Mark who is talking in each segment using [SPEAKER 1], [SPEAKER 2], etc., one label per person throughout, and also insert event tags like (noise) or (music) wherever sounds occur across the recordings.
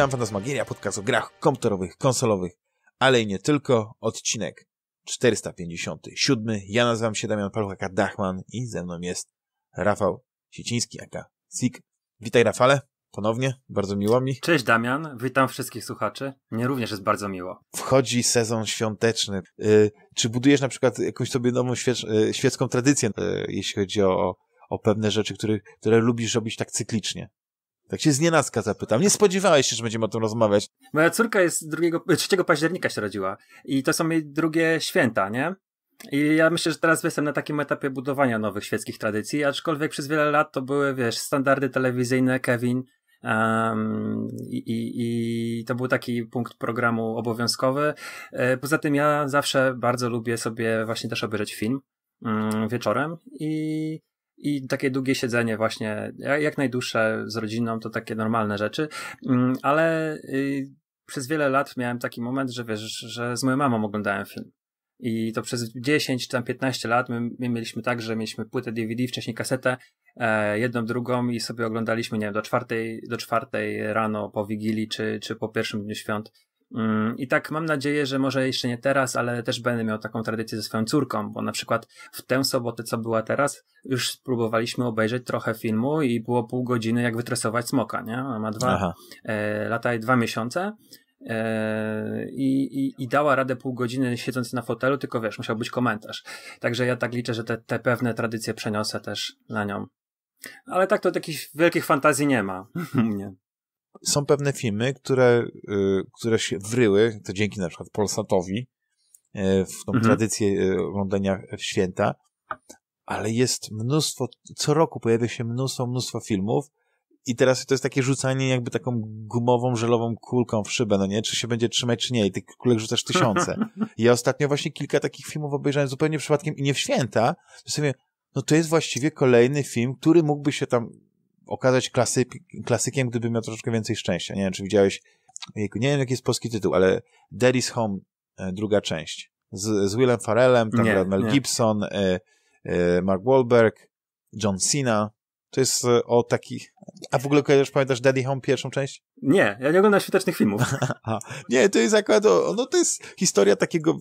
[SPEAKER 1] Witam, Fantasmagieria, podcast o grach komputerowych, konsolowych, ale i nie tylko. Odcinek 457. Ja nazywam się
[SPEAKER 2] Damian Paluchaka Dachman i ze mną jest Rafał Sieciński, aka Sik. Witaj Rafale, ponownie, bardzo miło mi. Cześć Damian, witam wszystkich słuchaczy. Mnie również jest bardzo miło.
[SPEAKER 1] Wchodzi sezon świąteczny. Yy, czy budujesz na przykład jakąś sobie nową świecz, y, świecką tradycję, yy, jeśli chodzi o, o, o pewne rzeczy, które, które lubisz robić tak cyklicznie?
[SPEAKER 2] Tak się znienacka zapytam. Nie spodziewałeś się, że będziemy o tym rozmawiać. Moja córka jest 2, 3 października się rodziła i to są jej drugie święta, nie? I ja myślę, że teraz jestem na takim etapie budowania nowych świeckich tradycji, aczkolwiek przez wiele lat to były, wiesz, standardy telewizyjne, Kevin, Um, i, i, i, to był taki punkt programu obowiązkowy. E, poza tym ja zawsze bardzo lubię sobie właśnie też obejrzeć film um, wieczorem i i takie długie siedzenie właśnie, jak najdłuższe z rodziną, to takie normalne rzeczy, mm, ale y, przez wiele lat miałem taki moment, że wiesz, że z moją mamą oglądałem film. I to przez 10 czy tam 15 lat my, my, mieliśmy tak, że mieliśmy płytę DVD, wcześniej kasetę, e, jedną, drugą i sobie oglądaliśmy, nie wiem, do czwartej, do czwartej rano po Wigilii czy, czy po pierwszym dniu świąt Mm, I tak mam nadzieję, że może jeszcze nie teraz, ale też będę miał taką tradycję ze swoją córką, bo na przykład w tę sobotę, co była teraz, już spróbowaliśmy obejrzeć trochę filmu i było pół godziny, jak wytresować smoka, nie? Ona ma dwa e, lata i dwa miesiące. E, I, i, i, dała radę pół godziny siedząc na fotelu, tylko wiesz, musiał być komentarz. Także ja tak liczę, że te, te pewne tradycje przeniosę też na nią. Ale tak to takich wielkich fantazji nie ma. (laughs) nie
[SPEAKER 1] są pewne filmy, które, y, które się wryły, to dzięki na przykład Polsatowi, y, w tą mhm. tradycję y, oglądania święta, ale jest mnóstwo, co roku pojawia się mnóstwo, mnóstwo filmów i teraz to jest takie rzucanie jakby taką gumową, żelową kulką w szybę, no nie? Czy się będzie trzymać, czy nie? I tych kulek rzucasz tysiące. (laughs) I ja ostatnio właśnie kilka takich filmów obejrzałem zupełnie przypadkiem i nie w święta, to sobie, no to jest właściwie kolejny film, który mógłby się tam okazać klasyk, klasykiem, gdyby miał troszeczkę więcej szczęścia. Nie wiem, czy widziałeś, nie wiem, jaki jest polski tytuł, ale Daddy's Home, e, druga część. Z, z Willem Farrellem, tam nie, Mel nie. Gibson, y, y, Mark Wahlberg, John Cena. To jest o takich... A w ogóle kojarzysz, pamiętasz Daddy Home pierwszą część? Nie, ja nie oglądam świątecznych filmów. (laughs) nie, to jest akurat, o, no to jest historia takiego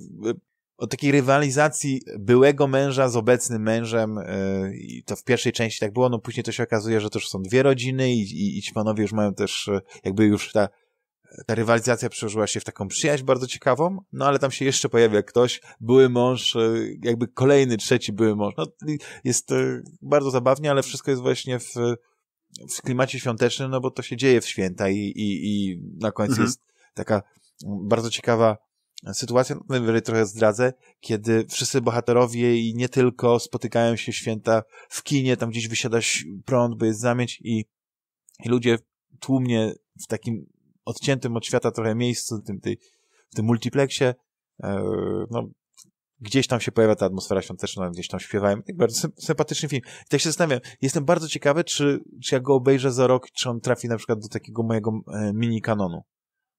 [SPEAKER 1] o takiej rywalizacji byłego męża z obecnym mężem e, i to w pierwszej części tak było, no później to się okazuje, że to już są dwie rodziny i, i, i ci panowie już mają też, e, jakby już ta, ta rywalizacja przełożyła się w taką przyjaźń bardzo ciekawą, no ale tam się jeszcze pojawia ktoś, były mąż, e, jakby kolejny, trzeci były mąż. No, jest bardzo zabawnie, ale wszystko jest właśnie w, w klimacie świątecznym, no bo to się dzieje w święta i, i, i na końcu mhm. jest taka bardzo ciekawa sytuacja, no, najwyżej trochę zdradzę, kiedy wszyscy bohaterowie i nie tylko spotykają się święta w kinie, tam gdzieś wysiada prąd, bo jest zamieć i, i ludzie tłumnie w takim odciętym od świata trochę miejscu, w tym, tej, w tym multiplexie, yy, e, no, gdzieś tam się pojawia ta atmosfera świąteczna, gdzieś tam śpiewałem. Tak bardzo sympatyczny film. I tak się zastanawiam, jestem bardzo ciekawy, czy, czy ja go obejrzę za rok, czy on trafi na przykład do takiego mojego e, mini kanonu.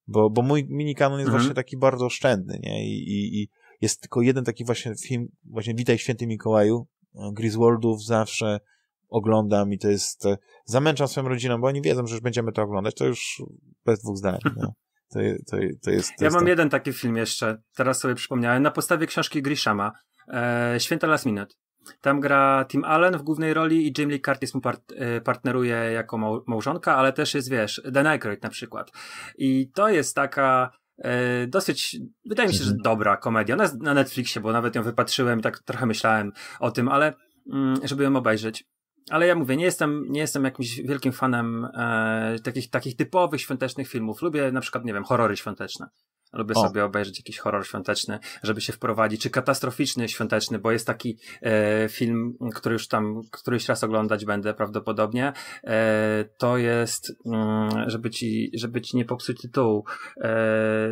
[SPEAKER 1] Bo, bo mój minikanon jest mhm. właśnie taki bardzo oszczędny, nie? I, i, I jest tylko jeden taki właśnie film, właśnie Witaj Święty Mikołaju, Griswoldów zawsze oglądam i to jest, e, zamęczam swoją rodziną, bo oni wiedzą, że już będziemy to oglądać, to już bez dwóch zdań, (laughs) nie? No. To, to, to jest, to ja jest mam tak. jeden
[SPEAKER 2] taki film jeszcze, teraz sobie przypomniałem, na podstawie książki Grishama, e, Święta Last Minute. Tam gra Tim Allen w głównej roli i Jim Lee Curtis mu part e, partneruje jako małżonka, ale też jest, wiesz, Dan Aykroyd na przykład. I to jest taka e, dosyć, wydaje mi się, że mhm. dobra komedia. Ona jest na Netflixie, bo nawet ją wypatrzyłem tak trochę myślałem o tym, ale mm, żeby ją obejrzeć. Ale ja mówię, nie jestem, nie jestem jakimś wielkim fanem e, takich, takich typowych świątecznych filmów. Lubię na przykład, nie wiem, horrory świąteczne. Lubię o. sobie obejrzeć jakiś horror świąteczny, żeby się wprowadzić, czy katastroficzny świąteczny, bo jest taki e, film, który już tam któryś raz oglądać będę prawdopodobnie. E, to jest, mm, żeby, ci, żeby ci nie popsuć tytułu, e,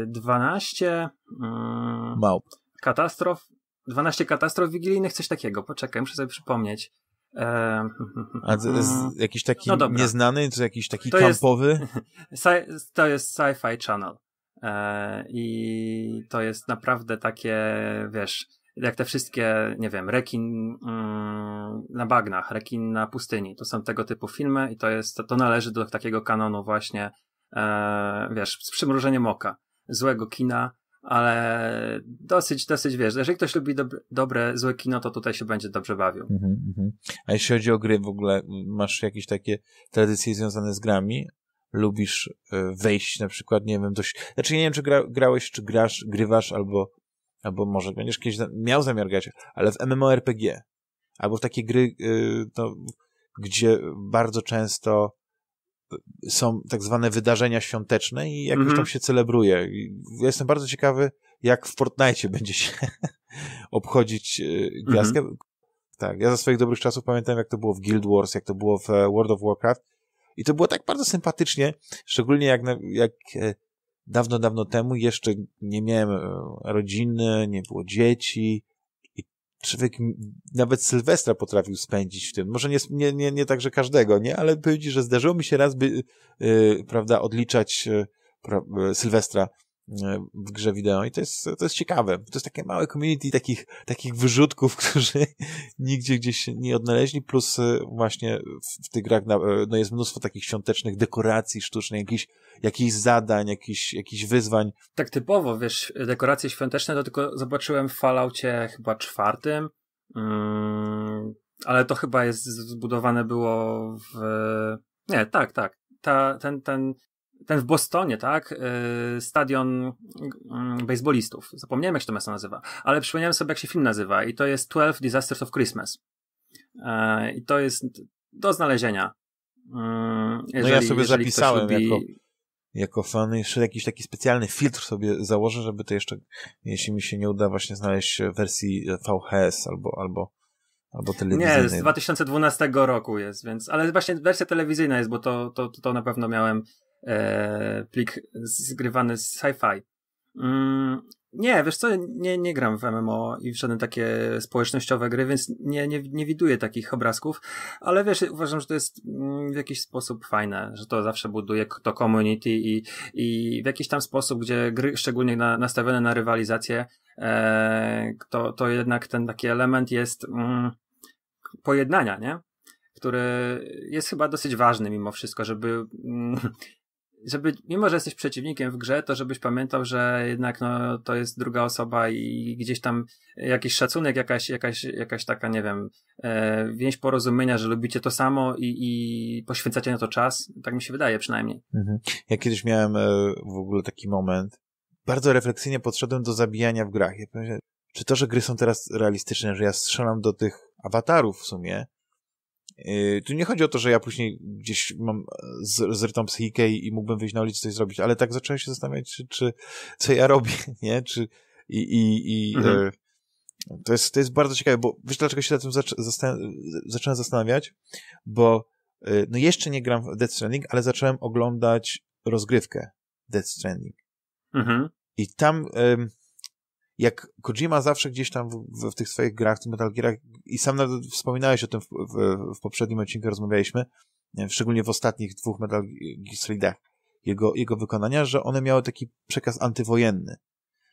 [SPEAKER 2] 12 mm, Mał. katastrof, 12 katastrof wigilijnych, coś takiego. Poczekaj, muszę sobie przypomnieć. E, A to jest mm. jakiś taki no nieznany, czy jakiś taki to kampowy? Jest, (laughs) to jest Sci-Fi Channel. E, I to jest naprawdę takie, wiesz, jak te wszystkie, nie wiem, rekin mm, na bagnach, rekin na pustyni. To są tego typu filmy i to jest, to należy do takiego kanonu właśnie, e, wiesz, z przymrużeniem oka, złego kina, ale dosyć, dosyć wiesz, jeżeli ktoś lubi dob dobre, złe kino, to tutaj się będzie dobrze bawił.
[SPEAKER 1] Mm -hmm. A jeśli chodzi o gry w ogóle, masz jakieś takie tradycje związane z grami? lubisz e, wejść na przykład, nie wiem, dość... Znaczy nie wiem, czy gra, grałeś, czy grasz, grywasz, albo, albo może będziesz kiedyś miał zamiar grać, ale w MMORPG, albo w takie gry, e, no, gdzie bardzo często są tak zwane wydarzenia świąteczne i jakoś mm -hmm. tam mhm. się celebruje. jestem bardzo ciekawy, jak w Fortnite (laughs) będzie się obchodzić e, gwiazdkę. Mm -hmm. Tak, ja za swoich dobrych czasów pamiętam, jak to było w Guild Wars, jak to było w World of Warcraft, i to było tak bardzo sympatycznie, szczególnie jak, jak e, dawno, dawno temu jeszcze nie miałem e, rodziny, nie było dzieci, człowiek nawet Sylwestra potrafił spędzić w tym. Może nie, nie, nie, nie tak, że każdego, nie? Ale powiedzieć, że zdarzyło mi się raz, by, yy, prawda, odliczać yy, yy, Sylwestra E, w grze wideo i to jest, to jest ciekawe. To jest takie małe community takich, takich wyrzutków, (laughs) którzy nigdzie gdzieś się nie odnaleźli, plus e, właśnie w tych grach e, no jest mnóstwo takich świątecznych dekoracji sztucznych, jakichś jakichś zadań, jakichś jakich wyzwań.
[SPEAKER 2] Tak typowo, wiesz, dekoracje świąteczne to tylko zobaczyłem w Falloutie chyba czwartym,
[SPEAKER 3] mm,
[SPEAKER 2] ale to chyba jest zbudowane było w... Nie, tak, tak. Ta, ten, ten ten w Bostonie, tak? Y, stadion mm, baseballistów. Zapomniałem, jak się to miasto nazywa, ale przypomniałem sobie, jak się film nazywa i to jest 12 Disasters of Christmas. E, I to jest do znalezienia. Jeżeli, mm, no ja sobie zapisałem lubi... jako,
[SPEAKER 1] jako fan jeszcze jakiś taki specjalny filtr sobie założę, żeby to jeszcze, jeśli mi się nie uda właśnie znaleźć wersji VHS albo, albo Albo telewizyjnej. Nie, z
[SPEAKER 2] 2012 roku jest, więc. Ale właśnie wersja telewizyjna jest, bo to, to, to na pewno miałem E, plik zgrywany z sci-fi. Mm, nie, wiesz co, nie, nie gram w MMO i w żadne takie społecznościowe gry, więc nie, nie, nie widuję takich obrazków, ale wiesz, uważam, że to jest mm, w jakiś sposób fajne, że to zawsze buduje to community i, i w jakiś tam sposób, gdzie gry szczególnie na, nastawione na rywalizację, e, to, to jednak ten taki element jest mm, pojednania, nie? który jest chyba dosyć ważny mimo wszystko, żeby mm, żeby, mimo że jesteś przeciwnikiem w grze, to żebyś pamiętał, że jednak no, to jest druga osoba i gdzieś tam jakiś szacunek, jakaś, jakaś, jakaś taka, nie wiem, e, więź porozumienia, że lubicie to samo i, i poświęcacie na to czas. Tak mi się wydaje przynajmniej.
[SPEAKER 1] Mhm. Ja kiedyś miałem e, w ogóle taki moment. Bardzo refleksyjnie podszedłem do zabijania w grach. Ja powiem, czy to, że gry są teraz realistyczne, że ja strzelam do tych awatarów w sumie, Y, tu nie chodzi o to, że ja później gdzieś mam e, z, zrytą psychikę i, mógłbym wyjść na ulicę coś zrobić, ale tak zacząłem się zastanawiać, czy, czy co ja robię, (laughs) nie? Czy, i, i, i mhm. E, to, jest, to jest bardzo ciekawe, bo wiesz dlaczego się na tym zacząłem zastanawiać? Bo e, no jeszcze nie gram w Death Stranding, ale zacząłem oglądać rozgrywkę Death Stranding. Mhm. I tam... Yy, jak Kojima zawsze gdzieś tam w, w, w tych swoich grach, w tych Metal Gearach, i sam nawet wspominałeś o tym w, w poprzednim odcinku, rozmawialiśmy, e, szczególnie w ostatnich dwóch Metal Gear jego, jego wykonania, że one miały taki przekaz antywojenny.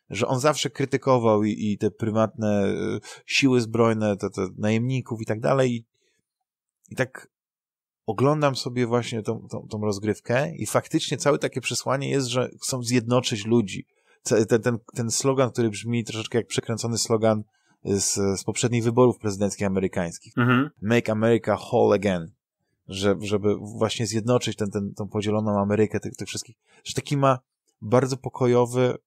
[SPEAKER 1] Że on zawsze krytykował i, i te prywatne e, siły zbrojne, te, te najemników i tak dalej. I, I, tak oglądam sobie właśnie tą, tą, tą rozgrywkę i faktycznie całe takie przesłanie jest, że chcą zjednoczyć ludzi, ten, ten, ten slogan, który brzmi troszeczkę jak przekręcony slogan z, z poprzednich wyborów prezydenckich amerykańskich. Mhm. Make America Whole Again. Że, żeby właśnie zjednoczyć ten, ten, tą podzieloną Amerykę, tych, tych wszystkich. Że taki ma bardzo pokojowy,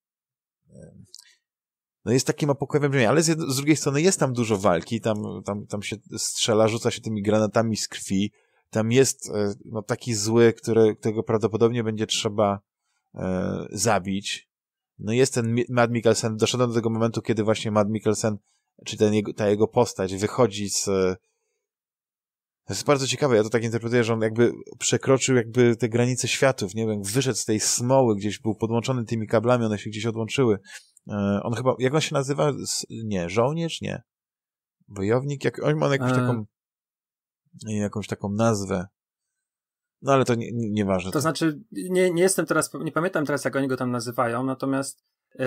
[SPEAKER 1] no jest taki ma pokojowy brzmienie, ale z, z, drugiej strony jest tam dużo walki, tam, tam, tam się strzela, rzuca się tymi granatami z krwi, tam jest e, no, taki zły, który, którego prawdopodobnie będzie trzeba e, zabić, no jest ten Mad Mikkelsen, doszedłem do tego momentu, kiedy właśnie Mad Mikkelsen, czy ten jego, ta jego postać wychodzi z... To jest bardzo ciekawe, ja to tak interpretuję, że on jakby przekroczył jakby te granice światów, nie wiem, wyszedł z tej smoły, gdzieś był podłączony tymi kablami, one się gdzieś odłączyły. E, on chyba, jak on się nazywa? Nie, żołnierz? Nie. Wojownik? Jak, on ma jakąś e. taką, jakąś taką nazwę. No ale to nieważne. Nie, ważne. to
[SPEAKER 2] znaczy, nie, nie jestem teraz, nie pamiętam teraz jak oni go tam nazywają, natomiast yy,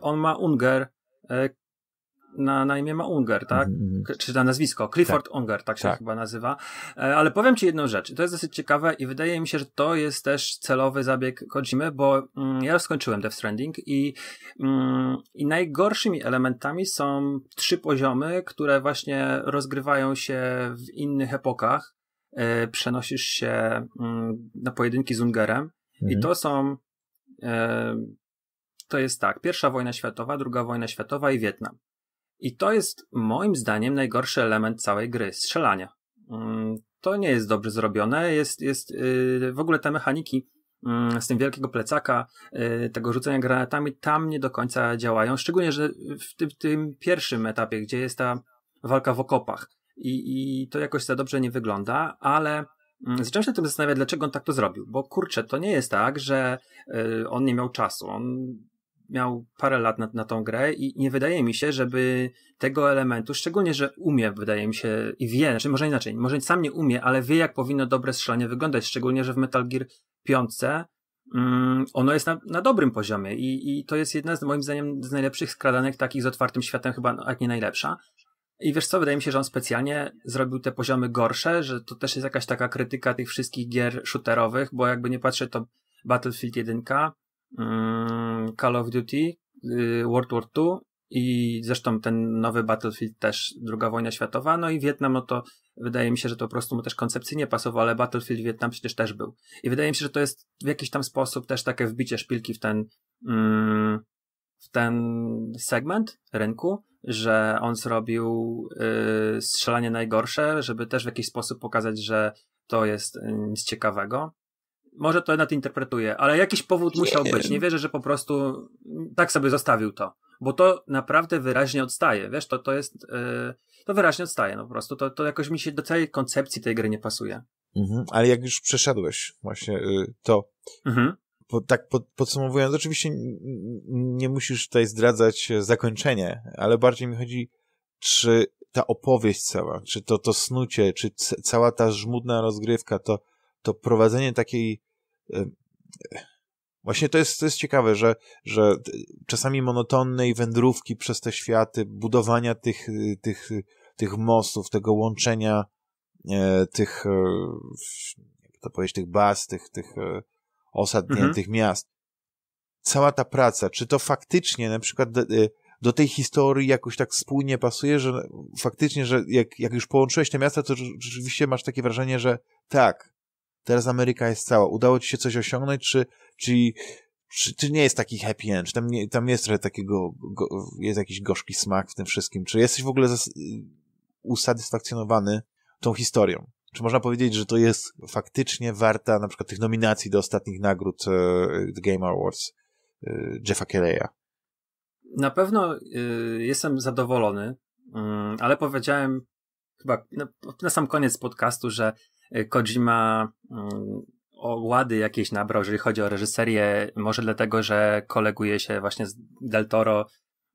[SPEAKER 2] on ma Unger, yy, na, na imię ma Unger, tak? Mm -hmm. Czy na nazwisko? Clifford tak. Unger, tak się tak. chyba nazywa. E, ale powiem Ci jedną rzecz. To jest dosyć ciekawe i wydaje mi się, że to jest też celowy zabieg Kojimy, bo mm, ja już skończyłem Death Stranding i, mm, i najgorszymi elementami są trzy poziomy, które właśnie rozgrywają się w innych epokach. E, przenosisz się mm, na pojedynki z Ungerem. mhm. i to są e, to jest tak, pierwsza wojna światowa, druga wojna światowa i Wietnam. I to jest moim zdaniem najgorszy element całej gry, strzelania. Mm, to nie jest dobrze zrobione, jest, jest y, w ogóle te mechaniki mm, z tym wielkiego plecaka, y, tego rzucenia granatami, tam nie do końca działają, szczególnie, że w tym, tym pierwszym etapie, gdzie jest ta walka w okopach, i, i to jakoś za dobrze nie wygląda, ale mm, Zacząłem się tym zastanawiać, dlaczego on tak to zrobił, bo kurczę, to nie jest tak, że y, on nie miał czasu. On miał parę lat na, na tą grę i nie wydaje mi się, żeby tego elementu, szczególnie, że umie, wydaje mi się, i wie, znaczy może inaczej, może sam nie umie, ale wie, jak powinno dobre strzelanie wyglądać, szczególnie, że w Metal Gear 5 mm, ono jest na, na dobrym poziomie i, i, to jest jedna z moim zdaniem z najlepszych skradanek takich z otwartym światem, chyba, no, jak nie najlepsza. I wiesz co, wydaje mi się, że on specjalnie zrobił te poziomy gorsze, że to też jest jakaś taka krytyka tych wszystkich gier shooterowych, bo jakby nie patrzę, to Battlefield 1, mm, Call of Duty, y, World War II i zresztą ten nowy Battlefield też, druga wojna światowa, no i Wietnam, no to wydaje mi się, że to po prostu mu też koncepcyjnie pasowało, ale Battlefield Wietnam przecież też był. I wydaje mi się, że to jest w jakiś tam sposób też takie wbicie szpilki w ten, mm, w ten segment rynku, że on zrobił y, strzelanie najgorsze, żeby też w jakiś sposób pokazać, że to jest y, nic ciekawego. Może to nadinterpretuję, ale jakiś powód musiał być. Nie wierzę, że po prostu tak sobie zostawił to, bo to naprawdę wyraźnie odstaje. Wiesz, to, to jest. Y, to wyraźnie odstaje, no po prostu. To, to jakoś mi się do całej koncepcji tej gry nie pasuje.
[SPEAKER 1] Mhm, ale jak już przeszedłeś właśnie y, to, mhm po, tak pod, podsumowując, oczywiście nie musisz tutaj zdradzać e, zakończenie, ale bardziej mi chodzi, czy ta opowieść cała, czy to, to snucie, czy cała ta żmudna rozgrywka, to, to prowadzenie takiej. E, właśnie to jest, to jest ciekawe, że, że czasami monotonnej wędrówki przez te światy, budowania tych, e, tych, tych mostów, tego łączenia tych, to powiedzieć, tych baz, tych, tych osadniętych mhm. miast. Cała ta praca, czy to faktycznie na przykład do, y, do, tej historii jakoś tak spójnie pasuje, że faktycznie, że jak, jak już połączyłeś te miasta, to rzeczywiście masz takie wrażenie, że tak, teraz Ameryka jest cała. Udało ci się coś osiągnąć, czy, czy, czy nie jest taki happy end, czy tam, nie, tam jest trochę takiego, go, jest jakiś gorzki smak w tym wszystkim, czy jesteś w ogóle zas, y, usatysfakcjonowany tą historią? czy można powiedzieć, że to jest faktycznie warta na przykład tych nominacji do ostatnich nagród e, The Game Awards e, Jeffa Kelleya?
[SPEAKER 2] Na pewno e, jestem zadowolony, mm, ale powiedziałem chyba na, sam koniec podcastu, że Kojima mm, ogłady jakieś nabrał, jeżeli chodzi o reżyserię, może dlatego, że koleguje się właśnie z Del Toro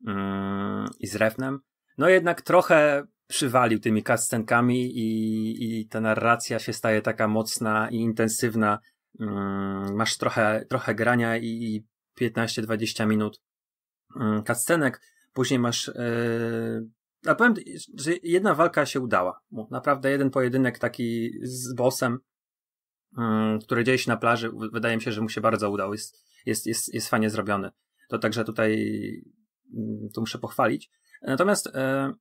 [SPEAKER 2] mm, i z Refnem, no jednak trochę przywalił tymi kascenkami i, i ta narracja się staje taka mocna i intensywna. Mm, masz trochę, trochę grania i, 15-20 minut kascenek. Mm, Później masz... E, a powiem, że jedna walka się udała. Naprawdę jeden pojedynek taki z bossem, mm, który dzieje się na plaży, wydaje mi się, że mu się bardzo udał. Jest, jest, jest, jest fajnie zrobiony. To także tutaj to muszę pochwalić. Natomiast e,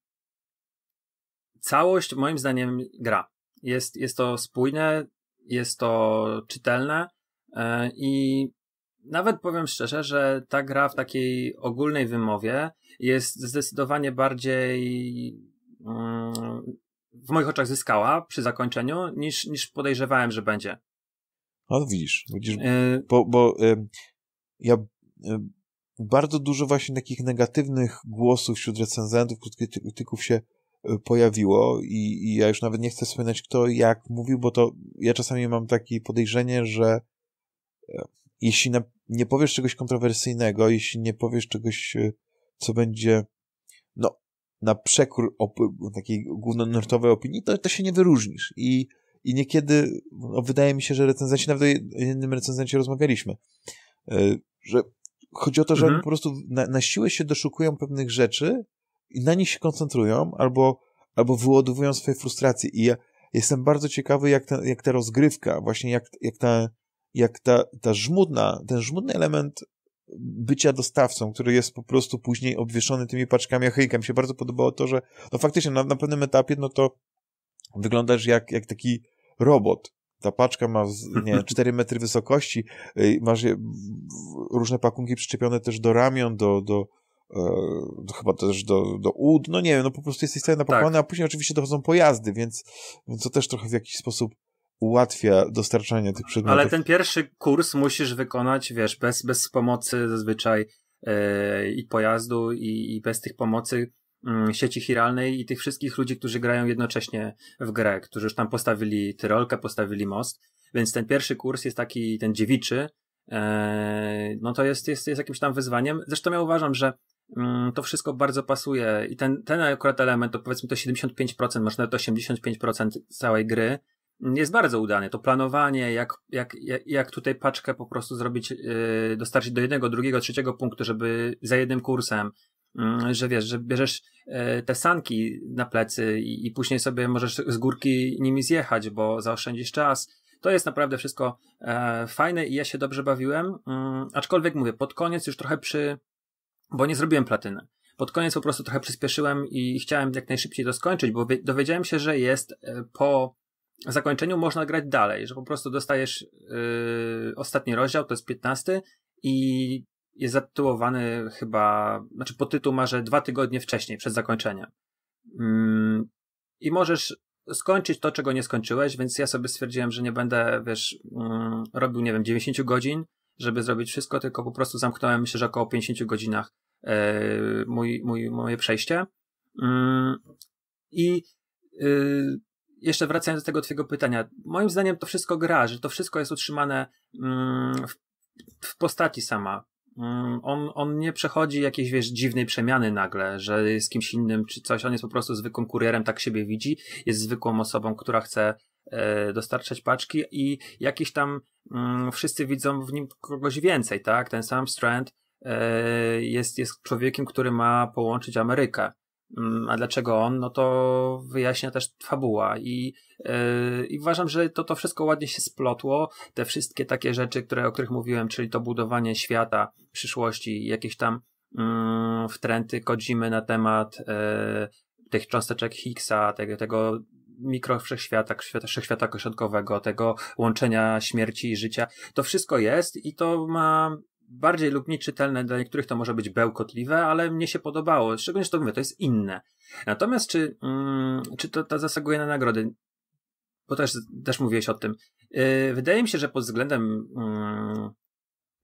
[SPEAKER 2] całość moim zdaniem gra. Jest, jest to spójne, jest to czytelne e, i nawet powiem szczerze, że ta gra w takiej ogólnej wymowie jest zdecydowanie bardziej mm, w moich oczach zyskała przy zakończeniu niż, niż podejrzewałem, że będzie.
[SPEAKER 3] No
[SPEAKER 1] widzisz, widzisz, e, bo, bo y, ja bardzo dużo właśnie takich negatywnych głosów wśród recenzentów, krytyków się e, pojawiło i, i, ja już nawet nie chcę wspominać kto jak mówił, bo to ja czasami mam takie podejrzenie, że e, jeśli na, nie powiesz czegoś kontrowersyjnego, jeśli nie powiesz czegoś, e, co będzie no, na przekór op takiej głównonurtowej opinii, to, to się nie wyróżnisz i, i niekiedy no, wydaje mi się, że recenzenci, nawet o jednym recenzencie rozmawialiśmy, że chodzi o to, że mhm. oni po prostu na, na siłę się doszukują pewnych rzeczy i na nich się koncentrują, albo, albo wyładowują swoje frustracje. I ja jestem bardzo ciekawy, jak ta, jak ta rozgrywka, właśnie jak, jak ta, jak ta, ta żmudna, ten żmudny element bycia dostawcą, który jest po prostu później obwieszony tymi paczkami achejka. Mi się bardzo podobało to, że no faktycznie na, na pewnym etapie, no to wyglądasz jak, jak taki robot, ta paczka ma nie, 4 (laughs) metry wysokości, masz je, różne pakunki przyczepione też do ramion, do, do, e, do chyba też do, do ud, no nie wiem, no po prostu jesteś cały napakowany, tak. a później oczywiście dochodzą pojazdy, więc, więc to też trochę w jakiś sposób ułatwia dostarczanie tych przedmiotów. Ale ten
[SPEAKER 2] pierwszy kurs musisz wykonać, wiesz, bez, bez pomocy zazwyczaj yy, i pojazdu i, i bez tych pomocy Mm, sieci chiralnej i tych wszystkich ludzi, którzy grają jednocześnie w grę, którzy już tam postawili tyrolkę, postawili most. Więc ten pierwszy kurs jest taki, ten dziewiczy, e, no to jest, jest, jest jakimś tam wyzwaniem. Zresztą ja uważam, że mm, to wszystko bardzo pasuje i ten, ten akurat element, to powiedzmy to 75%, może nawet 85% całej gry jest bardzo udany. To planowanie, jak, jak, jak tutaj paczkę po prostu zrobić, e, dostarczyć do jednego, drugiego, trzeciego punktu, żeby za jednym kursem, Mm, że wiesz, że bierzesz e, te sanki na plecy i, później sobie możesz z górki nimi zjechać, bo zaoszczędzisz czas. To jest naprawdę wszystko e, fajne i ja się dobrze bawiłem. Mm, aczkolwiek mówię, pod koniec już trochę przy. bo nie zrobiłem platyny. Pod koniec po prostu trochę przyspieszyłem i chciałem jak najszybciej to skończyć, bo dowiedziałem się, że jest e, po zakończeniu można grać dalej, że po prostu dostajesz ostatni rozdział, to jest 15 i jest zatytułowany chyba, znaczy po tytuł ma, że dwa tygodnie wcześniej, przed zakończeniem.
[SPEAKER 3] Mm,
[SPEAKER 2] I możesz skończyć to, czego nie skończyłeś, więc ja sobie stwierdziłem, że nie będę, wiesz, mm, robił, nie wiem, 90 godzin, żeby zrobić wszystko, tylko po prostu zamknąłem, myślę, że około 50 godzinach e, mój, mój, moje przejście. Mm, I y, jeszcze wracając do tego twojego pytania, moim zdaniem to wszystko gra, że to wszystko jest utrzymane w, w postaci sama. Mm, on, on nie przechodzi jakiejś, wiesz, dziwnej przemiany nagle, że jest kimś innym czy coś. On jest po prostu zwykłym kurierem, tak siebie widzi. Jest zwykłą osobą, która chce e, dostarczać paczki i jakiś tam mm, wszyscy widzą w nim kogoś więcej, tak? Ten sam Strand e, jest, jest człowiekiem, który ma połączyć Amerykę. Mm, a dlaczego on? No to wyjaśnia też fabuła i, yy, i uważam, że to, to wszystko ładnie się splotło. Te wszystkie takie rzeczy, które, o których mówiłem, czyli to budowanie świata przyszłości, jakieś tam yy, wtręty Kodzimy na temat yy, tych cząsteczek Higgsa, tego, tego mikro wszechświata, wszechświata kośrodkowego, tego łączenia śmierci i życia. To wszystko jest i to ma bardziej lub mniej czytelne, dla niektórych to może być bełkotliwe, ale mnie się podobało. Szczególnie, że to mówię, to jest inne. Natomiast czy, mm, czy to ta zasługuje na nagrody? Bo też, też mówiłeś o tym. Yy, wydaje mi się, że pod względem yy,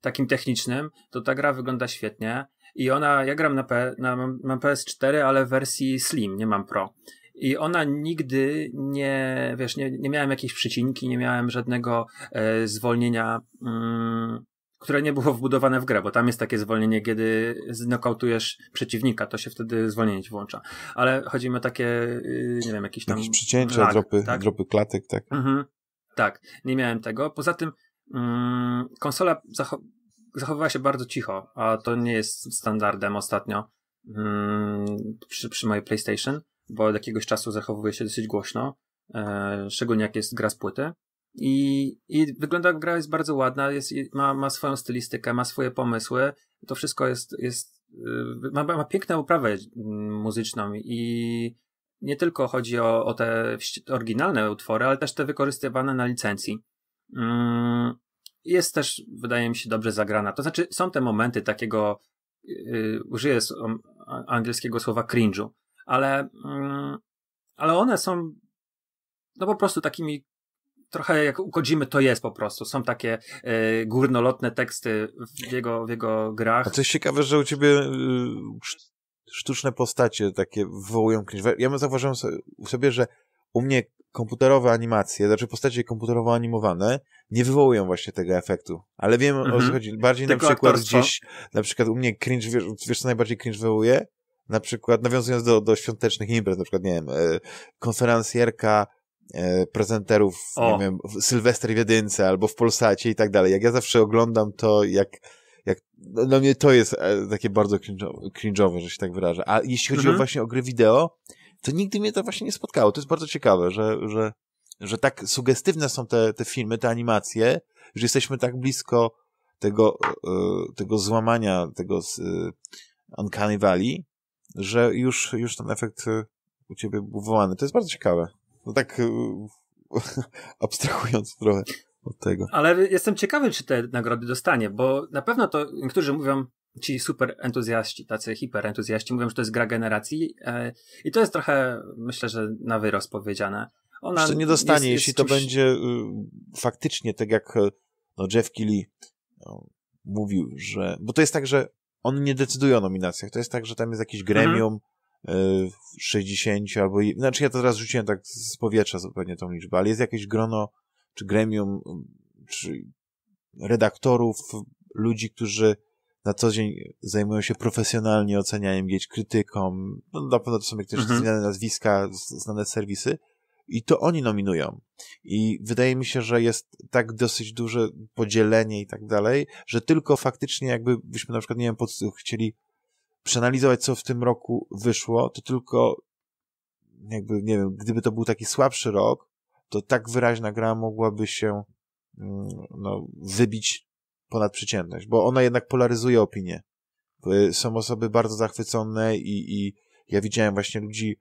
[SPEAKER 2] takim technicznym, to ta gra wygląda świetnie i ona, ja gram na, P, na mam PS4, ale w wersji Slim, nie mam Pro. I ona nigdy nie, wiesz, nie, nie miałem jakiejś przycinki, nie miałem żadnego e, zwolnienia mm, które nie było wbudowane w grę, bo tam jest takie zwolnienie, kiedy znokautujesz przeciwnika, to się wtedy zwolnienie ci włącza. Ale chodzi o takie, y, nie wiem, jakieś tam... Jakieś przycięcia, lag, dropy, tak? dropy klatek, tak. Mhm. Tak, nie miałem tego. Poza tym mm, konsola zachow zachowywała się bardzo cicho, a to nie jest standardem ostatnio mm, przy, przy mojej PlayStation, bo od jakiegoś czasu zachowuje się dosyć głośno, e, szczególnie jak jest gra z płyty. I, I wygląda gra jest bardzo ładna, jest, ma, ma swoją stylistykę, ma swoje pomysły. To wszystko jest, jest y, ma, ma piękną oprawę y, muzyczną i nie tylko chodzi o, o te oryginalne utwory, ale też te wykorzystywane na licencji. Mm, jest też, wydaje mi się, dobrze zagrana. To znaczy, są te momenty takiego, y, użyję angielskiego słowa cringe'u, ale, mm, ale one są no po prostu takimi trochę jak ukodzimy, to jest po prostu. Są takie y, górnolotne teksty w jego, w jego grach. A co
[SPEAKER 1] jest ciekawe, że u ciebie y, sztuczne postacie takie wywołują jakieś... Ja zauważyłem sobie, że u mnie komputerowe animacje, znaczy postacie komputerowo animowane, nie wywołują właśnie tego efektu. Ale wiem mhm. o co mhm. chodzi. Bardziej Tylko na przykład aktorstwo. gdzieś, na przykład u mnie cringe, wiesz, wiesz co najbardziej cringe wywołuje? Na przykład, nawiązując do, do świątecznych imprez, na przykład, nie wiem, y, konferencjerka E, prezenterów, o. nie wiem, Sylwester w Jedynce albo w Polsacie i tak dalej. Jak ja zawsze oglądam to, jak, jak no, no mnie to jest e, takie bardzo cringe'owe, że się tak wyrażę. A jeśli chodzi mhm. o właśnie o gry wideo, to nigdy mnie to właśnie nie spotkało. To jest bardzo ciekawe, że, że, że tak sugestywne są te, te filmy, te animacje, że jesteśmy tak blisko tego, e, tego złamania, tego z, Uncanny Valley, że już, już ten efekt u ciebie był wywołany. To jest bardzo ciekawe. No tak e, (laughs) abstrahując trochę od tego.
[SPEAKER 2] Ale jestem ciekawy, czy te nagrody dostanie, bo na pewno to niektórzy mówią, ci super entuzjaści, tacy hiperentuzjaści mówią, że to jest gra generacji e, i to jest trochę, myślę, że na wyrost powiedziane. Ona nie dostanie, jest, jest jeśli to będzie
[SPEAKER 1] y, faktycznie tak jak e, no, Jeff Keighley no, mówił, że... Bo to jest tak, że on nie decyduje o nominacjach, to jest tak, że tam jest jakieś mhm. gremium, mhm 60 albo, znaczy ja to teraz rzuciłem tak z powietrza zupełnie tą liczbę, ale jest jakieś grono, czy gremium, czy redaktorów, ludzi, którzy na co dzień zajmują się profesjonalnie ocenianiem gieć krytyką, no na pewno to są jakieś mhm. znane nazwiska, znane serwisy, i to oni nominują. I wydaje mi się, że jest tak dosyć duże podzielenie i tak dalej, że tylko faktycznie jakbyśmy na przykład, nie wiem, pod, chcieli przeanalizować, co w tym roku wyszło, to tylko jakby, nie wiem, gdyby to był taki słabszy rok, to tak wyraźna gra mogłaby się mm, no, wybić ponad przeciętność, bo ona jednak polaryzuje opinię. Y, są osoby bardzo zachwycone i, i ja widziałem właśnie ludzi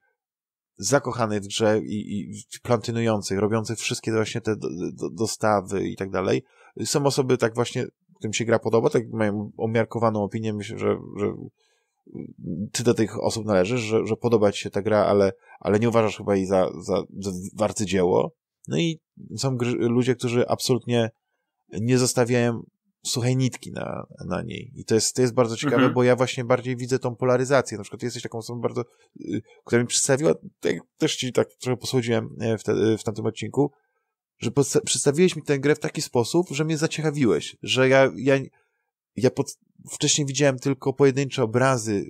[SPEAKER 1] zakochanych w grze i, i plantynujących, robiących wszystkie właśnie te do, do, dostawy i tak dalej. Są osoby tak właśnie, którym się gra podoba, tak mają umiarkowaną opinię, myślę, że, że ty do tych osób należysz, że, że podoba ci się ta gra, ale, ale nie uważasz chyba jej za, za, za No i są ludzie, którzy absolutnie nie zostawiają suchej nitki na, na niej. I to jest, to jest bardzo ciekawe, mhm. bo ja właśnie bardziej widzę tą polaryzację. Na przykład ty jesteś taką osobą bardzo, y, która mi przedstawiła, też ci tak trochę posłodziłem e, w, e, w tamtym odcinku, że przedstawiłeś mi tę grę w taki sposób, że mnie zaciekawiłeś, że ja, ja ja pod, wcześniej widziałem tylko pojedyncze obrazy,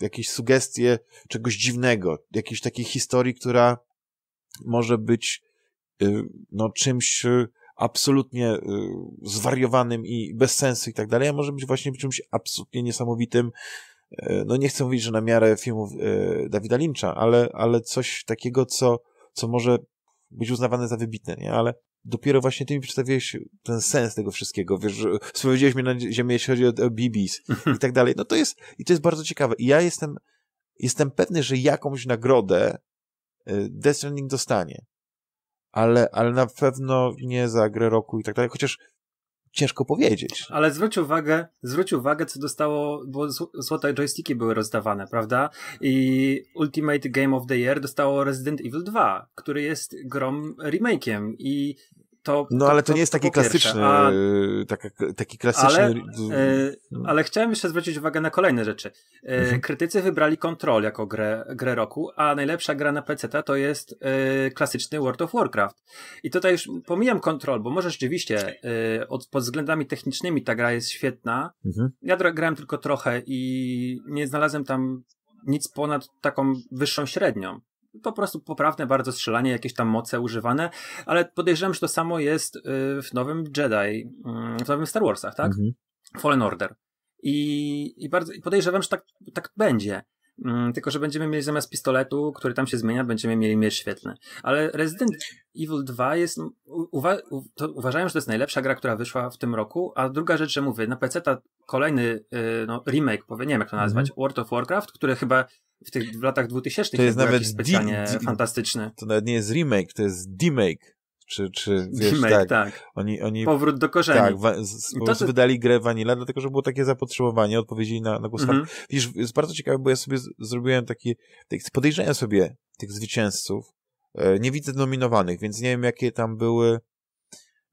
[SPEAKER 1] jakieś sugestie czegoś dziwnego, jakiejś takiej historii, która może być y, no, czymś y, absolutnie y, zwariowanym i bez sensu i tak dalej, a może być właśnie czymś absolutnie niesamowitym. No nie chcę mówić, że na miarę filmów Dawida Lyncha, ale, ale coś takiego, co, co może być uznawane za wybitne, nie? Ale dopiero właśnie ty mi przedstawiłeś ten sens tego wszystkiego, wiesz, że spowiedziałeś mnie na ziemię, jeśli chodzi o, o BBs i tak dalej. No to jest, i to jest bardzo ciekawe. I ja jestem, jestem pewny, że jakąś nagrodę y, Death Stranding dostanie. Ale, ale na pewno nie za grę roku i tak dalej, chociaż ciężko powiedzieć.
[SPEAKER 2] Ale zwróć uwagę, zwróć uwagę, co dostało, bo złote joysticki były rozdawane, prawda? I Ultimate Game of the Year dostało Resident Evil 2, który jest grom remake'iem i to, no to, ale to, to, nie jest taki klasyczny, A,
[SPEAKER 1] taka, taki klasyczny... Ale, e, no.
[SPEAKER 2] ale, chciałem jeszcze zwrócić uwagę na kolejne rzeczy. E, mhm. Krytycy wybrali Control jako grę, grę roku, a najlepsza gra na PC to jest e, klasyczny World of Warcraft. I tutaj już pomijam Control, bo może rzeczywiście od, pod względami technicznymi ta gra jest świetna. Mhm. Ja grałem tylko trochę i nie znalazłem tam nic ponad taką wyższą średnią po prostu poprawne bardzo strzelanie, jakieś tam moce używane, ale podejrzewam, że to samo jest y, w nowym Jedi, mm, w nowym Star Warsach, tak? Mhm. Fallen Order. I, i bardzo i podejrzewam, że tak, tak będzie. Mm, tylko, że będziemy mieli zamiast pistoletu, który tam się zmienia, będziemy mieli miecz świetlny. Ale Resident Evil 2 jest. Uwa, to że to jest najlepsza gra, która wyszła w tym roku. A druga rzecz, że mówię, na PC ta kolejny y, no, remake, powiem, nie wiem jak to nazwać, mm -hmm. World of Warcraft, który chyba w tych w latach 2000 to jest, jest nawet specjalnie fantastyczny. To nawet nie
[SPEAKER 1] jest remake, to jest demake czy, czy wiesz, tak, tak. Oni, oni, Powrót do korzeni. Tak, to, to... wydali grę Vanilla, dlatego, że było takie zapotrzebowanie, odpowiedzieli na, na głos mm -hmm. Widzisz, jest bardzo ciekawe, bo ja sobie zrobiłem taki, tak, podejrzenia sobie tych zwycięzców, e, nie widzę nominowanych, więc nie wiem, jakie tam były,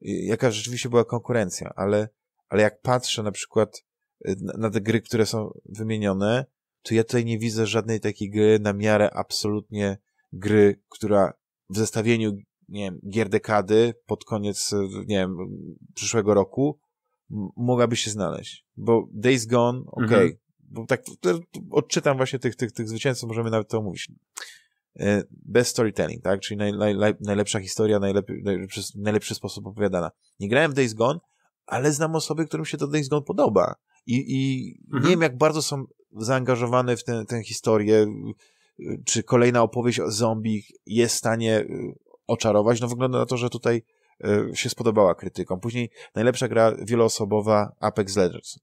[SPEAKER 1] jaka rzeczywiście była konkurencja, ale, ale jak patrzę na przykład e, na, na te gry, które są wymienione, to ja tutaj nie widzę żadnej takiej gry na miarę absolutnie gry, która w zestawieniu nie wiem, gier dekady pod koniec, nie wiem, przyszłego roku, mogłaby się znaleźć. Bo Days Gone, okej, okay, mhm. bo tak odczytam właśnie tych, tych, tych zwycięzców, możemy nawet to mówić. E, Bez storytelling, tak? Czyli naj, naj, najlepsza historia, najlepszy, najlepszy sposób opowiadana. Nie grałem w Days Gone, ale znam osoby, którym się to Days Gone podoba. I, i mhm. nie wiem, jak bardzo są zaangażowane w tę historię, czy kolejna opowieść o zombie jest w stanie y, oczarować. No wygląda na to, że tutaj e, się spodobała krytykom. Później najlepsza gra wieloosobowa Apex Legends.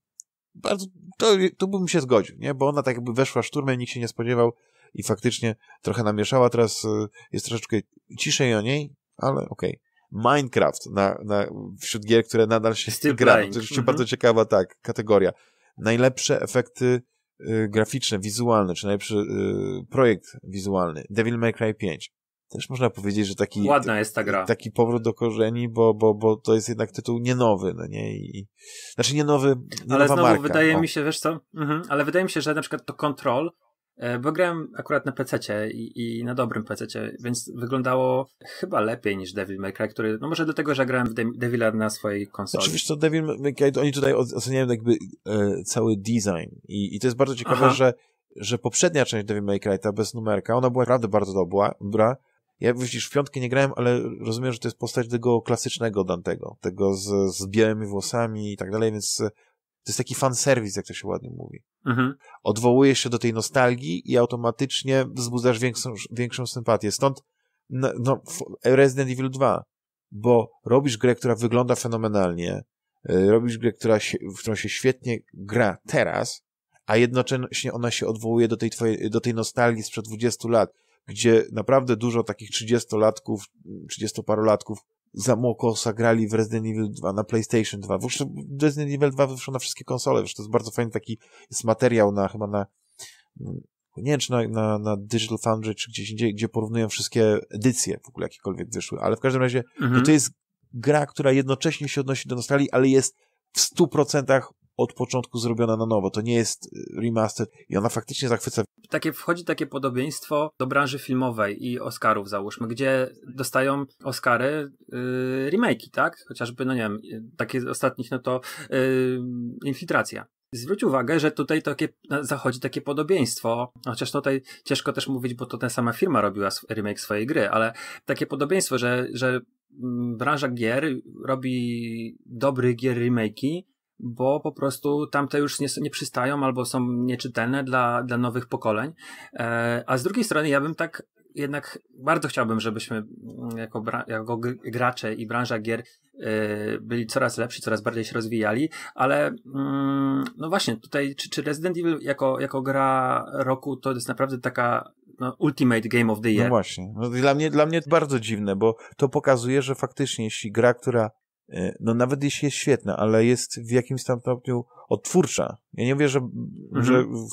[SPEAKER 1] Bardzo, to, tu bym się zgodził, nie? bo ona tak jakby weszła szturmem, nikt się nie spodziewał i faktycznie trochę namieszała. Teraz e, jest troszeczkę ciszej o niej, ale okej. Okay. Minecraft na, na, wśród gier, które nadal się Still gra. To jest mm -hmm. bardzo ciekawa tak, kategoria. Najlepsze efekty y, graficzne, wizualne, czy najlepszy y, projekt wizualny. Devil May Cry 5 też można powiedzieć,
[SPEAKER 2] że taki. Ładna jest ta gra.
[SPEAKER 1] Taki powrót do korzeni, bo, bo, bo to jest jednak tytuł nie nowy, no nie? I, znaczy nie nowy. Nie ale znowu marka. wydaje o. No. mi
[SPEAKER 2] się, wiesz co? Mhm. ale wydaje mi się, że na przykład to Control, e, bo grałem akurat na PC i, i na dobrym PC, więc wyglądało chyba lepiej niż Devil May Cry, który, no może tego, że grałem w De Devila na swojej konsoli. Oczywiście znaczy,
[SPEAKER 1] to Devil May Cry, oni tutaj oceniają jakby e, cały design I, i to jest bardzo ciekawe, Aha. że że poprzednia część Devil May Cry, ta bez numerka, ona była naprawdę bardzo dobra, ja widzisz, w piątkę nie grałem, ale rozumiem, że to jest postać tego klasycznego Dantego, tego z, z białymi włosami i tak dalej, więc e, to jest taki fanserwis, jak to się ładnie mówi. Mhm. Odwołujesz się do tej nostalgii i automatycznie wzbudzasz większą, większą sympatię. Stąd no, no, Resident Evil 2, bo robisz grę, która wygląda fenomenalnie, e, robisz grę, która się, w którą się świetnie gra teraz, a jednocześnie ona się odwołuje do tej, twojej, do tej nostalgii sprzed 20 lat gdzie naprawdę dużo takich 30-latków, 30-parolatków za mokosa grali w Resident Evil 2 na PlayStation 2. Wreszcie Resident Evil 2 wyszło na wszystkie konsole, wiesz, to jest bardzo fajny taki jest materiał na chyba na mm, nie wiem, czy na, na, na Digital Foundry, czy gdzieś indziej, gdzie porównują wszystkie edycje w ogóle jakiekolwiek wyszły, ale w każdym razie no mhm. to, to jest gra, która jednocześnie się odnosi do nostalgii, ale jest w 100% od początku zrobiona na nowo. To nie jest y, remaster i ona faktycznie zachwyca.
[SPEAKER 2] Takie, wchodzi takie podobieństwo do branży filmowej i Oscarów załóżmy, gdzie dostają Oscary yy, tak? Chociażby, no nie wiem, y, takie ostatnich, no to yy, Infiltracja. Zwróć uwagę, że tutaj takie, zachodzi takie podobieństwo, chociaż tutaj ciężko też mówić, bo to ta sama firma robiła remake swojej gry, ale takie podobieństwo, że, że mm, branża gier robi dobrych gier remake'i, bo po prostu tamte już nie, nie przystają albo są nieczytelne dla, dla nowych pokoleń. E, a z drugiej strony ja bym tak jednak bardzo chciałbym, żebyśmy jako, jako gracze i branża gier e, byli coraz lepsi, coraz bardziej się rozwijali, ale mm, no właśnie, tutaj, czy, czy Resident Evil jako, jako gra roku to jest naprawdę taka no, ultimate game of the no year. No właśnie. No, dla, mnie, dla mnie to
[SPEAKER 1] bardzo dziwne, bo to pokazuje, że faktycznie jeśli gra, która E, no nawet jeśli jest świetna, ale jest w jakimś stopniu odtwórcza. Ja nie mówię, że, mhm. że w,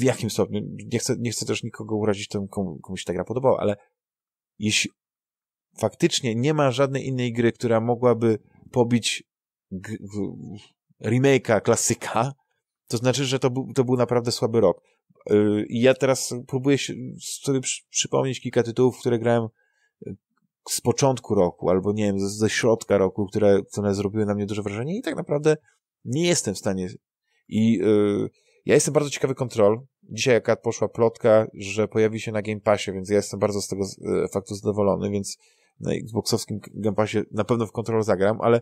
[SPEAKER 1] w, jakim stopniu, nie chcę, nie chcę też nikogo urazić, temu komuś ta gra podobała, ale jeśli faktycznie nie ma żadnej innej gry, która mogłaby pobić remake'a, klasyka, to znaczy, że to był, to był naprawdę słaby rok. E, I ja teraz próbuję sobie przypomnieć kilka tytułów, w które grałem z początku roku, albo nie wiem, ze, ze środka roku, które, które zrobiły na mnie duże wrażenie i tak naprawdę nie jestem w stanie. I yy, ja jestem bardzo ciekawy kontrol. Dzisiaj jaka poszła plotka, że pojawi się na Game Passie, więc ja jestem bardzo z tego yy, faktu zadowolony, więc na Xboxowskim Game Passie na pewno w kontrol zagram, ale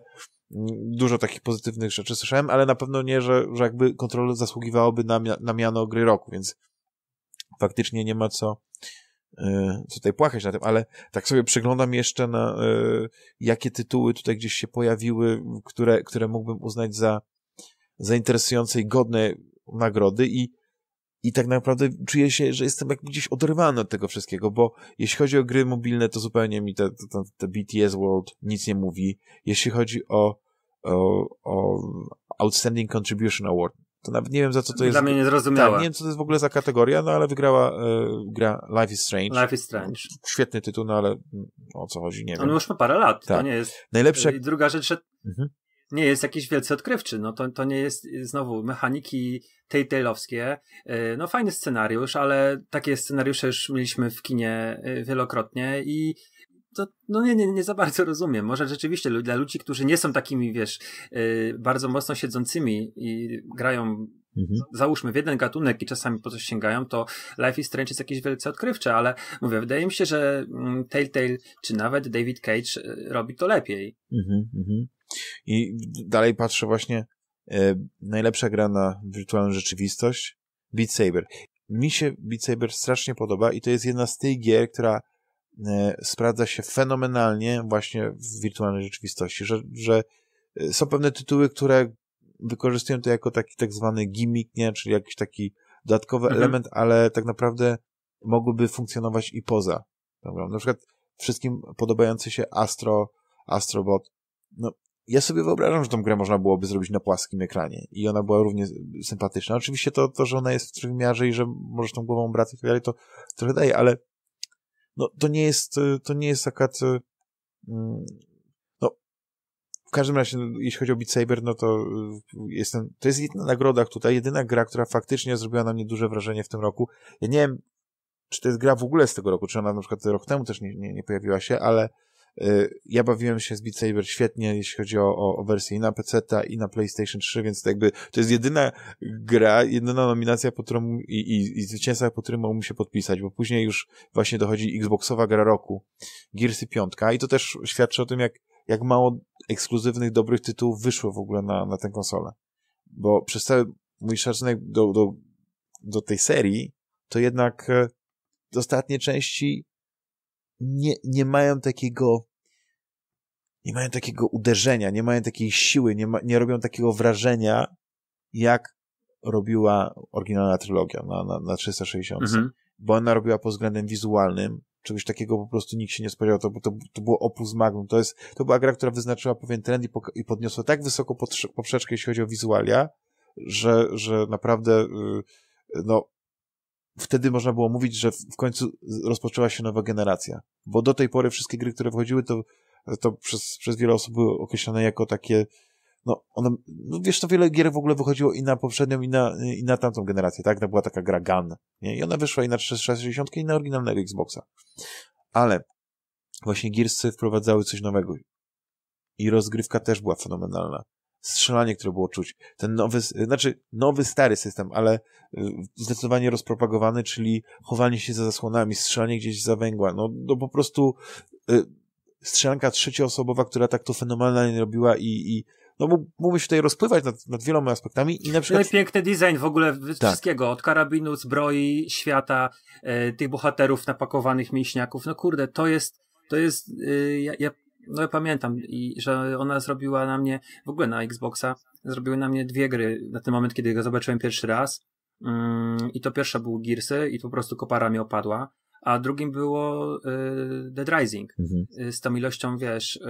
[SPEAKER 1] mm, dużo takich pozytywnych rzeczy słyszałem, ale na pewno nie, że, że jakby kontrol zasługiwałoby na, na miano gry roku, więc faktycznie nie ma co E, tutaj płakać na tym, ale tak sobie przeglądam jeszcze na e, jakie tytuły tutaj gdzieś się pojawiły, które, które mógłbym uznać za zainteresujące i godne nagrody i i tak naprawdę czuję się, że jestem jak gdzieś oderwany od tego wszystkiego, bo jeśli chodzi o gry mobilne, to zupełnie mi te, te, te BTS World nic nie mówi. Jeśli chodzi o, o, o Outstanding Contribution Award, to nawet nie wiem za co to jest. Dla mnie Tak, nie wiem co to jest w ogóle za kategoria, no ale wygrała e, gra Life is Strange. Life is Strange. Świetny tytuł, no ale
[SPEAKER 3] o co chodzi, nie wiem. On już ma parę lat, tak. to nie jest. Najlepsze. I
[SPEAKER 2] druga rzecz, że mhm. nie jest jakiś wielce odkrywczy, no to, to nie jest znowu mechaniki telltale'owskie. E, no fajny scenariusz, ale takie scenariusze już mieliśmy w kinie e, wielokrotnie i to no nie, nie, nie za bardzo rozumiem. Może rzeczywiście dla ludzi, którzy nie są takimi, wiesz, y, bardzo mocno siedzącymi i grają Mhm. załóżmy w jeden gatunek i czasami po coś sięgają, to Life is Strange jest jakieś wielce odkrywcze, ale mówię, wydaje mi się, że mm, Telltale czy nawet David Cage y, robi to lepiej.
[SPEAKER 3] Mhm, mhm. I dalej
[SPEAKER 1] patrzę właśnie y, najlepsza gra na wirtualną rzeczywistość Beat Saber. Mi się Beat Saber strasznie podoba i to jest jedna z tych gier, która E, sprawdza się fenomenalnie właśnie w wirtualnej rzeczywistości, że, że e, są pewne tytuły, które wykorzystują to jako taki tak zwany gimmick, nie? czyli jakiś taki dodatkowy mhm. element, ale tak naprawdę mogłyby funkcjonować i poza Na przykład wszystkim podobający się Astro, Astrobot. No, ja sobie wyobrażam, że tą grę można byłoby zrobić na płaskim ekranie i ona była równie sympatyczna. Oczywiście to, to że ona jest w trójmiarze i że możesz tą głową obracać, to tak to trochę daje, ale no, to nie jest, y, to nie jest akurat, y, mm, no, w każdym razie, no, jeśli chodzi o Beat Saber, no to y, jestem, to jest jedna nagroda tutaj, jedyna gra, która faktycznie zrobiła na mnie duże wrażenie w tym roku. Ja nie wiem, czy to jest gra w ogóle z tego roku, czy ona na przykład rok temu też nie, nie, nie pojawiła się, ale Y, ja bawiłem się z Beat Saber świetnie, jeśli chodzi o, o, o wersję i na PC, i na PlayStation 3, więc to jakby to jest jedyna gra, jedyna nominacja, po którą, i, i, i zwycięstwa, po którym mógłbym się podpisać, bo później już właśnie dochodzi Xboxowa gra roku, Gearsy 5, i to też świadczy o tym, jak, jak mało ekskluzywnych, dobrych tytułów wyszło w ogóle na, na tę konsolę. Bo przez cały mój szacunek do, do, do tej serii, to jednak e, ostatnie części nie, nie mają takiego nie mają takiego uderzenia, nie mają takiej siły, nie, ma, nie robią takiego wrażenia, jak robiła oryginalna trylogia na, na, na 360. Mhm. Bo ona robiła pod względem wizualnym czegoś takiego po prostu nikt się nie spodziewał, to, to, to było opus magnum. To, jest, to była gra, która wyznaczyła pewien trend i, po, i podniosła tak wysoko poprzeczkę, jeśli chodzi o wizualia, że, że naprawdę y, no, wtedy można było mówić, że w końcu rozpoczęła się nowa generacja. Bo do tej pory wszystkie gry, które wchodziły, to to przez, przez wiele osób były określone jako takie no, one, no wiesz, to wiele gier w ogóle wychodziło i na poprzednią, i na, i na tamtą generację, tak? To była taka gra Gun, nie? I ona wyszła i na 360 i na oryginalnego Xboxa. Ale właśnie Gearsy wprowadzały coś nowego. I rozgrywka też była fenomenalna. Strzelanie, które było czuć. Ten nowy, znaczy nowy, stary system, ale y, zdecydowanie rozpropagowany, czyli chowanie się za zasłonami, strzelanie gdzieś za węgła. No, no po prostu... Y, strzelanka trzecioosobowa, która tak to fenomenalnie robiła i, i no mógłby się tutaj rozpływać nad, nad wieloma aspektami i na przykład... No i
[SPEAKER 2] piękny design w ogóle tak. wszystkiego, od karabinu, zbroi, świata, e, tych bohaterów napakowanych mięśniaków, no kurde, to jest, to jest, y, ja, ja, no ja pamiętam, i, że ona zrobiła na mnie, w ogóle na Xboxa, zrobiły na mnie dwie gry, na ten moment, kiedy go zobaczyłem pierwszy raz, mm, i to pierwsza był Gearsy i po prostu kopara mi opadła, a drugim było y, Dead Rising mhm. Y, z tą ilością, wiesz, y,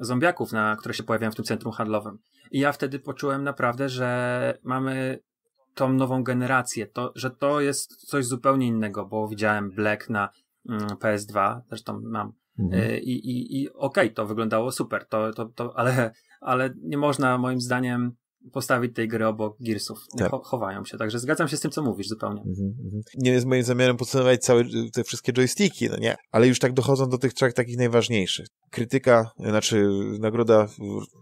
[SPEAKER 2] zombiaków, na, które się pojawiają w tym centrum handlowym. I ja wtedy poczułem naprawdę, że mamy tą nową generację, to, że to jest coś zupełnie innego, bo widziałem Black na mm, PS2, zresztą mam. Mhm. Y, I, i, i okej, okay, to wyglądało super, to, to, to, ale, ale nie można moim zdaniem postawić tej gry obok Gearsów. No, tak. Cho chowają się, także zgadzam się z tym, co mówisz zupełnie. Mm -hmm.
[SPEAKER 1] Nie jest moim zamiarem podsumować całe te wszystkie joysticki, no nie? Ale już tak dochodzą do tych trzech takich najważniejszych. Krytyka, znaczy nagroda,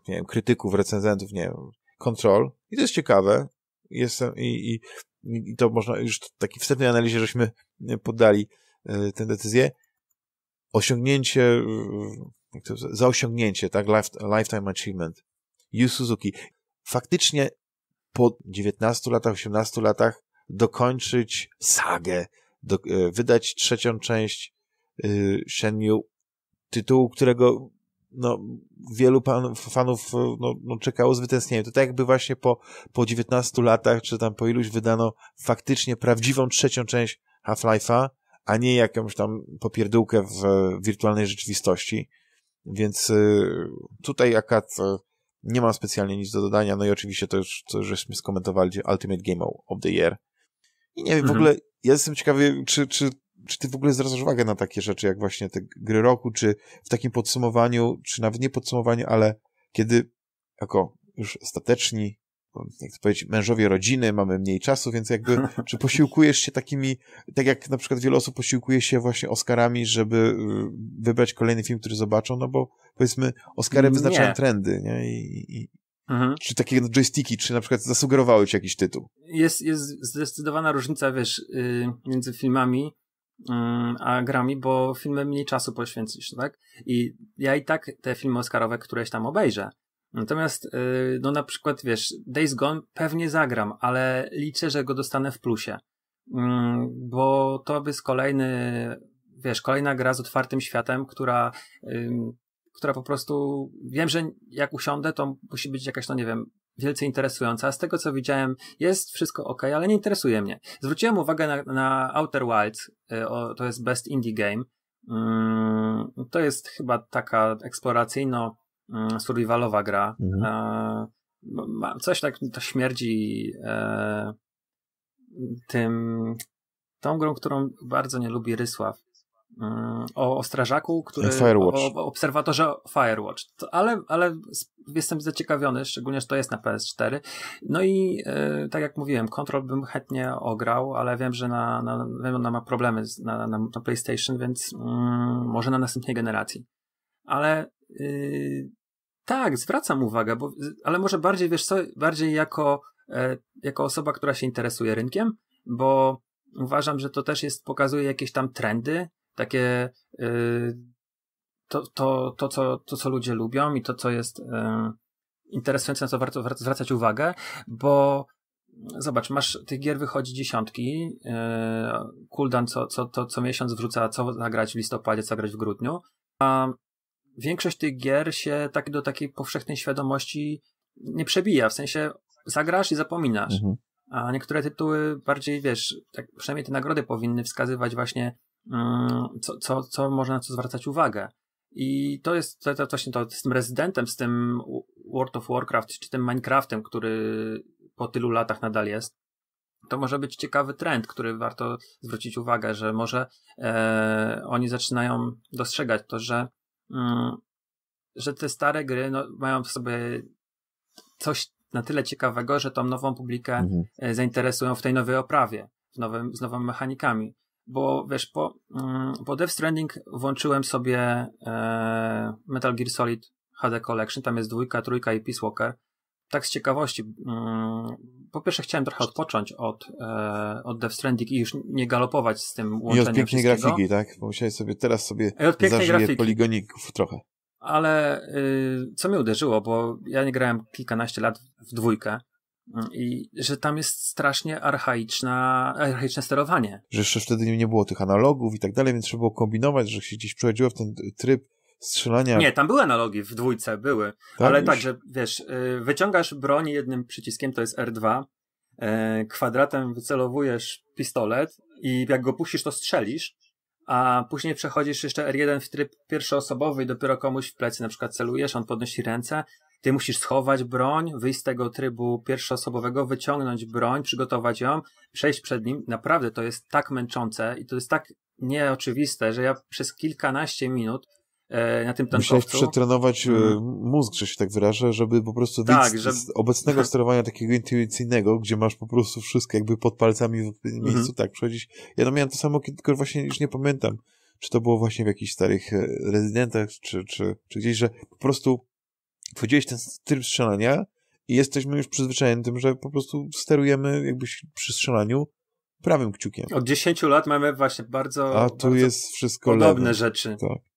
[SPEAKER 1] nie wiem, krytyków, recenzentów, nie wiem, kontrol. I to jest ciekawe. Jestem i, i, i to można już taki wstępnej analizie, żeśmy poddali y, tę decyzję. Osiągnięcie, y, za osiągnięcie, tak? Lifetime Achievement. Yu Suzuki faktycznie po 19 latach, 18 latach dokończyć sagę, do, e, wydać trzecią część yy, Shenmue, tytułu, którego no, wielu pan, fanów e, no, no, czekało z wytęsknieniem. To tak jakby właśnie po, po 19 latach, czy tam po iluś wydano faktycznie prawdziwą trzecią część Half-Life'a, a nie jakąś tam popierdółkę w e, wirtualnej rzeczywistości. Więc tutaj akad nie mam specjalnie nic do dodania, no i oczywiście to już, to już żeśmy skomentowali, Ultimate Game of the Year. I nie wiem, w mhm. ogóle ja jestem ciekawy, czy, czy, czy ty w ogóle zwracasz uwagę na takie rzeczy, jak właśnie te gry roku, czy w takim podsumowaniu, czy nawet nie podsumowaniu, ale kiedy jako już ostateczni jak to powiedzieć, mężowie rodziny, mamy mniej czasu, więc jakby, (laughs) czy posiłkujesz się takimi, tak jak na przykład wiele osób posiłkuje się właśnie Oscarami, żeby y, wybrać kolejny film, który zobaczą, no bo powiedzmy, Oscary wyznaczają trendy, nie? I, i, mhm. Czy takie no joysticki, czy na przykład zasugerowały ci jakiś tytuł?
[SPEAKER 2] Jest, jest zdecydowana różnica, wiesz, y, między filmami, y, a grami, bo filmy mniej czasu poświęcisz, tak? I ja i tak te filmy Oscarowe któreś tam obejrzę, Natomiast, y, no na przykład, wiesz, Days Gone pewnie zagram, ale liczę, że go dostanę w plusie. Mm, bo to by z kolejny, wiesz, kolejna gra z otwartym światem, która, która po prostu, wiem, że jak usiądę, to musi być jakaś, no nie wiem, wielce interesująca. Z tego co widziałem, jest wszystko ok, ale nie interesuje mnie. Zwróciłem uwagę na, na Outer Wilds, y, o, to jest Best Indie Game. Mm, to jest chyba taka eksploracyjno Mm, survivalowa gra. Mhm. E, coś tak to śmierdzi e, tym tą grą, którą bardzo nie lubi Rysław. Mm, o, o strażaku, który. No, Firewatch. O, o obserwatorze Firewatch. To, ale, ale jestem zaciekawiony, szczególnie, że to jest na PS4. No i e, tak jak mówiłem, Control bym chętnie ograł, ale wiem, że na, na, wiem, ona ma problemy z, na, na, na, PlayStation, więc mm, może na następnej generacji. Ale Yy, tak, zwracam uwagę, bo, ale może bardziej, wiesz co, bardziej jako, e, jako osoba, która się interesuje rynkiem, bo uważam, że to też jest, pokazuje jakieś tam trendy, takie e, to, to, to, co, to, co ludzie lubią i to, co jest e, interesujące, na co warto zwracać uwagę, bo zobacz, masz tych gier wychodzi dziesiątki, Kuldan co, co, to, co miesiąc wrzuca, co zagrać w listopadzie, co grać w grudniu, a większość tych gier się tak do takiej powszechnej świadomości nie przebija, w sensie zagrasz i zapominasz. Mhm. A niektóre tytuły bardziej, wiesz, tak przynajmniej te nagrody powinny wskazywać właśnie, mm, co, co, co można na co zwracać uwagę. I to jest to, to właśnie to z tym rezydentem, z tym World of Warcraft, czy tym Minecraftem, który po tylu latach nadal jest. To może być ciekawy trend, który warto zwrócić uwagę, że może e, oni zaczynają dostrzegać to, że że te stare gry no, mają w sobie coś na tyle ciekawego, że tą nową publikę mhm. E, zainteresują w tej nowej oprawie, w nowym, z nowymi mechanikami. Bo wiesz, po, mm, po Death Stranding włączyłem sobie e, Metal Gear Solid HD Collection, tam jest dwójka, trójka i Peace Walker tak z ciekawości, mm, po pierwsze chciałem trochę odpocząć od, e, od Death Stranding i już nie galopować z tym łączeniem I od pięknej grafiki,
[SPEAKER 1] tak? musiałem sobie, teraz sobie zażyję poligoników trochę.
[SPEAKER 2] Ale y, co mnie uderzyło, bo ja nie grałem kilkanaście lat w dwójkę, mm, i że tam jest strasznie archaiczna, archaiczne sterowanie.
[SPEAKER 1] Że jeszcze wtedy nie było tych analogów i tak dalej, więc trzeba było kombinować, że się gdzieś przechodziło w ten tryb strzelania. Nie,
[SPEAKER 2] tam były analogi w dwójce, były. Tak, ale już? tak, że wiesz, y, wyciągasz broń jednym przyciskiem, to jest R2, y, kwadratem wycelowujesz pistolet i jak go puścisz, to strzelisz, a później przechodzisz jeszcze R1 w tryb pierwszoosobowy i dopiero komuś w plecy na przykład celujesz, on podnosi ręce, ty musisz schować broń, wyjść z tego trybu pierwszoosobowego, wyciągnąć broń, przygotować ją, przejść przed nim. Naprawdę to jest tak męczące i to jest tak nieoczywiste, że ja przez kilkanaście minut E, na tym tankowcu. Musiałeś przetrenować mm.
[SPEAKER 1] mózg, że się tak wyrażę, żeby po prostu tak, że... z obecnego mhm. sterowania takiego intuicyjnego, gdzie masz po prostu wszystko jakby pod palcami w mhm. miejscu, mm tak, przechodzić. Ja no miałem to samo, tylko właśnie już nie pamiętam, czy to było właśnie w jakichś starych e, rezydentach, czy, czy, czy gdzieś, że po prostu wchodziłeś ten tryb strzelania i jesteśmy już przyzwyczajeni tym, że po prostu sterujemy jakby przy strzelaniu prawym kciukiem. Od
[SPEAKER 2] 10 lat mamy właśnie bardzo, A tu bardzo jest wszystko podobne rzeczy. Tak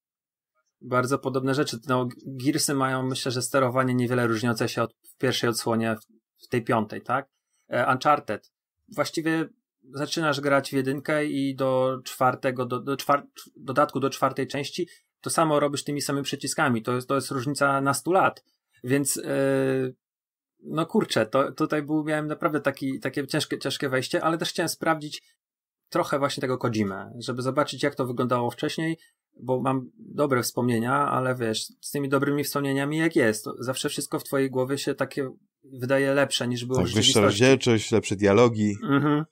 [SPEAKER 2] bardzo podobne rzeczy. No, Gearsy mają, myślę, że sterowanie niewiele różniące się od pierwszej odsłonie, w tej piątej, tak? E, Uncharted. Właściwie zaczynasz grać w jedynkę i do czwartego, do, do czwart, dodatku do czwartej części to samo robisz tymi samymi przyciskami. To jest, to jest różnica na 100 lat. Więc yy, no kurczę, to, tutaj był, miałem naprawdę taki, takie ciężkie, ciężkie wejście, ale też chciałem sprawdzić trochę właśnie tego Kodzimę, żeby zobaczyć jak to wyglądało wcześniej, bo mam dobre wspomnienia, ale wiesz, z tymi dobrymi wspomnieniami jak jest, zawsze wszystko w twojej głowie się takie wydaje lepsze niż było tak, w rzeczywistości. Wyższa rozdzielczość,
[SPEAKER 1] lepsze dialogi.
[SPEAKER 2] Mhm.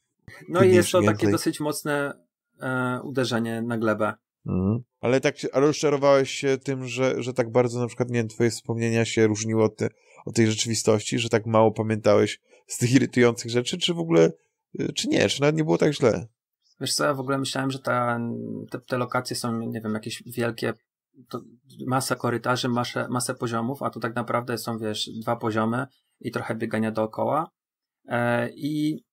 [SPEAKER 2] No i jest to więcej. takie dosyć mocne e, uderzenie na glebę. Mhm. Ale tak, ale rozczarowałeś
[SPEAKER 1] się tym, że, że tak bardzo na przykład, nie wiem, twoje wspomnienia się różniły od, te, od tej rzeczywistości, że tak mało pamiętałeś z tych irytujących rzeczy, czy w ogóle, y, czy nie, czy nawet nie było tak źle?
[SPEAKER 2] Wiesz co, ja w ogóle myślałem, że ta, te, te lokacje są, nie wiem, jakieś wielkie, to masa korytarzy, masę, masę poziomów, a tu tak naprawdę są, wiesz, dwa poziomy i trochę biegania dookoła. E, I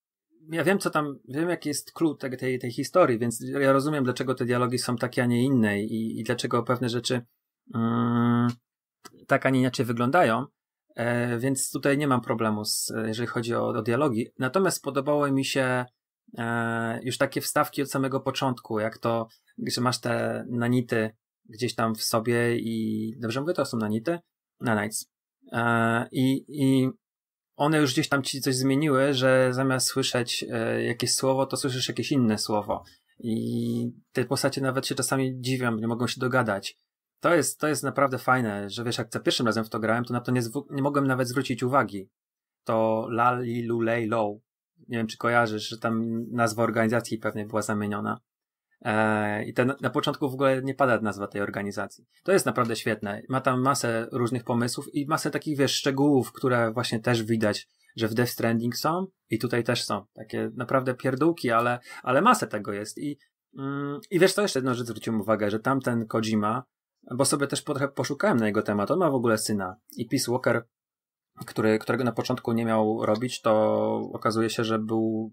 [SPEAKER 2] ja wiem, co tam, wiem, jaki jest klucz tej, tej, tej historii, więc ja rozumiem, dlaczego te dialogi są takie, a nie inne i, i dlaczego pewne rzeczy mm, tak, a nie inaczej wyglądają. E, więc tutaj nie mam problemu, z, jeżeli chodzi o, o dialogi. Natomiast podobały mi się E, już takie wstawki od samego początku, jak to, że masz te nanity gdzieś tam w sobie i dobrze mówię, to są nanity? Nanites. E, I, i one już gdzieś tam ci coś zmieniły, że zamiast słyszeć e, jakieś słowo, to słyszysz jakieś inne słowo. I te postacie nawet się czasami dziwią, nie mogą się dogadać. To jest, to jest naprawdę fajne, że wiesz, jak za pierwszym razem w to grałem, to na to nie, nie mogłem nawet zwrócić uwagi. To lali, lulej, low nie wiem czy kojarzysz, że tam nazwa organizacji pewnie była zamieniona. E, I to na, początku w ogóle nie pada nazwa tej organizacji. To jest naprawdę świetne. Ma tam masę różnych pomysłów i masę takich, wiesz, szczegółów, które właśnie też widać, że w Death Stranding są i tutaj też są. Takie naprawdę pierdółki, ale, ale masę tego jest. I, mm, I wiesz, to jeszcze jedną rzecz zwróciłem uwagę, że tamten Kojima, bo sobie też po, poszukałem na jego temat, on ma w ogóle syna i Peace Walker który, którego na początku nie miał robić, to okazuje się, że był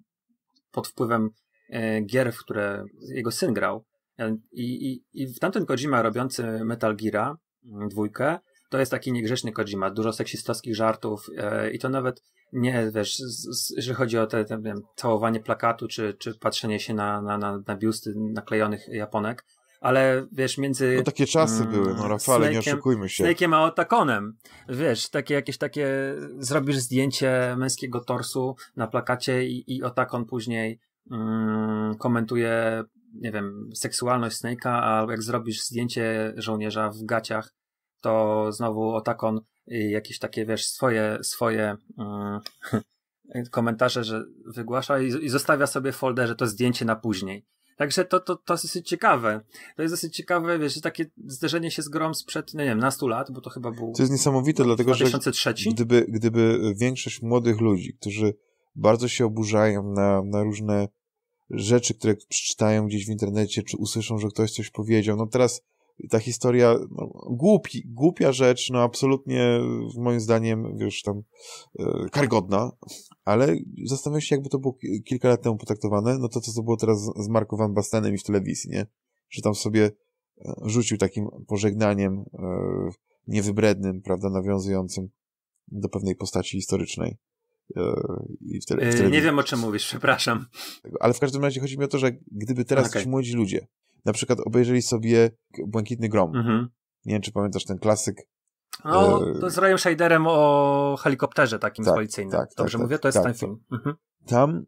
[SPEAKER 2] pod wpływem e, gier, w które jego syn grał. E, I, i, i w tamten Kojima robiący Metal Gear'a mm, dwójkę, to jest taki niegrzeczny Kojima, dużo seksistowskich żartów e, i to nawet nie, wiesz, z, jeżeli chodzi o te, te wiem, całowanie plakatu, czy, czy patrzenie się na, na, na, na biusty naklejonych Japonek, ale wiesz, między... No takie czasy mm, były, no Rafale, nie oszukujmy się. Snake'iem a Otakonem, wiesz, takie jakieś takie, zrobisz zdjęcie męskiego torsu na plakacie i, i Otakon później mm, komentuje, nie wiem, seksualność Snake'a, a jak zrobisz zdjęcie żołnierza w gaciach, to znowu Otakon jakieś takie, wiesz, swoje, swoje mm, (laughs) komentarze, że wygłasza i, i zostawia sobie folderze to zdjęcie na później. Także to, to, to jest dosyć ciekawe. To jest dosyć ciekawe, wiesz, takie zderzenie się z grom sprzed, no nie wiem, nastu lat, bo to chyba było. To jest niesamowite, dlatego 2003? że gdyby, gdyby
[SPEAKER 1] większość młodych ludzi, którzy bardzo się oburzają na, na różne rzeczy, które przeczytają gdzieś w internecie, czy usłyszą, że ktoś coś powiedział. No teraz ta historia, no, głupi, głupia rzecz, no absolutnie moim zdaniem, wiesz, tam e, kargodna, ale zastanawiam się, jakby to było kilka lat temu potraktowane, no to co było teraz z Marko Van Bastenem i w telewizji, nie? Że tam sobie e, rzucił takim pożegnaniem e, niewybrednym, prawda, nawiązującym do pewnej postaci historycznej. E, I w tele, w e, telewizji. nie wiem
[SPEAKER 2] o czym mówisz, przepraszam.
[SPEAKER 1] Ale w każdym razie chodzi mi o to, że gdyby teraz okay. ci młodzi ludzie na przykład obejrzeli sobie Błękitny Grom. Mhm. Nie wiem, czy pamiętasz ten klasyk. No, e...
[SPEAKER 2] z Rayem Shaderem o helikopterze takim tak, policyjnym. Tak, tak Dobrze tak, mówię, to tak, jest ten tak. film.
[SPEAKER 1] Mhm. Tam,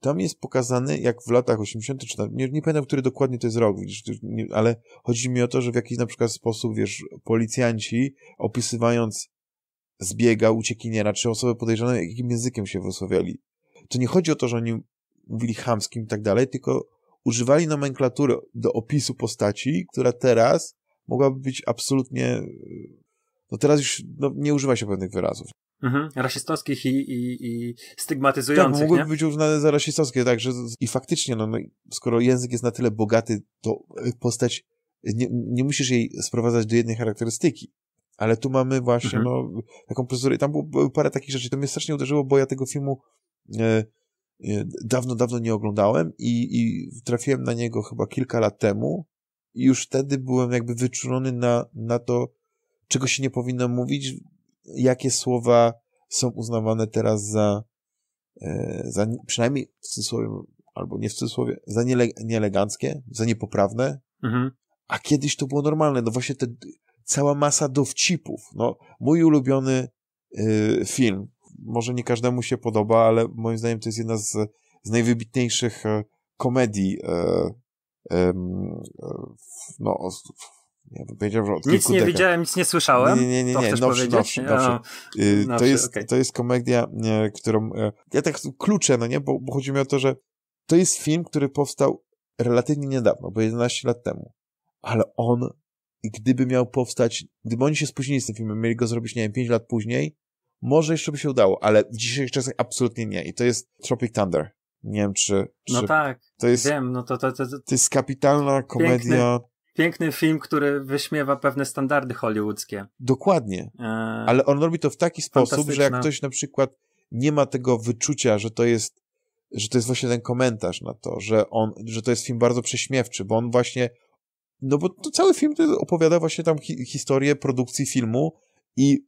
[SPEAKER 1] tam jest pokazany, jak w latach 80. czy tam, nie, nie pamiętam, który dokładnie to jest rok, widzisz, nie, ale chodzi mi o to, że w jakiś na przykład sposób, wiesz, policjanci opisywając zbiega uciekiniera, czy osoby podejrzane jakim językiem się wysławiali. To nie chodzi o to, że oni mówili chamskim i tak dalej, tylko używali nomenklatury do opisu postaci, która teraz mogłaby być absolutnie. No teraz już no, nie używa się pewnych wyrazów.
[SPEAKER 3] Mhm,
[SPEAKER 2] rasistowskich i, i, i tak, stygmatyzujących. Tak, mogłyby nie?
[SPEAKER 1] być uznane za rasistowskie, także i faktycznie, no, no skoro język jest na tyle bogaty, to e, postać e, nie, nie musisz jej sprowadzać do jednej charakterystyki. Ale tu mamy właśnie mhm. no, taką prozorę. Tam było parę takich rzeczy. To mnie strasznie uderzyło, bo ja tego filmu. E, Y, dawno, dawno nie oglądałem i, i trafiłem na niego chyba kilka lat temu i już wtedy byłem jakby wyczulony na, na to, czego się nie powinno mówić, jakie słowa są uznawane teraz za, e, za przynajmniej w cudzysłowie, albo nie w cudzysłowie, za niele, nieeleganckie, za niepoprawne, mhm. a kiedyś to było normalne, no właśnie te, cała masa dowcipów, no, mój ulubiony y, film, może nie każdemu się podoba, ale moim zdaniem to jest jedna z, z najwybitniejszych e, komedii e, e, no, nie bym powiedział, że od Nic nie dekad. widziałem, nic nie słyszałem. Nie, nie, nie, nie. Nowszy, nowszy, nowszy. to, jest, okay. to jest komedia, nie, którą. E, ja tak kluczę, no nie, bo, bo, chodzi mi o to, że to jest film, który powstał relatywnie niedawno, bo 11 lat temu. Ale on, gdyby miał powstać, gdyby oni się spóźnili z tym filmem, mieli go zrobić, nie wiem, 5 lat później, może jeszcze by się udało, ale w dzisiejszych czasach absolutnie nie. I to jest Tropic Thunder. Nie wiem, czy. No czy no tak. To jest,
[SPEAKER 2] wiem, no to, to, to, to
[SPEAKER 1] jest kapitalna komedia.
[SPEAKER 2] Piękny, piękny, film, który wyśmiewa pewne standardy hollywoodzkie.
[SPEAKER 1] Dokładnie. Eee, ale on robi to w taki sposób, że jak ktoś na przykład nie ma tego wyczucia, że to jest, że to jest właśnie ten komentarz na to, że on, że to jest film bardzo prześmiewczy, bo on właśnie, no bo to cały film opowiada właśnie tam hi historię produkcji filmu i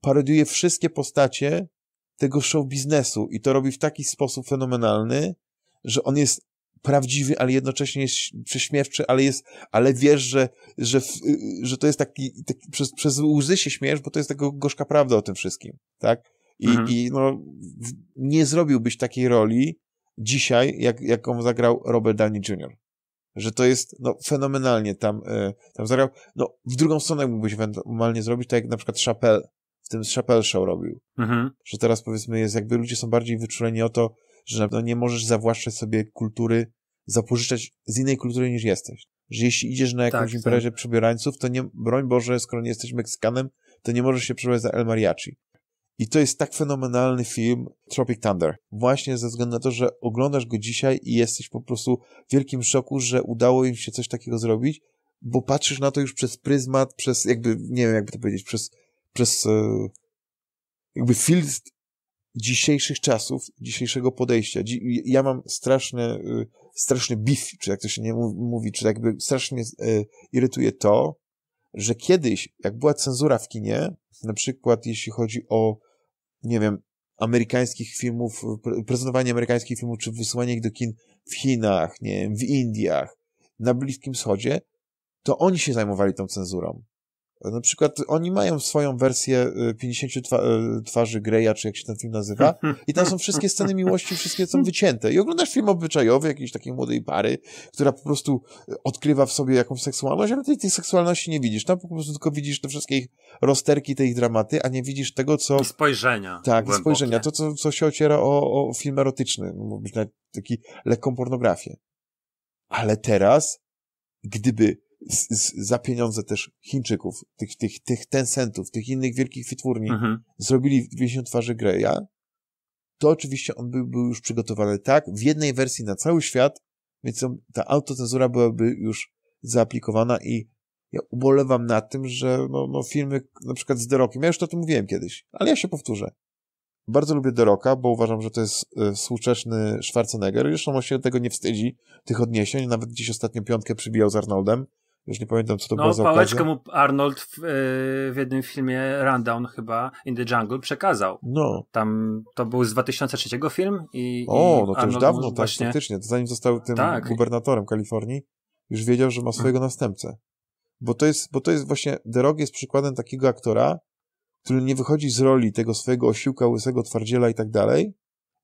[SPEAKER 1] parodiuje wszystkie postacie tego show biznesu i to robi w taki sposób fenomenalny, że on jest prawdziwy, ale jednocześnie jest prześmiewczy, ale jest, ale wiesz, że, że, że to jest taki, taki przez, przez łzy się śmiesz, bo to jest taka gorzka prawda o tym wszystkim, tak? I, mhm. i no, nie zrobiłbyś takiej roli dzisiaj, jak, jaką zagrał Robert Downey Jr. Że to jest, no, fenomenalnie tam, y, tam zagrał. No, w drugą stronę mógłbyś ewentualnie zrobić, tak jak na przykład Chapelle, w tym Chappelle Show robił. Mhm. Że teraz powiedzmy jest jakby ludzie są bardziej wyczuleni o to, że no nie możesz zawłaszczać sobie kultury, zapożyczać z innej kultury niż jesteś. Że jeśli idziesz na jakąś tak, imprezie tak. przebierańców, to nie, broń Boże, skoro nie jesteś Meksykanem, to nie możesz się przebrać za El Mariachi. I to jest tak fenomenalny film Tropic Thunder. Właśnie ze względu na to, że oglądasz go dzisiaj i jesteś po prostu w wielkim szoku, że udało im się coś takiego zrobić, bo patrzysz na to już przez pryzmat, przez jakby, nie wiem jakby to powiedzieć, przez przez e, jakby filtr dzisiejszych czasów, dzisiejszego podejścia. Ja mam straszny, e, straszny beef, czy jak to się nie mówi, czy jakby strasznie e, irytuje to, że kiedyś, jak była cenzura w kinie, na przykład jeśli chodzi o, nie wiem, amerykańskich filmów, prezentowanie amerykańskich filmów, czy wysyłanie ich do kin w Chinach, nie wiem, w Indiach, na Bliskim Wschodzie, to oni się zajmowali tą cenzurą. Na przykład oni mają swoją wersję 50 y, y, twarzy Greya, czy jak się ten film nazywa, i tam są wszystkie sceny miłości, wszystkie są wycięte. I oglądasz film obyczajowy jakiejś takiej młodej pary, która po prostu y, odkrywa w sobie jakąś seksualność, ale tej, tej seksualności nie widzisz. Tam po prostu tylko widzisz te wszystkie ich rozterki, te ich dramaty, a nie widzisz tego, co... I spojrzenia. Tak, i spojrzenia. To, co, co się ociera o, o film erotyczny. być nawet taki lekką pornografię. Ale teraz, gdyby z, z, za pieniądze też Chińczyków, tych, tych, tych Tencentów, tych innych wielkich wytwórni, mhm. zrobili 50 twarzy Greya, to oczywiście on by, był już przygotowany tak, w jednej wersji na cały świat, więc ta autocenzura byłaby już zaaplikowana i ja ubolewam na tym, że no, no filmy na przykład z Derokiem, ja już o tym mówiłem kiedyś, ale ja się powtórzę. Bardzo lubię Deroka, bo uważam, że to jest e, współczesny Schwarzenegger. Zresztą on się tego nie wstydzi, tych odniesień. Nawet gdzieś ostatnio piątkę przybijał z Arnoldem. Już nie pamiętam, co to no, było za pałeczkę mu
[SPEAKER 2] Arnold w, e, w, jednym filmie Rundown chyba, In the Jungle, przekazał. No. Tam to był z 2003 film i O, i no to Arnold już dawno, tak, właśnie... faktycznie. To
[SPEAKER 1] zanim został tym tak. gubernatorem Kalifornii, już wiedział, że ma swojego następcę. Bo to jest, bo to jest właśnie, Derog jest przykładem takiego aktora, który nie wychodzi z roli tego swojego osiłka, łysego twardziela i tak dalej,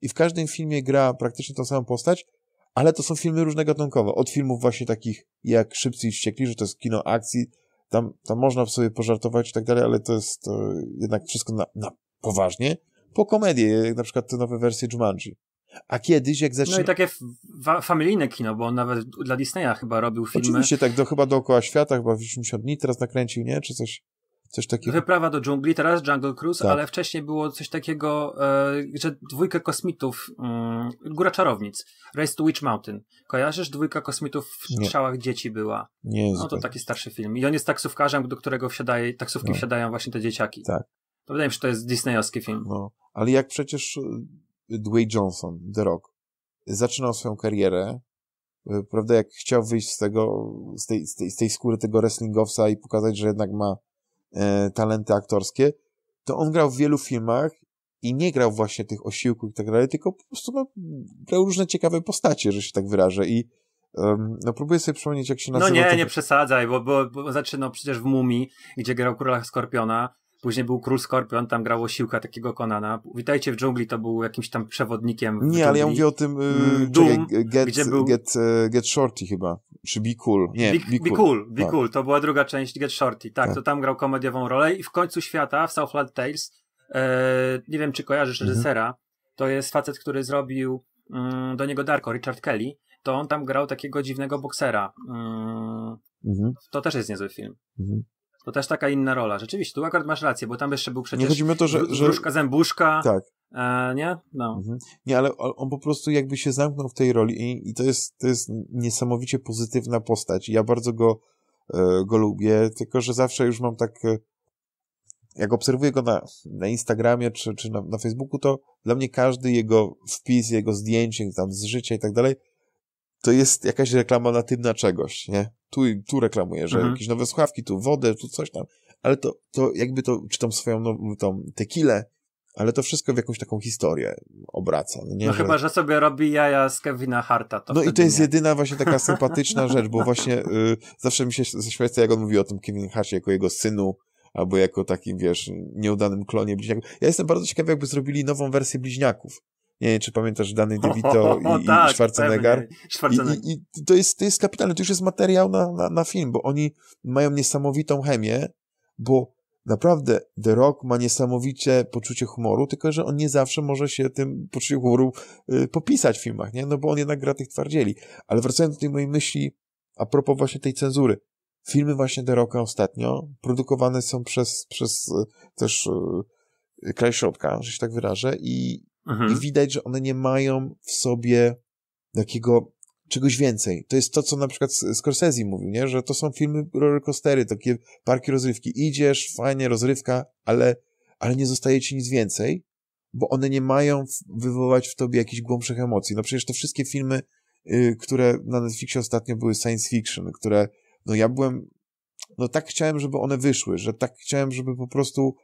[SPEAKER 1] i w każdym filmie gra praktycznie tą samą postać, ale to są filmy różne gatunkowe. Od filmów właśnie takich jak Szybcy i Wściekli, że to jest kino akcji, tam, tam można w sobie pożartować i tak dalej, ale to jest to e, jednak wszystko na, na poważnie. Po komedie, jak na przykład te nowe wersje Jumanji. A kiedyś, jak zaczyna... No i
[SPEAKER 2] takie familijne kino, bo on nawet dla Disneya chyba robił filmy. Oczywiście,
[SPEAKER 1] tak, do, chyba dookoła świata, chyba w 80 dni teraz nakręcił, nie? Czy coś Coś takiego.
[SPEAKER 2] Wyprawa do dżungli, teraz Jungle Cruise, tak. ale wcześniej było coś takiego, e, że dwójka kosmitów, y, Góra Czarownic, Race to Witch Mountain. Kojarzysz? Dwójka kosmitów w strzałach dzieci była. Nie jest No to taki starszy film. I on jest taksówkarzem, do którego wsiadaje, taksówki no. wsiadają właśnie te dzieciaki. Tak. To wydaje mi się, że to jest disneyowski film. No.
[SPEAKER 1] Ale jak przecież e, Dwayne Johnson, The Rock, zaczynał swoją karierę, e, prawda, jak chciał wyjść z tego, z tej, z tej, z tej skóry tego wrestlingowca i pokazać, że jednak ma E, talenty aktorskie, to on grał w wielu filmach i nie grał właśnie tych osiłków i tak dalej, tylko po prostu no, grał różne ciekawe postacie, że się tak wyrażę i no próbuję sobie przypomnieć, jak się nazywa. No nie, nie
[SPEAKER 2] przesadzaj, bo, bo, bo znaczy, no, przecież w Mumii, gdzie grał Króla Skorpiona, Później był Król Skorpion, tam grało siłka takiego Konana. Witajcie w dżungli, to był jakimś tam przewodnikiem. Nie, ale ja mówię o tym yy, Doom, czekaj, get, gdzie był... get,
[SPEAKER 1] get e, Shorty chyba. Czy Be Cool? Nie, Be, be, be Cool. cool be tak. cool,
[SPEAKER 2] to była druga część Get Shorty, tak, tak, to tam grał komediową rolę i w końcu świata w Southland Tales, e, nie wiem czy kojarzysz mhm. reżysera, to jest facet, który zrobił mm, do niego Darko, Richard Kelly, to on tam grał takiego dziwnego boksera. Mm, mhm. To też jest niezły film. Mhm. To też taka inna rola. Rzeczywiście, tu akurat masz rację, bo tam jeszcze był przecież nie chodzi mi o to, że, że... zębuszka. Tak. E, nie? No. Mhm.
[SPEAKER 1] Nie, ale on po prostu jakby się zamknął w tej roli i, i to, jest, to jest niesamowicie pozytywna postać. Ja bardzo go, e, go lubię, tylko że zawsze już mam tak... E, jak obserwuję go na, na Instagramie czy, czy na, na Facebooku, to dla mnie każdy jego wpis, jego zdjęcie tam z życia i tak dalej, to jest jakaś reklama natywna czegoś, nie? tu, tu reklamuje, że mhm. jakieś nowe słuchawki, tu wodę, tu coś tam, ale to, to jakby to, czy tam swoją nową, tą tequilę, ale to wszystko w jakąś taką historię obraca. No nie? No że... chyba,
[SPEAKER 2] że sobie robi jaja z Kevina Harta. no i to jest nie. jedyna
[SPEAKER 1] właśnie taka (laughs) sympatyczna rzecz, bo właśnie y, zawsze mi się zaśmieje, jak on mówi o tym Kevin Harcie jako jego synu, albo jako takim, wiesz, nieudanym klonie bliźniaków. Ja jestem bardzo ciekawy, jakby zrobili nową wersję bliźniaków. Nie wiem, czy pamiętasz Danny (laughs) DeVito i, i tak, Schwarzenegger. Schwarzenegger. I, I, to, jest, to jest kapitalne, to już jest materiał na, na, na film, bo oni mają niesamowitą chemię, bo naprawdę The Rock ma niesamowicie poczucie humoru, tylko że on nie zawsze może się tym poczuciem humoru y, popisać w filmach, nie? No bo on jednak gra tych twardzieli. Ale wracając do tej mojej myśli a propos właśnie tej cenzury. Filmy właśnie The Rocka ostatnio produkowane są przez, przez y, też y, kraj środka, że się tak wyrażę i Mhm. I widać, że one nie mają w sobie takiego czegoś więcej. To jest to, co na przykład Scorsese mówił, nie? że to są filmy rollercoastery, takie parki rozrywki. Idziesz, fajnie, rozrywka, ale, ale nie zostaje ci nic więcej, bo one nie mają wywołać w tobie jakichś głębszych emocji. No przecież te wszystkie filmy, yy, które na Netflixie ostatnio były science fiction, które, no ja byłem, no tak chciałem, żeby one wyszły, że tak chciałem, żeby po prostu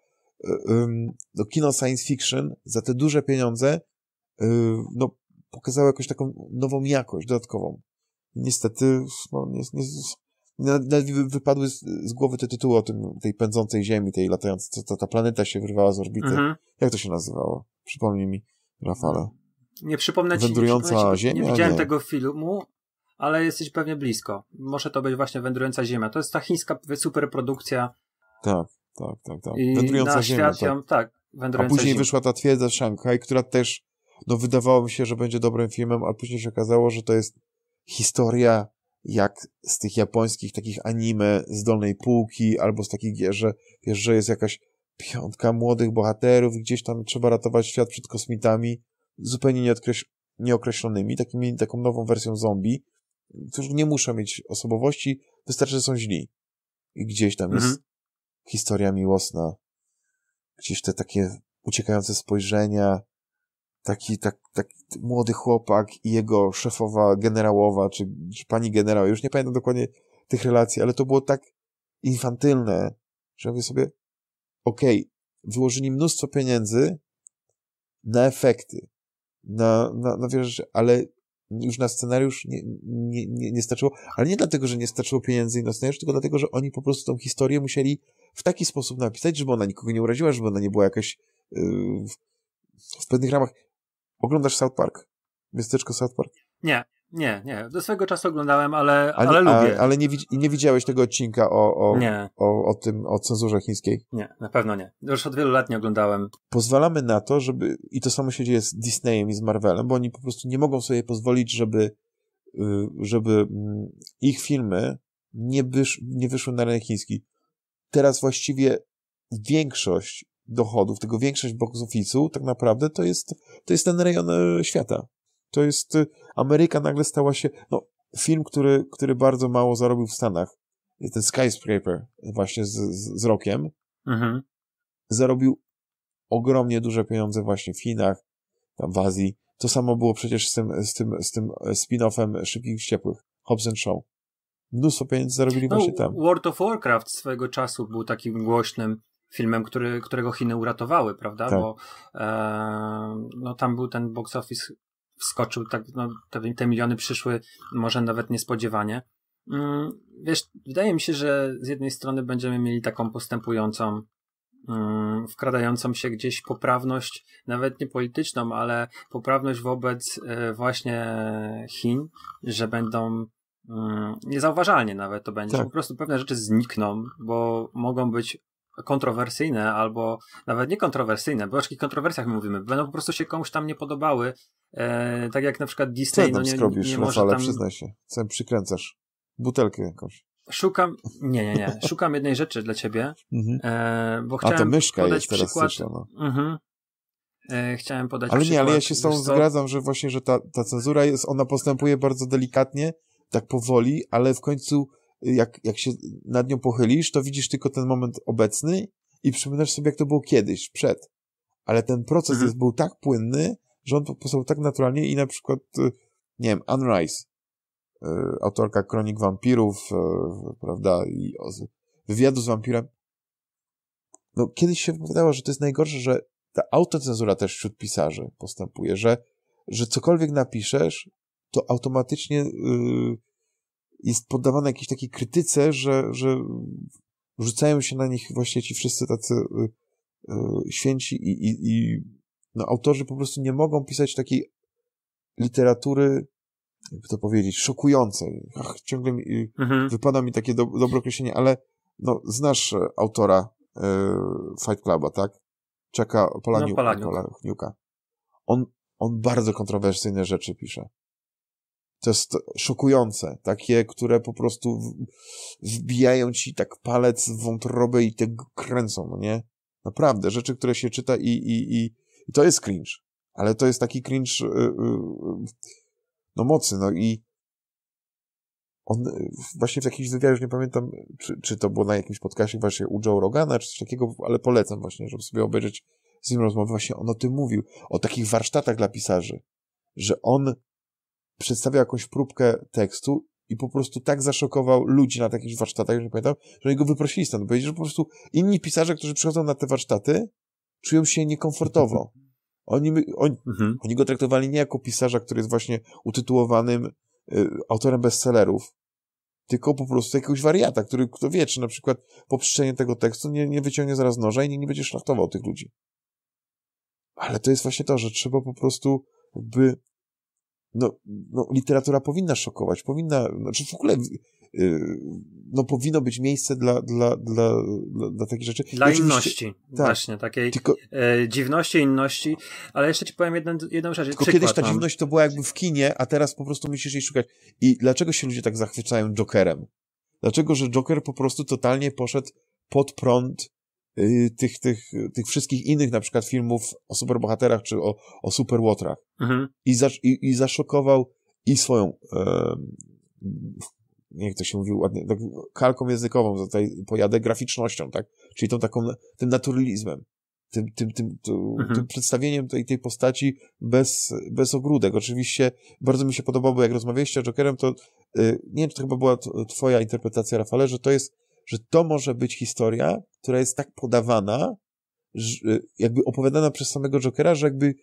[SPEAKER 1] Y, no, kino science fiction za te duże pieniądze y, no, pokazało jakąś taką nową jakość dodatkową. Niestety no, nie, nie, nie, wypadły z, z, głowy te tytuły o tym, tej pędzącej ziemi, tej latającej, ta, ta planeta się wyrwała z orbity. Mhm. Jak to się nazywało? Przypomnij mi, Rafale. Nie przypomnę ci, Wędrująca nie, ziemia? nie widziałem nie.
[SPEAKER 2] tego filmu, ale jesteś pewnie blisko. Może to być właśnie Wędrująca Ziemia. To jest ta chińska superprodukcja.
[SPEAKER 1] Tak tak, tak, tak. I wędrująca na ziemia, świat tak. ją, tak. tak A później ziemia. wyszła ta twierdza Szanghaj, która też, no wydawało mi się, że będzie dobrym filmem, ale później się okazało, że to jest historia jak z tych japońskich takich anime z dolnej półki, albo z takich gier, że wiesz, że jest jakaś piątka młodych bohaterów, gdzieś tam trzeba ratować świat przed kosmitami, zupełnie nieokreś nieokreślonymi, takimi, taką nową wersją zombie, którzy nie muszą mieć osobowości, wystarczy, że są źli. I gdzieś tam mhm. jest historia miłosna. Gdzieś te takie uciekające spojrzenia, taki, tak, tak młody chłopak i jego szefowa generałowa, czy, czy pani generał, już nie pamiętam dokładnie tych relacji, ale to było tak infantylne, że mówię sobie, okej, okay, wyłożyli mnóstwo pieniędzy na efekty, na, na, na wiele rzeczy, ale już na scenariusz nie, nie, nie, nie starczyło, ale nie dlatego, że nie starczyło pieniędzy na scenariusz, tylko dlatego, że oni po prostu tą historię musieli w taki sposób napisać, żeby ona nikogo nie uraziła, żeby ona nie była jakaś yy, w, w pewnych ramach. Oglądasz South Park? Miasteczko South Park?
[SPEAKER 2] Nie. Nie, nie. Do swego czasu oglądałem, ale, ale, ale lubię.
[SPEAKER 1] A, ale nie, nie, widziałeś tego odcinka o, o, o, o, tym, o cenzurze chińskiej?
[SPEAKER 2] Nie, na pewno nie. Już od wielu lat nie oglądałem.
[SPEAKER 1] Pozwalamy na to, żeby, i to samo się dzieje z Disneyem i z Marvelem, bo oni po prostu nie mogą sobie pozwolić, żeby, y, żeby mm, ich filmy nie, wysz, nie wyszły na rynek chiński. Teraz właściwie większość dochodów, tego większość box office'u tak naprawdę to jest, to jest ten rejon e, świata to jest, y, Ameryka nagle stała się, no, film, który, który bardzo mało zarobił w Stanach, ten Skyscraper właśnie z, z, z Rokiem, mhm. zarobił ogromnie duże pieniądze właśnie w Chinach, tam w Azji. To samo było przecież z tym, z tym, z tym e, spin-offem Szybkich i Hobbs and Show. Mnóstwo pieniędzy zarobili no, właśnie tam.
[SPEAKER 2] World of Warcraft swojego czasu był takim głośnym filmem, który, którego Chiny uratowały, prawda? Tak. Bo e, no, tam był ten box office wskoczył, tak, no, te, te miliony przyszły może nawet niespodziewanie. Mm, wiesz, wydaje mi się, że z jednej strony będziemy mieli taką postępującą, mm, wkradającą się gdzieś poprawność, nawet nie polityczną, ale poprawność wobec e, właśnie Chin, że będą mm, niezauważalnie nawet to będzie. Tak. Po prostu pewne rzeczy znikną, bo mogą być kontrowersyjne albo nawet niekontrowersyjne, bo o takich kontrowersjach my mówimy, będą po prostu się komuś tam nie podobały, e, tak jak na przykład Disney. Co no nie, skrobisz, nie, ale może tam... przyznaj
[SPEAKER 1] się, co przykręcasz? Butelkę jakąś.
[SPEAKER 2] Szukam, nie, nie, nie, szukam jednej rzeczy dla ciebie, mhm. e, bo chciałem A to myszka podać jest Teraz słysza, no. Mhm. E, chciałem podać ale przykład. Ale nie, ale ja się z tą zgadzam,
[SPEAKER 1] że właśnie, że ta, ta cenzura jest, ona postępuje bardzo delikatnie, tak powoli, ale w końcu jak, jak się nad nią pochylisz, to widzisz tylko ten moment obecny i przypominasz sobie, jak to było kiedyś, przed. Ale ten proces mhm. jest, był tak płynny, że on powstał tak naturalnie i na przykład, y, nie wiem, Anne Rice, y, autorka Kronik Wampirów, y, prawda, i o, wywiadu z wampirem, no kiedyś się wypowiadała, że to jest najgorsze, że ta autocenzura też wśród pisarzy postępuje, że, że cokolwiek napiszesz, to automatycznie... Yy, jest poddawane jakiejś takiej krytyce, że, że rzucają się na nich właśnie ci wszyscy tacy y, y, święci i, i, i no, autorzy po prostu nie mogą pisać takiej literatury, jakby to powiedzieć, szokującej. Ach, ciągle mi, y, mhm. wypada mi takie do, dobre określenie, ale no, znasz e, autora y, Fight Cluba, tak? Czeka Polaniuka. No, On, on bardzo kontrowersyjne rzeczy pisze to jest szokujące, takie, które po prostu wbijają ci tak palec w wątrobę i te kręcą, no nie? Naprawdę, rzeczy, które się czyta i, i, i, i to jest cringe, ale to jest taki cringe y, y, y no mocy, no i on y, właśnie w jakimś wywiadzie, już nie pamiętam, czy, czy to było na jakimś podcastie właśnie u Joe Rogana, czy coś takiego, ale polecam właśnie, żeby sobie obejrzeć z nim rozmowę, właśnie on o tym mówił, o takich warsztatach dla pisarzy, że on przedstawiał jakąś próbkę tekstu i po prostu tak zaszokował ludzi na takich warsztatach, już nie pamiętam, że oni go wyprosili stąd. Powiedzieli, że po prostu inni pisarze, którzy przychodzą na te warsztaty, czują się niekomfortowo. (laughs) Oni, mhm. oni go traktowali nie jako pisarza, który jest właśnie utytułowanym y, autorem bestsellerów, tylko po prostu jakiegoś wariata, który, kto wie, czy na przykład po tego tekstu nie, nie wyciągnie zaraz noża i nie, nie będzie szlachtował tych ludzi. Ale to jest właśnie to, że trzeba po prostu jakby no, no, literatura powinna szokować, powinna, znaczy w ogóle y, no powinno być miejsce dla, dla, dla, dla, dla takich rzeczy. Dla inności, tak, właśnie,
[SPEAKER 2] takiej tylko, e, dziwności, inności, ale jeszcze ci powiem jedną, jedną rzecz. Tylko kiedyś ta dziwność
[SPEAKER 1] to była jakby w kinie, a teraz po prostu musisz jej szukać. I dlaczego się ludzie tak zachwycają Jokerem? Dlaczego, że Joker po prostu totalnie poszedł pod prąd Y, tych, tych, tych wszystkich innych na przykład filmów o superbohaterach czy o, o superłotrach. Mhm. I, za, i, I zaszokował i swoją e, jak to się mówi ładnie, tak kalką językową, tutaj pojadę graficznością, tak? Czyli tą taką, tym naturalizmem, tym, tym, tym, tu, mhm. tym przedstawieniem tej, tej postaci bez, bez ogródek. Oczywiście bardzo mi się podobało, bo jak rozmawialiście o Jokerem, to yy, nie wiem, czy to chyba była twoja interpretacja, Rafale, że to jest że to może być historia, która jest tak podawana, e, jakby opowiadana przez samego Jokera, że jakby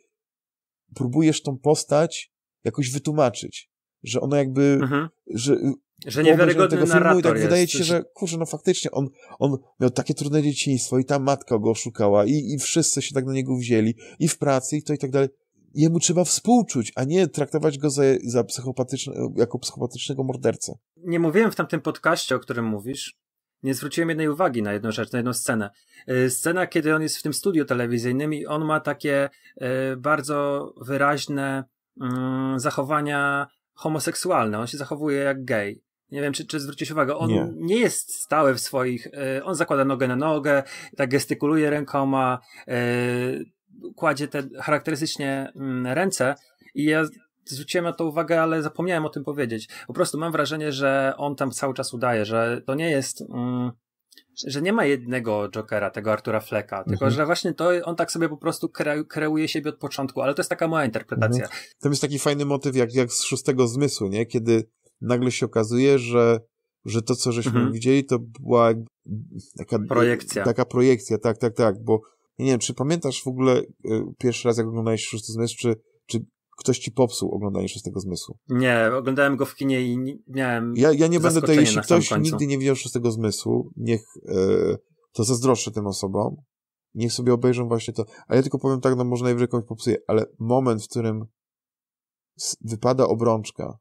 [SPEAKER 1] próbujesz tą postać jakoś wytłumaczyć. Że ona jakby, mhm. że e, że niewiarygodny tego filmu i tak jest. wydaje ci się, że kurze, no faktycznie on, on miał takie trudne dzieciństwo i ta matka go oszukała i, i wszyscy się tak na niego wzięli i w pracy i to i tak dalej. Jemu trzeba współczuć, a nie traktować go za, za psychopatyczne, jako psychopatycznego mordercę.
[SPEAKER 2] Nie mówiłem w tamtym podcaście, o którym mówisz, nie zwróciłem jednej uwagi na jedną rzecz, na jedną scenę. E, scena, kiedy on jest w tym studiu telewizyjnym i on ma takie e, bardzo wyraźne mm, zachowania homoseksualne. On się zachowuje jak gej. Nie wiem, czy, czy zwróciłeś uwagę. On nie. nie jest stały w swoich. E, on zakłada nogę na nogę, tak gestykuluje rękoma, kładzie te charakterystycznie mm, ręce. I ja zwróciłem na to uwagę, ale zapomniałem o tym powiedzieć. Po prostu mam wrażenie, że on tam cały czas udaje, że to nie jest. Mm, że nie ma jednego Jokera, tego Artura Fleka, tylko mhm. że właśnie to on tak sobie po prostu kre, kreuje siebie od początku, ale to jest taka moja interpretacja. Mhm.
[SPEAKER 1] jest taki fajny motyw jak, jak z szóstego zmysłu, nie? Kiedy nagle się okazuje, że, że to, co żeśmy mhm. widzieli, to była taka e, projekcja. Taka projekcja, tak, tak, tak, bo nie wiem, czy pamiętasz w ogóle e, pierwszy raz, jak oglądałeś szósty zmysł, czy ktoś ci popsuł oglądanie szóstego zmysłu.
[SPEAKER 2] Nie, oglądałem go w kinie i nie, miałem. Ja, ja nie będę tutaj, jeśli ktoś nigdy
[SPEAKER 1] nie widział szóstego zmysłu, niech e, to zazdroszczę tym osobom. Niech sobie obejrzą właśnie to. A ja tylko powiem tak, no może najwyżej komuś popsuję, ale moment, w którym wypada obrączka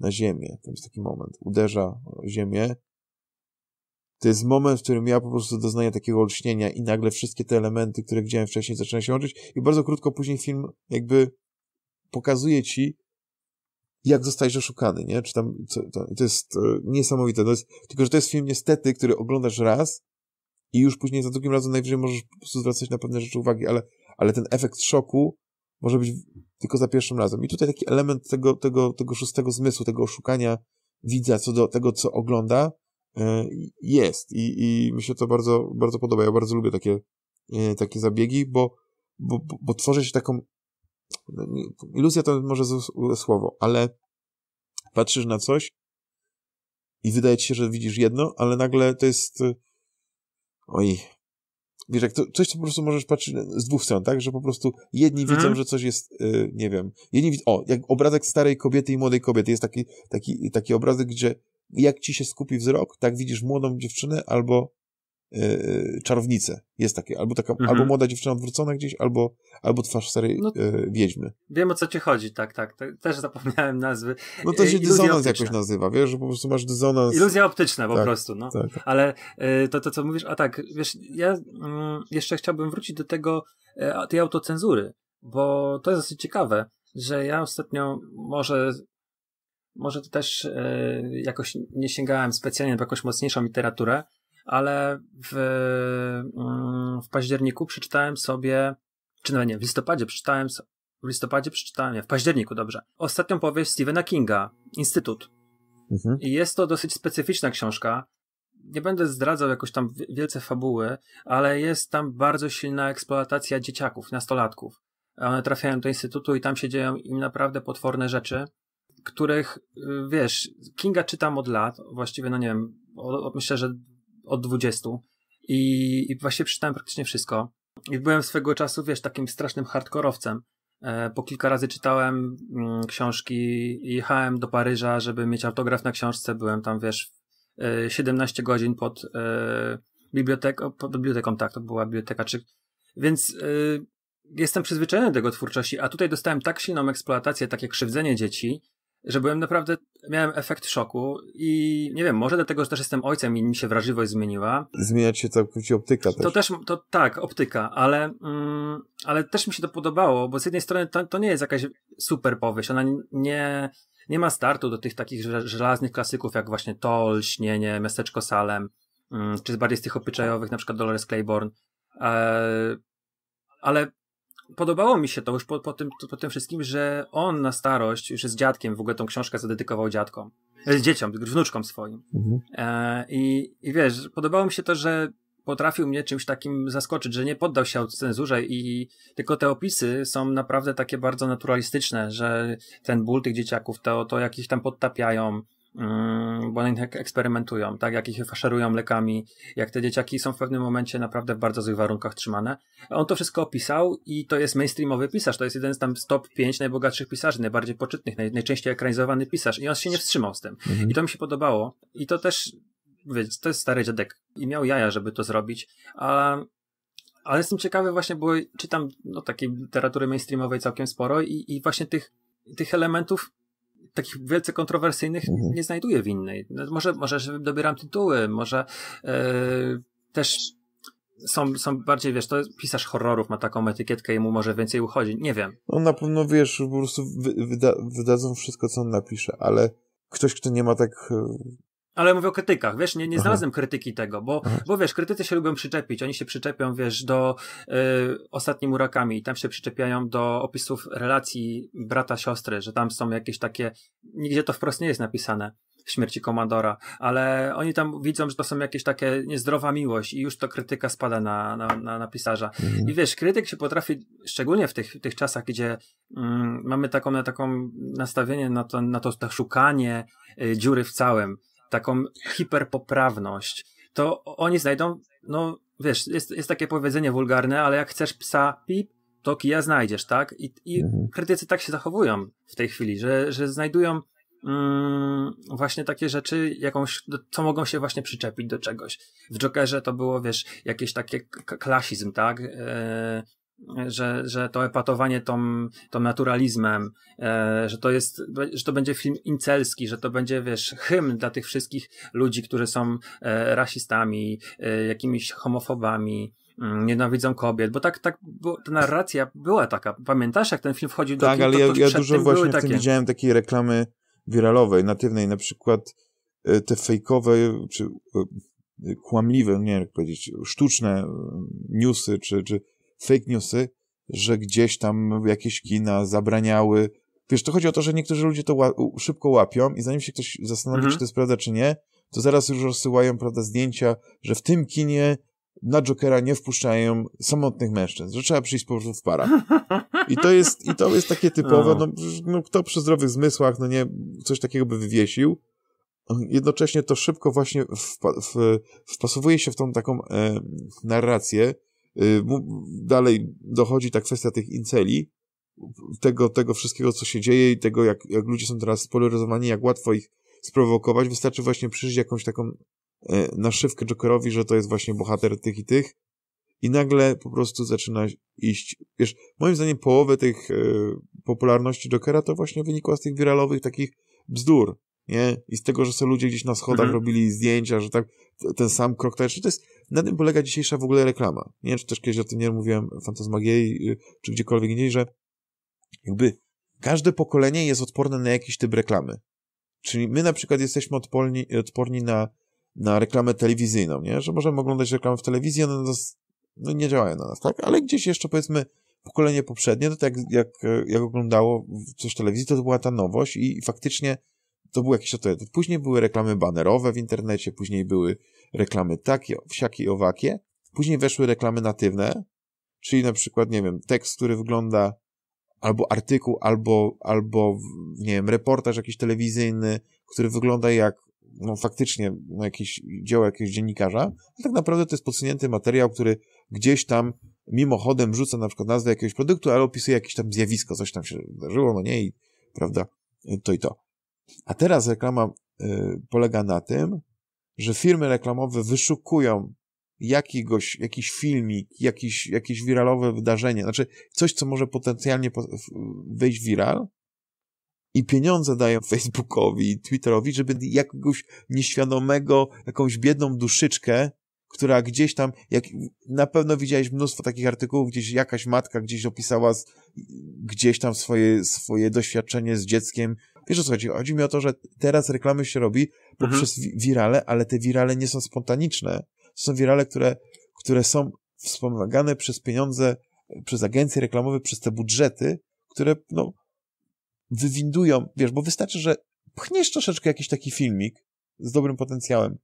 [SPEAKER 1] na ziemię, to jest taki moment, uderza ziemię, to jest moment, w którym ja po prostu doznaję takiego olśnienia i nagle wszystkie te elementy, które widziałem wcześniej, zaczynają się łączyć i bardzo krótko później film jakby pokazuje ci, jak zostajesz oszukany, nie? Czy tam, co, to, to, jest e, niesamowite. To jest, tylko, że to jest film niestety, który oglądasz raz i już później za drugim razem najwyżej możesz po prostu zwracać na pewne rzeczy uwagi, ale, ale ten efekt szoku może być tylko za pierwszym razem. I tutaj taki element tego, tego, tego szóstego zmysłu, tego oszukania widza co do tego, co ogląda, e, jest. I, i mi się to bardzo, bardzo podoba. Ja bardzo lubię takie, e, takie zabiegi, bo, bo, bo, bo tworzy się taką iluzja to może słowo, ale patrzysz na coś i wydaje ci się, że widzisz jedno, ale nagle to jest y, oj, wiesz, jak to, coś, co po prostu możesz patrzeć z dwóch stron, tak, że po prostu jedni widzą, mhm. że coś jest, y, nie wiem, jedni widzą, o, jak obrazek starej kobiety i młodej kobiety, jest taki, taki, taki obrazek, gdzie jak ci się skupi wzrok, tak widzisz młodą dziewczynę albo y, y czarownicę. Jest takie. Albo taka, mhm. albo młoda dziewczyna odwrócona gdzieś, albo, albo twarz starej no, y, wiedźmy.
[SPEAKER 2] Wiem o co ci chodzi, tak, tak. Też zapomniałem nazwy. No to y, się Iluzja dysonans optyczna. jakoś nazywa, wiesz, że po prostu masz dysonans. Iluzja optyczna po tak, prostu, no. Tak, tak. Ale y, to, to co mówisz, a tak, wiesz, ja mm, jeszcze chciałbym wrócić do tego, e, tej autocenzury, bo to jest dosyć ciekawe, że ja ostatnio może może to też y, jakoś nie sięgałem specjalnie do jakąś mocniejszą literaturę, ale w, mm, w październiku przeczytałem sobie, czy no nie, w listopadzie przeczytałem, w listopadzie przeczytałem, nie, w październiku, dobrze, ostatnią powieść Stephena Kinga, Instytut. Mhm. I jest to dosyć specyficzna książka, nie będę zdradzał jakoś tam wielce fabuły, ale jest tam bardzo silna eksploatacja dzieciaków, nastolatków. One trafiają do instytutu i tam się dzieją im naprawdę potworne rzeczy, których, y, wiesz, Kinga czytam od lat, właściwie, no nie wiem, od, od, myślę, że od 20 i, i właśnie przeczytałem praktycznie wszystko. I byłem swego czasu, wiesz, takim strasznym hardkorowcem. E, po kilka razy czytałem mm, książki, jechałem do Paryża, żeby mieć autograf na książce. Byłem tam, wiesz, 17 e, godzin pod, e, biblioteką, pod biblioteką, tak, to była biblioteka, czy... Więc jestem przyzwyczajony do tego twórczości, a tutaj dostałem tak silną eksploatację, takie krzywdzenie dzieci, że byłem naprawdę, miałem efekt szoku i nie wiem, może dlatego, że też jestem ojcem i mi się wrażliwość zmieniła.
[SPEAKER 1] zmieniać się całkowicie optyka też. To
[SPEAKER 2] też, to tak, optyka, ale, mm, ale też mi się to podobało, bo z jednej strony to, to nie jest jakaś super powieść, ona nie, nie ma startu do tych takich żelaznych klasyków jak właśnie To, Lśnienie, Miasteczko Salem, mm, czy bardziej z tych obyczajowych, na przykład Dolores Claiborne, e, ale podobało mi się to już po, po, tym, po tym wszystkim, że on na starość, już z dziadkiem, w ogóle tą książkę zadedykował dziadkom, z e, dzieciom, wnuczkom swoim. Mhm. E, i, I wiesz, podobało mi się to, że potrafił mnie czymś takim zaskoczyć, że nie poddał się cenzurze i tylko te opisy są naprawdę takie bardzo naturalistyczne, że ten ból tych dzieciaków, to, to jak tam podtapiają, Mm, bo oni tak eksperymentują, tak? Jak ich faszerują lekami, jak te dzieciaki są w pewnym momencie naprawdę w bardzo złych warunkach trzymane. On to wszystko opisał i to jest mainstreamowy pisarz. To jest jeden z tam top 5 najbogatszych pisarzy, najbardziej poczytnych, naj, najczęściej ekranizowany pisarz. I on się nie wstrzymał z tym. Mhm. I to mi się podobało. I to też, wiesz, to jest stary dziadek. I miał jaja, żeby to zrobić. Ale ale jestem ciekawy właśnie, bo czytam no, takiej literatury mainstreamowej całkiem sporo i, i właśnie tych, tych elementów takich wielce kontrowersyjnych mhm. nie znajduję w innej. No, może, może dobieram tytuły, może yy, też są, są bardziej, wiesz, to pisarz horrorów ma taką etykietkę i mu może więcej uchodzi, nie wiem.
[SPEAKER 1] No na pewno, wiesz, po prostu wyda wydadzą wszystko, co on napisze, ale ktoś, kto nie ma tak e,
[SPEAKER 2] ale mówię o krytykach, wiesz, nie, nie znalazłem Aha. krytyki tego, bo, bo wiesz, krytycy się lubią przyczepić, oni się przyczepią, wiesz, do y, ostatnim murakami, tam się przyczepiają do opisów relacji brata-siostry, że tam są jakieś takie, nigdzie to wprost nie jest napisane, śmierci komandora, ale oni tam widzą, że to są jakieś takie niezdrowa miłość i już to krytyka spada na, na, na, na pisarza. Mhm. I wiesz, krytyk się potrafi, szczególnie w tych, tych czasach, gdzie mm, mamy taką, na, taką nastawienie na to, na to, to szukanie y, dziury w całym, taką hiperpoprawność, to oni znajdą, no wiesz, jest, jest takie powiedzenie wulgarne, ale jak chcesz psa pip, to kija znajdziesz, tak? I, i mhm. krytycy tak się zachowują w tej chwili, że, że znajdują mm, właśnie takie rzeczy, jakąś, co mogą się właśnie przyczepić do czegoś. W Jokerze to było, wiesz, jakiś taki klasizm, tak? E, no. że, że to epatowanie tą, tą naturalizmem, e, że to jest, że to będzie film incelski, że to będzie, wiesz, hymn dla tych wszystkich ludzi, którzy są e, rasistami, e, jakimiś homofobami, mm, nienawidzą kobiet, bo tak, tak bo ta narracja była taka. Pamiętasz, jak ten film wchodził do tak, ale to, to ja, ja dużo właśnie w takie... tym widziałem
[SPEAKER 1] takiej reklamy wiralowej, natywnej, na przykład e, te fejkowe, czy e, kłamliwe, nie wiem jak powiedzieć, sztuczne e, newsy, czy, czy fake newsy, że gdzieś tam jakieś kina zabraniały. Wiesz, to chodzi o to, że niektórzy ludzie to szybko łapią i zanim się ktoś zastanowi, mhm. czy to jest prawda, czy nie, to zaraz już rozsyłają, prawda, zdjęcia, że w tym kinie na Jokera nie wpuszczają samotnych mężczyzn, że trzeba przyjść po prostu w parach. I to jest, i to jest takie typowe, no, no, no kto przy zdrowych zmysłach, no nie, coś takiego by wywiesił. Jednocześnie to szybko właśnie wpasowuje się w tą taką e, narrację, Y, dalej dochodzi ta kwestia tych inceli, tego, tego wszystkiego, co się dzieje i tego, jak, jak ludzie są teraz spolaryzowani, jak łatwo ich sprowokować. Wystarczy właśnie przyjrzeć jakąś taką e, naszywkę Jokerowi, że to jest właśnie bohater tych i tych i nagle po prostu zaczyna iść. Wiesz, moim zdaniem połowę tych e, popularności Jokera to właśnie wynikła z tych wiralowych takich bzdur, nie? I z tego, że sobie ludzie gdzieś na schodach mhm. robili zdjęcia, że tak ten sam krok, to jest na tym polega dzisiejsza w ogóle reklama. Nie wiem, czy też kiedyś o tym nie mówiłem, Fantasmagierii, y, czy gdziekolwiek indziej, że jakby każde pokolenie jest odporne na jakiś typ reklamy. Czyli my na przykład jesteśmy odporni, odporni na, na reklamę telewizyjną, nie? Że możemy oglądać reklamę w telewizji, one nas, no nie działają na nas, tak? Ale gdzieś jeszcze powiedzmy pokolenie poprzednie, to tak jak, jak, jak oglądało coś w telewizji, to była ta nowość i faktycznie to był jakiś autorytet. Później były reklamy banerowe w internecie, później były reklamy takie, wsiakie i owakie. Później weszły reklamy natywne, czyli na przykład, nie wiem, tekst, który wygląda albo artykuł, albo, albo nie wiem, reportaż jakiś telewizyjny, który wygląda jak no, faktycznie no, jakieś dzieło jakiegoś dziennikarza, tak naprawdę to jest podsunięty materiał, który gdzieś tam mimochodem rzuca na przykład nazwę jakiegoś produktu, ale opisuje jakieś tam zjawisko, coś tam się zdarzyło, no nie, i prawda, to i to. A teraz reklama y, polega na tym, że firmy reklamowe wyszukują jakiegoś, jakiś filmik, jakiś, jakieś wiralowe wydarzenie, znaczy coś, co może potencjalnie wyjść wiral i pieniądze dają (laughs) Facebookowi, Twitterowi, żeby jakiegoś nieświadomego, jakąś biedną duszyczkę, która gdzieś tam, jak, na pewno widziałeś mnóstwo takich artykułów, gdzieś jakaś matka gdzieś opisała gdzieś tam swoje, swoje doświadczenie z dzieckiem, Wiesz o co chodzi? Chodzi mi o to, że teraz reklamy się robi poprzez mhm. wirale, ale te wirale nie są spontaniczne. To są wirale, które, które są wspomagane przez pieniądze, przez agencje reklamowe, przez te budżety, które no, wywindują, wiesz, bo wystarczy, że pchniesz troszeczkę jakiś taki filmik z dobrym potencjałem,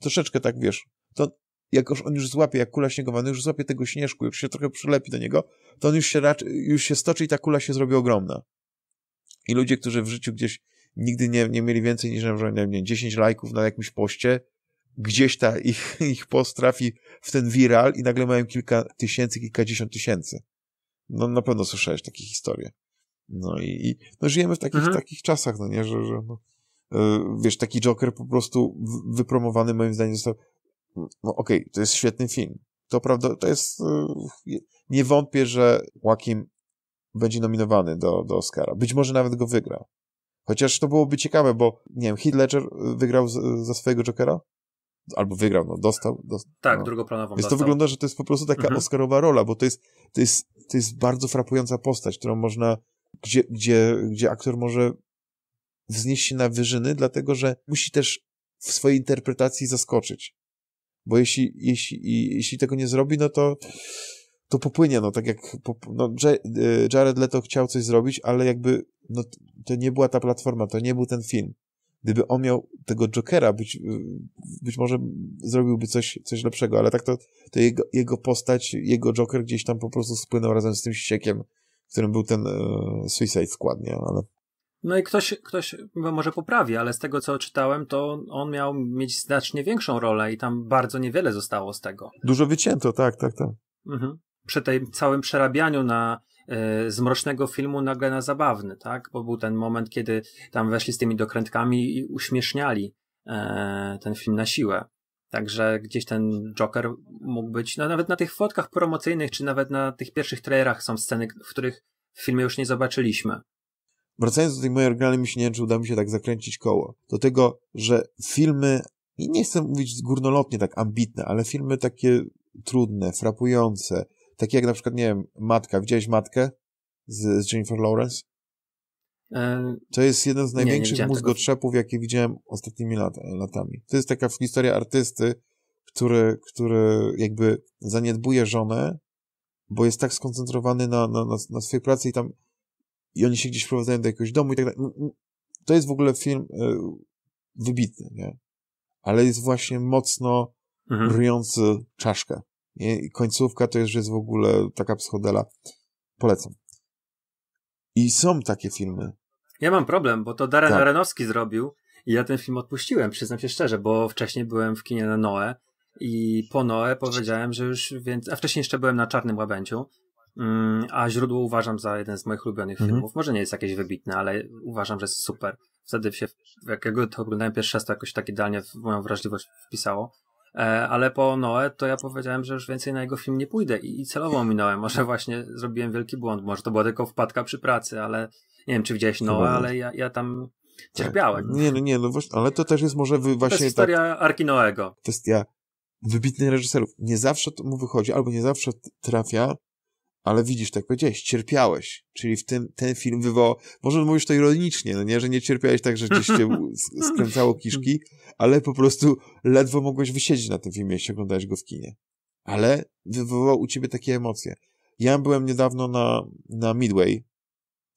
[SPEAKER 1] troszeczkę tak, wiesz, to jak już on już złapie, jak kula śniegowa, no już złapie tego śnieżku, już się trochę przylepi do niego, to on już się raczy, już się stoczy i ta kula się zrobi ogromna. I ludzie, którzy w życiu gdzieś nigdy nie, nie mieli więcej niż nie wiem, 10 lajków na jakimś poście, gdzieś ta ich, (laughs) ich post trafi w ten viral i nagle mają kilka tysięcy, kilkadziesiąt tysięcy. No na pewno słyszałeś takie historie. No i, i no, żyjemy w takich, mhm. takich czasach, no nie, że, że no, e, wiesz, taki Joker po prostu wypromowany moim zdaniem został no okej, okay, to jest świetny film. To prawda, to jest, e, nie wątpię, że Joaquin będzie nominowany do, do Oscara. Być może nawet go wygra. Chociaż to byłoby ciekawe, bo nie wiem, Heath Ledger y, wygrał z, za swojego Jokera? Albo wygrał, no, dostał. dostał
[SPEAKER 2] tak, no. drugoplanową Więc dostał. to wygląda, że to jest po prostu taka mhm.
[SPEAKER 1] Oscarowa rola, bo to jest, to, jest, to jest bardzo frapująca postać, którą można, gdzie, gdzie, gdzie aktor może wznieść się na wyżyny, dlatego że musi też w swojej interpretacji zaskoczyć. Bo jeśli, jeśli, jeśli tego nie zrobi, no to to popłynie, no tak jak no, y, Jared Leto chciał coś zrobić, ale jakby no, to nie była ta platforma, to nie był ten film. Gdyby on miał tego Jokera, być, y, być może zrobiłby coś, coś lepszego, ale tak to, to jego, jego postać, jego Joker gdzieś tam po prostu spłynął razem z tym ściekiem, którym był ten e, Suicide Squad, nie? Ale...
[SPEAKER 2] No i ktoś, ktoś może poprawi, ale z tego co czytałem, to on miał mieć znacznie większą rolę i tam bardzo niewiele zostało z tego.
[SPEAKER 1] Dużo wycięto, tak, tak, tak.
[SPEAKER 3] Mhm
[SPEAKER 2] przy tej całym przerabianiu na e, z mrocznego filmu nagle na zabawny, tak? Bo był ten moment, kiedy tam weszli z tymi dokrętkami i uśmieszniali e, ten film na siłę. Także gdzieś ten Joker mógł być, no nawet na tych fotkach promocyjnych, czy nawet na tych pierwszych trailerach są sceny, w których w filmie już nie zobaczyliśmy.
[SPEAKER 1] Wracając do tej mojej oryginalnej myśli, nie wiem, czy uda mi się tak zakręcić koło. Do tego, że filmy, i nie chcę mówić górnolotnie tak ambitne, ale filmy takie trudne, frapujące, takie jak na przykład, nie wiem, Matka. Widziałeś Matkę z, z Jennifer Lawrence? E, to jest jeden z największych nie, nie mózgotrzepów, tego. jakie widziałem ostatnimi lat, e, latami. To jest taka historia artysty, który, który jakby zaniedbuje żonę, bo jest tak skoncentrowany na, na, na, na swojej pracy i tam i oni się gdzieś wprowadzają do jakiegoś domu i tak dalej. Mm, mm. To jest w ogóle film y, wybitny, nie? Ale jest właśnie mocno mhm. czaszkę. I końcówka to już jest w ogóle taka pschodela Polecam. I są takie filmy.
[SPEAKER 2] Ja mam problem, bo to Darren tak. zrobił i ja ten film odpuściłem, przyznam się szczerze, bo wcześniej byłem w kinie na Noe i po Noe powiedziałem, że już więc, a wcześniej jeszcze byłem na Czarnym Łabędziu mm, a źródło uważam za jeden z moich ulubionych mhm. filmów. Może nie jest jakieś wybitne, ale uważam, że jest super. Wtedy się, jak ja go to oglądałem pierwszy raz, to jakoś tak idealnie w moją wrażliwość wpisało. E, ale po Noe to ja powiedziałem, że już więcej na jego film nie pójdę i, i celowo ominąłem. Może właśnie zrobiłem wielki błąd, może to była tylko wpadka przy pracy, ale nie wiem, czy widziałeś Noe, ale ja, ja tam cierpiałem. Tak. Nie, no nie, no
[SPEAKER 1] właśnie, ale to też jest może właśnie właśnie... To jest tak historia
[SPEAKER 2] tak, Arki Noego.
[SPEAKER 1] Kwestia wybitnych reżyserów. Nie zawsze to mu wychodzi, albo nie zawsze trafia ale widzisz, tak powiedziałeś, cierpiałeś. Czyli w tym, ten film wywołał, może mówisz to ironicznie, no nie, że nie cierpiałeś tak, że gdzieś się (laughs) skręcało kiszki, ale po prostu ledwo mogłeś wysiedzieć na tym filmie, jeśli oglądałeś go w kinie. Ale wywołał u ciebie takie emocje. Ja byłem niedawno na, na Midway.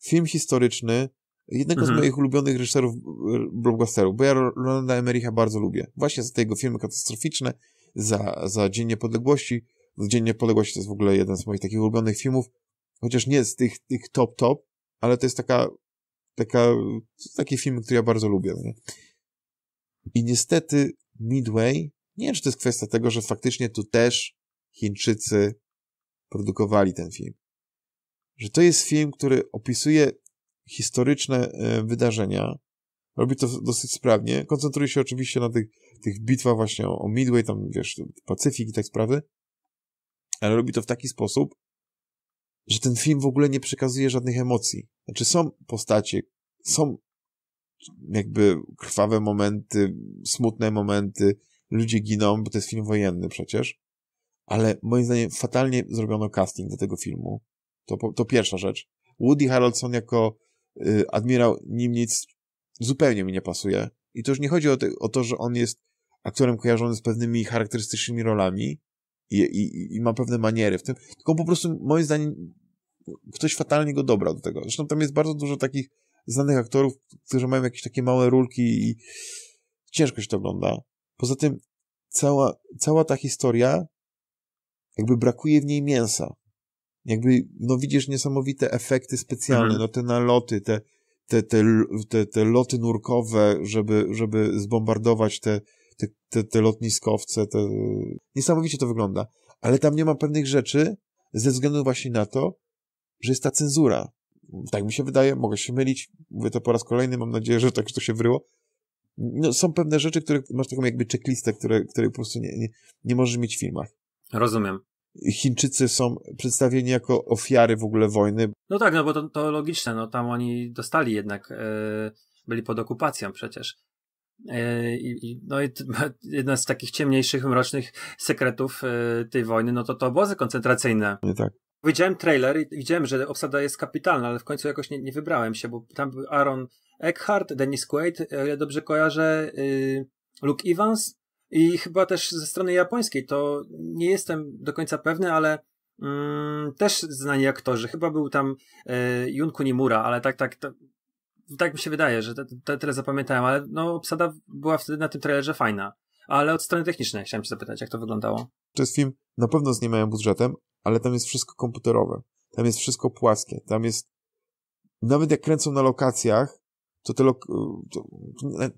[SPEAKER 1] Film historyczny, jednego mhm. z moich ulubionych reżyserów e, blockbusterów, bo ja Rolanda Emerycha bardzo lubię. Właśnie za te jego filmy katastroficzne, za, za Dzień Niepodległości, Dzień Niepodległości to jest w ogóle jeden z moich takich ulubionych filmów, chociaż nie z tych, tych top, top, ale to jest taka, taka, taki film, który ja bardzo lubię, nie? I niestety Midway, nie wiem, czy to jest kwestia tego, że faktycznie tu też Chińczycy produkowali ten film. Że to jest film, który opisuje historyczne e, wydarzenia, robi to dosyć sprawnie, koncentruje się oczywiście na tych, tych bitwach właśnie o Midway, tam wiesz, Pacyfik i tak sprawy, ale robi to w taki sposób, że ten film w ogóle nie przekazuje żadnych emocji. Znaczy są postacie, są jakby krwawe momenty, smutne momenty, ludzie giną, bo to jest film wojenny przecież, ale moim zdaniem fatalnie zrobiono casting do tego filmu. To, to pierwsza rzecz. Woody Harrelson jako y, admirał nic zupełnie mi nie pasuje. I to już nie chodzi o, te, o to, że on jest aktorem kojarzony z pewnymi charakterystycznymi rolami, i, i, i ma pewne maniery w tym, tylko po prostu moim zdaniem ktoś fatalnie go dobrał do tego. Zresztą tam jest bardzo dużo takich znanych aktorów, którzy mają jakieś takie małe rulki i ciężko się to ogląda. Poza tym cała, cała ta historia jakby brakuje w niej mięsa. Jakby, no widzisz niesamowite efekty specjalne, mhm. no te naloty, te, te, te, te, te loty nurkowe, żeby, żeby zbombardować te, te, te, te lotniskowce, te... niesamowicie to wygląda. Ale tam nie ma pewnych rzeczy ze względu właśnie na to, że jest ta cenzura. Tak mi się wydaje, mogę się mylić, mówię to po raz kolejny, mam nadzieję, że tak że to się wryło. No, są pewne rzeczy, które masz taką jakby checklistę, które, które po prostu nie, nie, nie możesz mieć w filmach. Rozumiem. Chińczycy są przedstawieni jako ofiary w ogóle wojny.
[SPEAKER 2] No tak, no bo to, to logiczne, no tam oni dostali jednak, yy, byli pod okupacją przecież. E, I, no i (laughs) jedna z takich ciemniejszych, mrocznych sekretów e, tej wojny, no to to obozy koncentracyjne. Nie tak. Widziałem trailer i widziałem, że obsada jest kapitalna, ale w końcu jakoś nie, nie wybrałem się, bo tam był Aaron Eckhart, Dennis Quaid, e, ja dobrze kojarzę, y, Luke Evans i chyba też ze strony japońskiej, to nie jestem do końca pewny, ale mm, też znani aktorzy. Chyba był tam y, Jun Kunimura, ale tak, tak, to, no tak mi się wydaje, że te, te, tyle zapamiętałem, ale no, obsada była wtedy na tym trailerze fajna. Ale od strony technicznej chciałem się zapytać, jak to wyglądało.
[SPEAKER 1] To jest film na pewno z mają budżetem, ale tam jest wszystko komputerowe. Tam jest wszystko płaskie. Tam jest... Nawet jak kręcą na lokacjach, to te lok... To,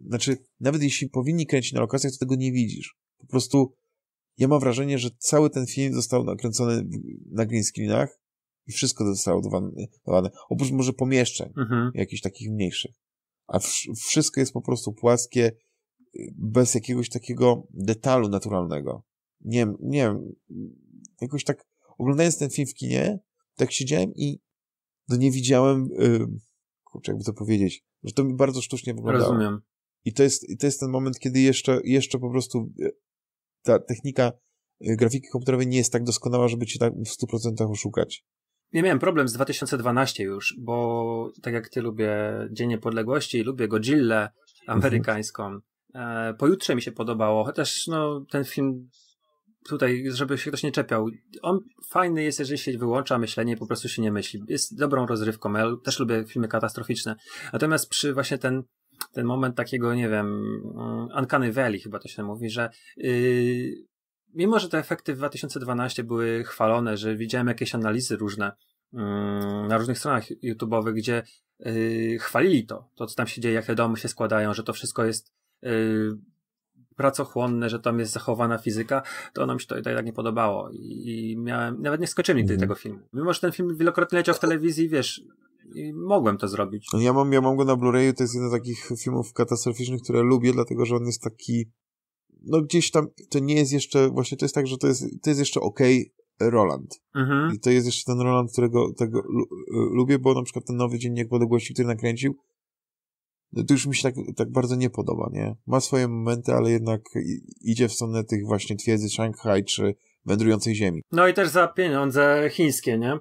[SPEAKER 1] znaczy, nawet jeśli powinni kręcić na lokacjach, to tego nie widzisz. Po prostu ja mam wrażenie, że cały ten film został nakręcony na green screenach i wszystko zostało dawane, oprócz może pomieszczeń, mhm. jakichś takich mniejszych. A wszystko jest po prostu płaskie, y, bez jakiegoś takiego detalu naturalnego. Nie wiem, nie wiem, jakoś tak oglądając ten film w kinie, tak siedziałem i no nie widziałem, yy, kurczę, jakby to powiedzieć, że to mi bardzo sztucznie wyglądało. Rozumiem. I to jest, i to jest ten moment, kiedy jeszcze, jeszcze po prostu y, ta technika y, grafiki komputerowej nie jest tak doskonała, żeby cię tak w 100% oszukać.
[SPEAKER 2] Nie miałem problem z 2012 już, bo tak jak ty lubię Dzień Niepodległości, lubię Godzillę amerykańską. Mhm. E, pojutrze mi się podobało, chociaż no, ten film tutaj, żeby się ktoś nie czepiał. On fajny jest, jeżeli się wyłącza myślenie i po prostu się nie myśli. Jest dobrą rozrywką. Ja też lubię filmy katastroficzne. Natomiast przy właśnie ten, ten moment takiego, nie wiem, mm, Uncanny Valley chyba to się mówi, że yy, mimo że te efekty w 2012 były chwalone, że widziałem jakieś analizy różne mm, na różnych stronach YouTube'owych, gdzie y, chwalili to, to co tam się dzieje, jakie domy się składają, że to wszystko jest y, pracochłonne, że tam jest zachowana fizyka, to nam się to jednak tak nie podobało i miałem, nawet nie skończyłem mhm. nigdy tego filmu. Mimo, że ten film wielokrotnie leciał w telewizji, wiesz, i mogłem to zrobić.
[SPEAKER 1] No ja mam, ja mam go na Blu-rayu, to jest jeden z takich filmów katastroficznych, które lubię, dlatego że on jest taki no gdzieś tam to nie jest jeszcze, właśnie to jest tak, że to jest, to jest jeszcze ok Roland. Mhm. I to jest jeszcze ten Roland, którego tego y, lubię, bo na przykład ten nowy dziennik podległości, który nakręcił, no to już mi się tak, tak bardzo nie podoba, nie? Ma swoje momenty, ale jednak idzie w stronę tych właśnie twierdzy Shanghai czy wędrującej ziemi.
[SPEAKER 2] No i też za pieniądze chińskie, nie?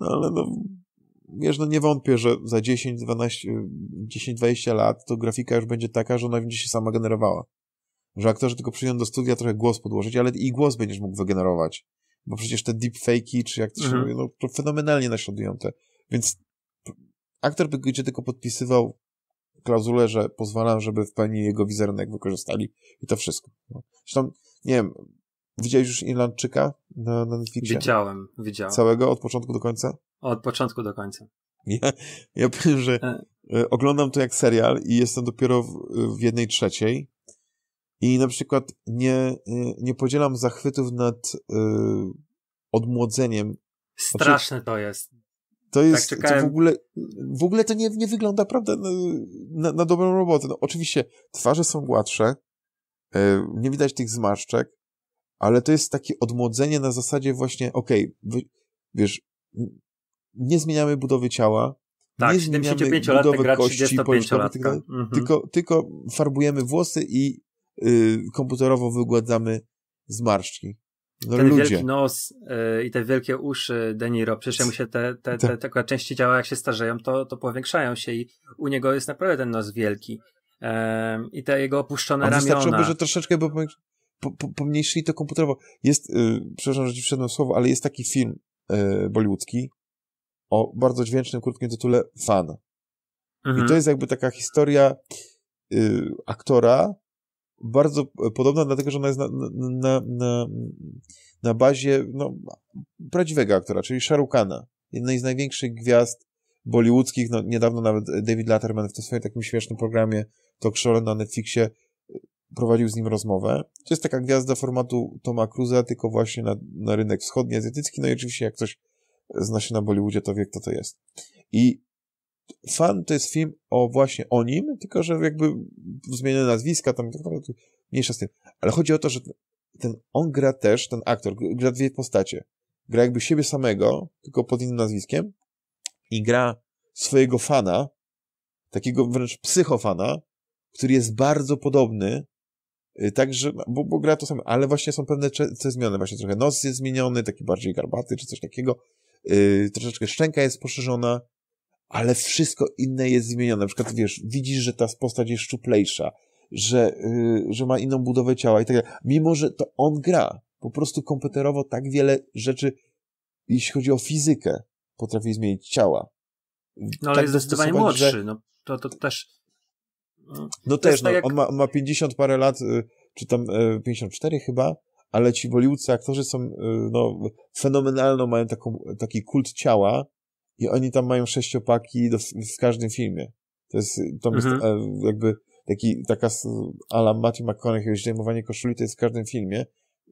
[SPEAKER 2] No ale no,
[SPEAKER 1] wiesz, no nie wątpię, że za 10, 12, 10, 20 lat to grafika już będzie taka, że ona będzie się sama generowała że aktorzy tylko przyjdą do studia trochę głos podłożyć, ale i głos będziesz mógł wygenerować, bo przecież te deepfake'i, czy jak to się mhm. mówi, no, to fenomenalnie naśladują te, więc aktor by gdzie tylko podpisywał klauzulę, że pozwalam, żeby w pełni jego wizerunek wykorzystali i to wszystko. No. Zresztą, nie wiem, widziałeś już Irlandczyka na, na Netflixie? Widziałem, widziałem. Całego, od początku do końca?
[SPEAKER 2] Od początku do końca.
[SPEAKER 1] Ja, ja powiem, że e. e. oglądam to jak serial i jestem dopiero w, w jednej trzeciej i na przykład nie, y, nie podzielam zachwytów nad y, odmłodzeniem. Straszne znaczy, to jest.
[SPEAKER 2] To tak jest tak to w,
[SPEAKER 1] ogóle, w ogóle to nie, nie wygląda, prawda, na, na, na dobrą robotę. No, oczywiście twarze są gładsze, y, nie widać tych zmarszczek, ale to jest takie odmłodzenie na zasadzie właśnie, okej, okay, wiesz, nie zmieniamy budowy ciała, tak, nie zmieniamy budowy kości policzkowych, tylko, mm tylko, tylko farbujemy włosy i y, komputerowo wygładzamy zmarszczki. No, ten ludzie. wielki
[SPEAKER 2] nos y, i te wielkie uszy Deniro, przecież mu się te, te, te, te, tak. te części ciała jak się starzeją, to, to powiększają się i u niego jest naprawdę ten nos wielki. Y, I te jego opuszczone A ramiona. Wystarczyłoby, że
[SPEAKER 1] troszeczkę by pomniejszyli to komputerowo. Jest, y, przepraszam, że ci wszedłem słowo, ale jest taki film y, bollywoodzki o bardzo dźwięcznym, krótkim tytule Fan. Mhm. I to mhm. jest jakby taka historia y, aktora, bardzo e, podobna, dlatego że ona jest na, na, na, na bazie no, prawdziwego aktora, czyli Sharukana, jednej z największych gwiazd bollywoodzkich. No, niedawno nawet David Letterman w tym swoim takim śmiesznym programie talk show na Netflixie e, prowadził z nim rozmowę. To jest taka gwiazda formatu Toma Cruza, tylko właśnie na, na rynek wschodni, azjatycki. No i oczywiście jak ktoś zna się na Bollywoodzie, to wie, kto to jest. I Fan to jest film o właśnie o nim, tylko że jakby zmienione nazwiska, tam tak naprawdę mniejsza z tym. Ale chodzi o to, że ten on gra też, ten aktor, gra dwie postacie. Gra jakby siebie samego, tylko pod innym nazwiskiem i gra swojego fana, takiego wręcz psychofana, który jest bardzo podobny, y, także, bo, bo gra to samo, ale właśnie są pewne te zmiany, właśnie trochę nos jest zmieniony, taki bardziej garbaty, czy coś takiego, yy, troszeczkę szczęka jest poszerzona, ale wszystko inne jest zmienione. Na przykład, wiesz, widzisz, że ta postać jest szczuplejsza, że, yy, że ma inną budowę ciała i tak dalej. Mimo, że to on gra. Po prostu komputerowo tak wiele rzeczy, jeśli chodzi o fizykę, potrafi zmienić ciała. No
[SPEAKER 2] tak ale tak jest zdecydowanie młodszy, że... no to, to też... No, no też, tak no, tak on, ma,
[SPEAKER 1] on ma 50 parę lat, y, czy tam 54 y, chyba, ale ci Bollywoodcy aktorzy są, y, no, fenomenalno mają taką, taki kult ciała, i oni tam mają sześciopaki do, w każdym filmie. To jest, to mhm. jest jakby taki, taka ala Matthew McConaughey, zdejmowanie koszuli to jest w każdym filmie.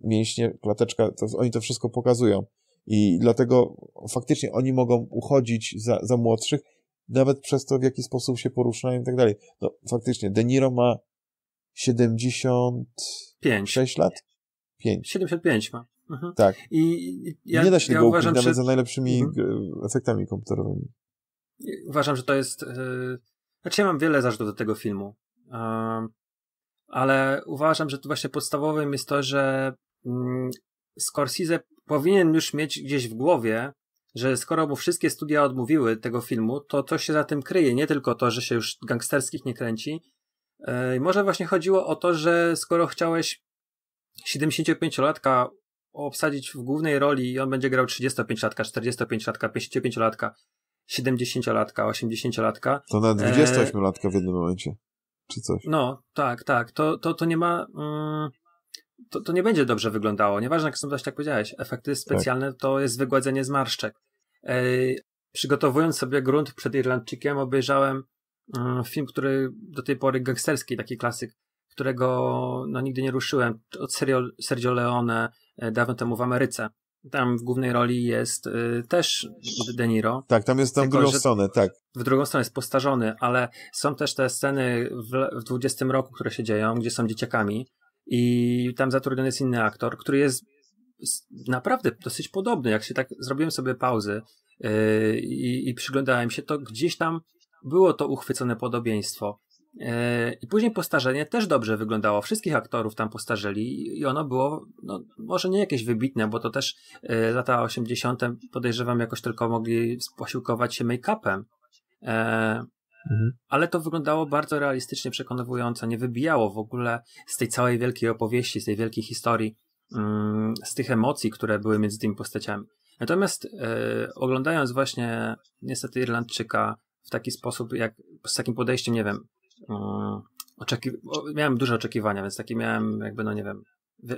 [SPEAKER 1] Mięśnie, klateczka, to, oni to wszystko pokazują. I dlatego faktycznie oni mogą uchodzić za, za młodszych, nawet przez to, w jaki sposób się poruszają i tak dalej. No, faktycznie, De Niro ma 76 Pięć. lat? 5.
[SPEAKER 2] 75 ma. Mhm. Tak. I ja, nie da się ja tego uważam, ukryć, nawet że... za
[SPEAKER 1] najlepszymi mhm. efektami komputerowymi.
[SPEAKER 2] Uważam, że to jest... E, znaczy ja mam wiele zarzutów do tego filmu, ale uważam, że tu właśnie podstawowym jest to, że mm, Scorsese powinien już mieć gdzieś w głowie, że skoro mu wszystkie studia odmówiły tego filmu, to coś się za tym kryje. Nie tylko to, że się już gangsterskich nie kręci. E, może właśnie chodziło o to, że skoro chciałeś 75-latka obsadzić w głównej roli i on będzie grał 35-latka, 45-latka, 55-latka, 70-latka, 80-latka. To na 28-latka
[SPEAKER 1] e, w jednym momencie, czy coś.
[SPEAKER 2] No, tak, tak. To, to, to nie ma... Mm, to, to nie będzie dobrze wyglądało. Nieważne, jak są właśnie tak powiedziałeś, efekty tak. specjalne tak. to jest wygładzenie zmarszczek. E, przygotowując sobie grunt przed Irlandczykiem, obejrzałem mm, film, który do tej pory gangsterski, taki klasyk, którego no, nigdy nie ruszyłem, od Sergio, Sergio Leone, E, dawno temu w Ameryce. Tam w głównej roli jest y, też De Niro. Tak, tam jest tam tylko, drugą stronę, tak. W drugą stronę jest postarzony, ale są też te sceny w, w 20 roku, które się dzieją, gdzie są dzieciakami i tam zatrudniony jest inny aktor, który jest naprawdę dosyć podobny. Jak się tak zrobiłem sobie pauzy e, i, i przyglądałem się, to gdzieś tam było to uchwycone podobieństwo. E, I później postarzenie też dobrze wyglądało. Wszystkich aktorów tam postarzyli i ono było, no, może nie jakieś wybitne, bo to też e, lata 80. podejrzewam jakoś tylko mogli posiłkować się make-upem. E, mhm. Ale to wyglądało bardzo realistycznie, przekonywująco, nie wybijało w ogóle z tej całej wielkiej opowieści, z tej wielkiej historii, mm, z tych emocji, które były między tymi postaciami. Natomiast oglądając właśnie niestety Irlandczyka w taki sposób, jak z takim podejściem, nie wiem, Oczeki- miałem duże oczekiwania, więc takie miałem jakby, no nie wiem,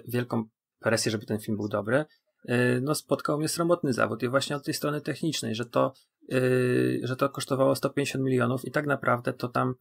[SPEAKER 2] wielką presję, żeby ten film był dobry. Y, no spotkał mnie sromotny zawód i właśnie od tej strony technicznej, że to, y, że to kosztowało 150 milionów i tak naprawdę to tam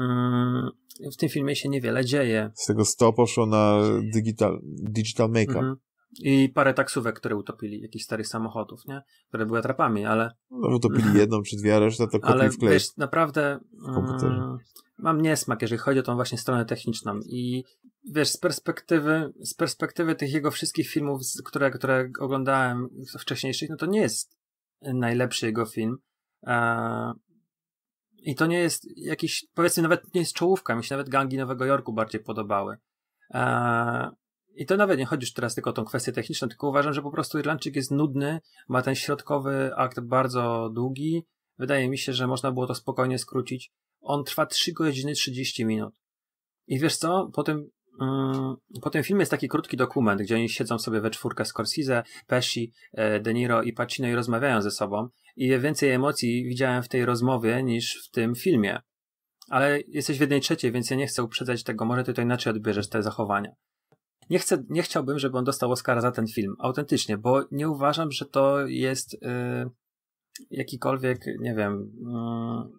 [SPEAKER 2] mm, w tym filmie się niewiele dzieje.
[SPEAKER 1] Z tego 100 poszło na digital, digital make-up. Mhm.
[SPEAKER 2] I parę taksówek, które utopili, jakichś starych samochodów, nie? Które były atrapami, ale... No, utopili jedną czy dwie, a reszta to Ale w Ale, wiesz, naprawdę mm, mam niesmak, jeżeli chodzi o tą właśnie stronę techniczną i wiesz, z perspektywy, z perspektywy tych jego wszystkich filmów, które, które oglądałem wcześniejszych, no to nie jest najlepszy jego film. E, I to nie jest jakiś, powiedzmy nawet nie jest czołówka, mi się nawet gangi Nowego Jorku bardziej podobały. Eee, i to nawet nie chodzi już teraz tylko o tą kwestię techniczną, tylko uważam, że po prostu Irlandczyk jest nudny, ma ten środkowy akt bardzo długi. Wydaje mi się, że można było to spokojnie skrócić. On trwa 3 godziny 30 minut. I wiesz co? Po tym, mm, po tym filmie jest taki krótki dokument, gdzie oni siedzą sobie we czwórkę Scorsese, Pesci, e, De Niro i Pacino i rozmawiają ze sobą. I więcej emocji widziałem w tej rozmowie niż w tym filmie. Ale jesteś w jednej trzeciej, więc ja nie chcę uprzedzać tego. Może ty to inaczej odbierzesz te zachowania nie, chcę, nie chciałbym, żeby on dostał Oscara za ten film, autentycznie, bo nie uważam, że to jest y, jakikolwiek, nie wiem, mm,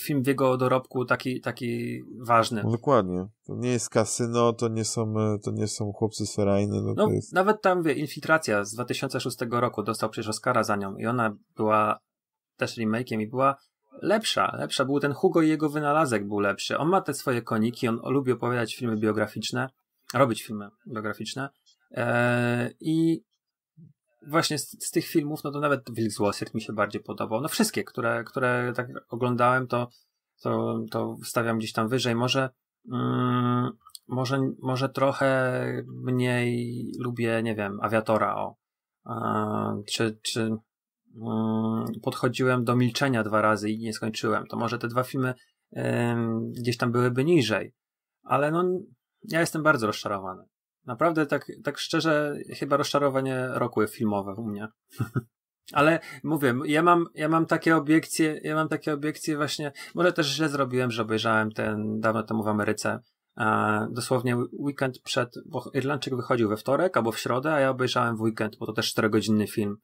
[SPEAKER 2] film w jego dorobku taki, taki ważny. No
[SPEAKER 1] dokładnie. To nie jest kasyno, to nie są, y, to nie są chłopcy serajne. No, no jest...
[SPEAKER 2] nawet tam, wie, Infiltracja z 2006 roku dostał przecież Oscara za nią i ona była też remake'iem i była lepsza, lepsza. Był ten Hugo i jego wynalazek był lepszy. On ma te swoje koniki, on lubi opowiadać filmy biograficzne robić filmy biograficzne. E, I właśnie z, z, tych filmów, no to nawet Wilks Wall mi się bardziej podobał. No wszystkie, które, które tak oglądałem, to, to, to stawiam gdzieś tam wyżej. Może, mm, może, może trochę mniej lubię, nie wiem, Awiatora o. E, czy, czy mm, podchodziłem do Milczenia dwa razy i nie skończyłem. To może te dwa filmy gdzieś tam byłyby niżej. Ale no, ja jestem bardzo rozczarowany. Naprawdę tak, tak szczerze, chyba rozczarowanie roku filmowe u mnie. (laughs) Ale mówię, ja mam, ja mam takie obiekcje, ja mam takie obiekcje właśnie, może też źle zrobiłem, że obejrzałem ten dawno temu w Ameryce, dosłownie weekend przed, bo Irlandczyk wychodził we wtorek albo w środę, a ja obejrzałem w weekend, bo to też 4-godzinny film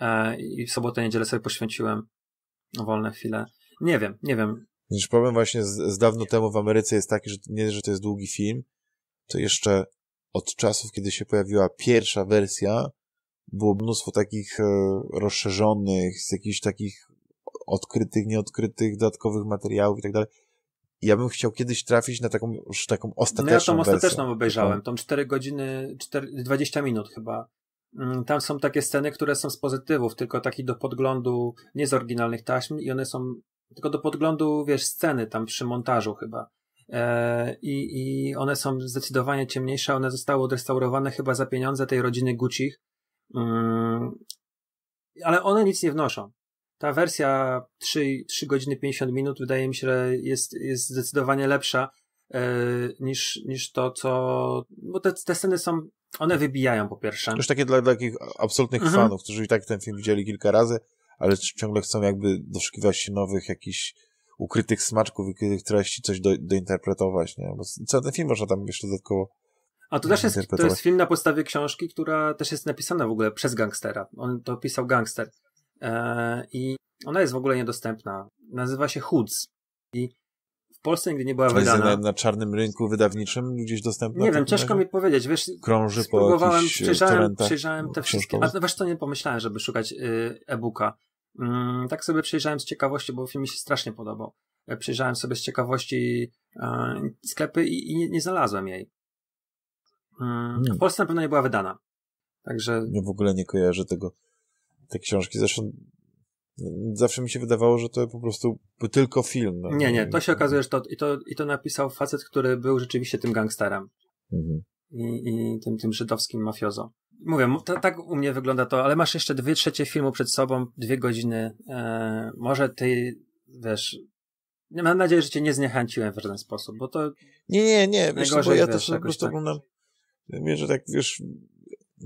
[SPEAKER 2] e, i w sobotę, niedzielę sobie poświęciłem wolne chwile.
[SPEAKER 1] Nie wiem, nie wiem. Wiesz, problem właśnie z, z dawno temu w Ameryce jest taki, że nie, że to jest długi film, to jeszcze od czasów, kiedy się pojawiła pierwsza wersja, było mnóstwo takich e, rozszerzonych, z jakichś takich odkrytych, nieodkrytych, dodatkowych materiałów i tak dalej. Ja bym chciał kiedyś trafić na taką już taką ostateczną No ja tą ostateczną wersję. obejrzałem,
[SPEAKER 2] tą 4 godziny, 4, 20 minut chyba. Mm, tam są takie sceny, które są z pozytywów, tylko taki do podglądu, nie z oryginalnych taśm i one są tylko do podglądu, wiesz, sceny tam przy montażu chyba. E, i, i one są zdecydowanie ciemniejsze. One zostały odrestaurowane chyba za pieniądze tej rodziny Gucci, mm, ale one nic nie wnoszą. Ta wersja 3, 3 godziny 50 minut wydaje mi się, że jest, jest zdecydowanie lepsza e, niż, niż to, co. Bo te, te sceny są. One wybijają po pierwsze. Już takie dla, dla takich
[SPEAKER 1] absolutnych mhm. fanów, którzy i tak ten film widzieli kilka razy, ale ciągle chcą jakby doszukiwać się nowych jakichś ukrytych smaczków, ukrytych treści coś do, dointerpretować, nie? Bo ten film można tam jeszcze dodatkowo a to też jest, to jest
[SPEAKER 2] film na podstawie książki, która też jest napisana w ogóle przez gangstera. On to pisał gangster. Eee, I ona jest w ogóle niedostępna. Nazywa się Hoods. I w Polsce nigdy nie była to wydana. Na,
[SPEAKER 1] na czarnym rynku wydawniczym gdzieś dostępna? Nie wiem, ciężko mi powiedzieć. Wiesz, Krąży po spróbowałem, e, przejrzałem, przejrzałem te wszystkie. A
[SPEAKER 2] wiesz co, nie pomyślałem, żeby szukać y, e-booka. Mm, tak sobie przyjrzałem z ciekawości, bo film mi się strasznie podobał. Przyjrzałem sobie z ciekawości e, sklepy i, nie, znalazłem jej. Mm, w Polsce na pewno nie była wydana. Także... Ja w
[SPEAKER 1] ogóle nie kojarzę tego, te książki. Zresztą mm, zawsze mi się wydawało, że to po prostu tylko film. No. Nie, nie, to
[SPEAKER 2] się okazuje, że to i, to i to napisał facet, który był rzeczywiście tym gangsterem. Mhm. I, I, tym, tym żydowskim mafiozo mówię, to, tak u mnie wygląda to, ale masz jeszcze dwie trzecie filmu przed sobą, dwie godziny. E, może ty, wiesz, mam nadzieję, że cię nie zniechęciłem w żaden sposób, bo to... Nie, nie, nie, wiesz, bo ja też po prostu tak. oglądam,
[SPEAKER 1] że tak, wiesz,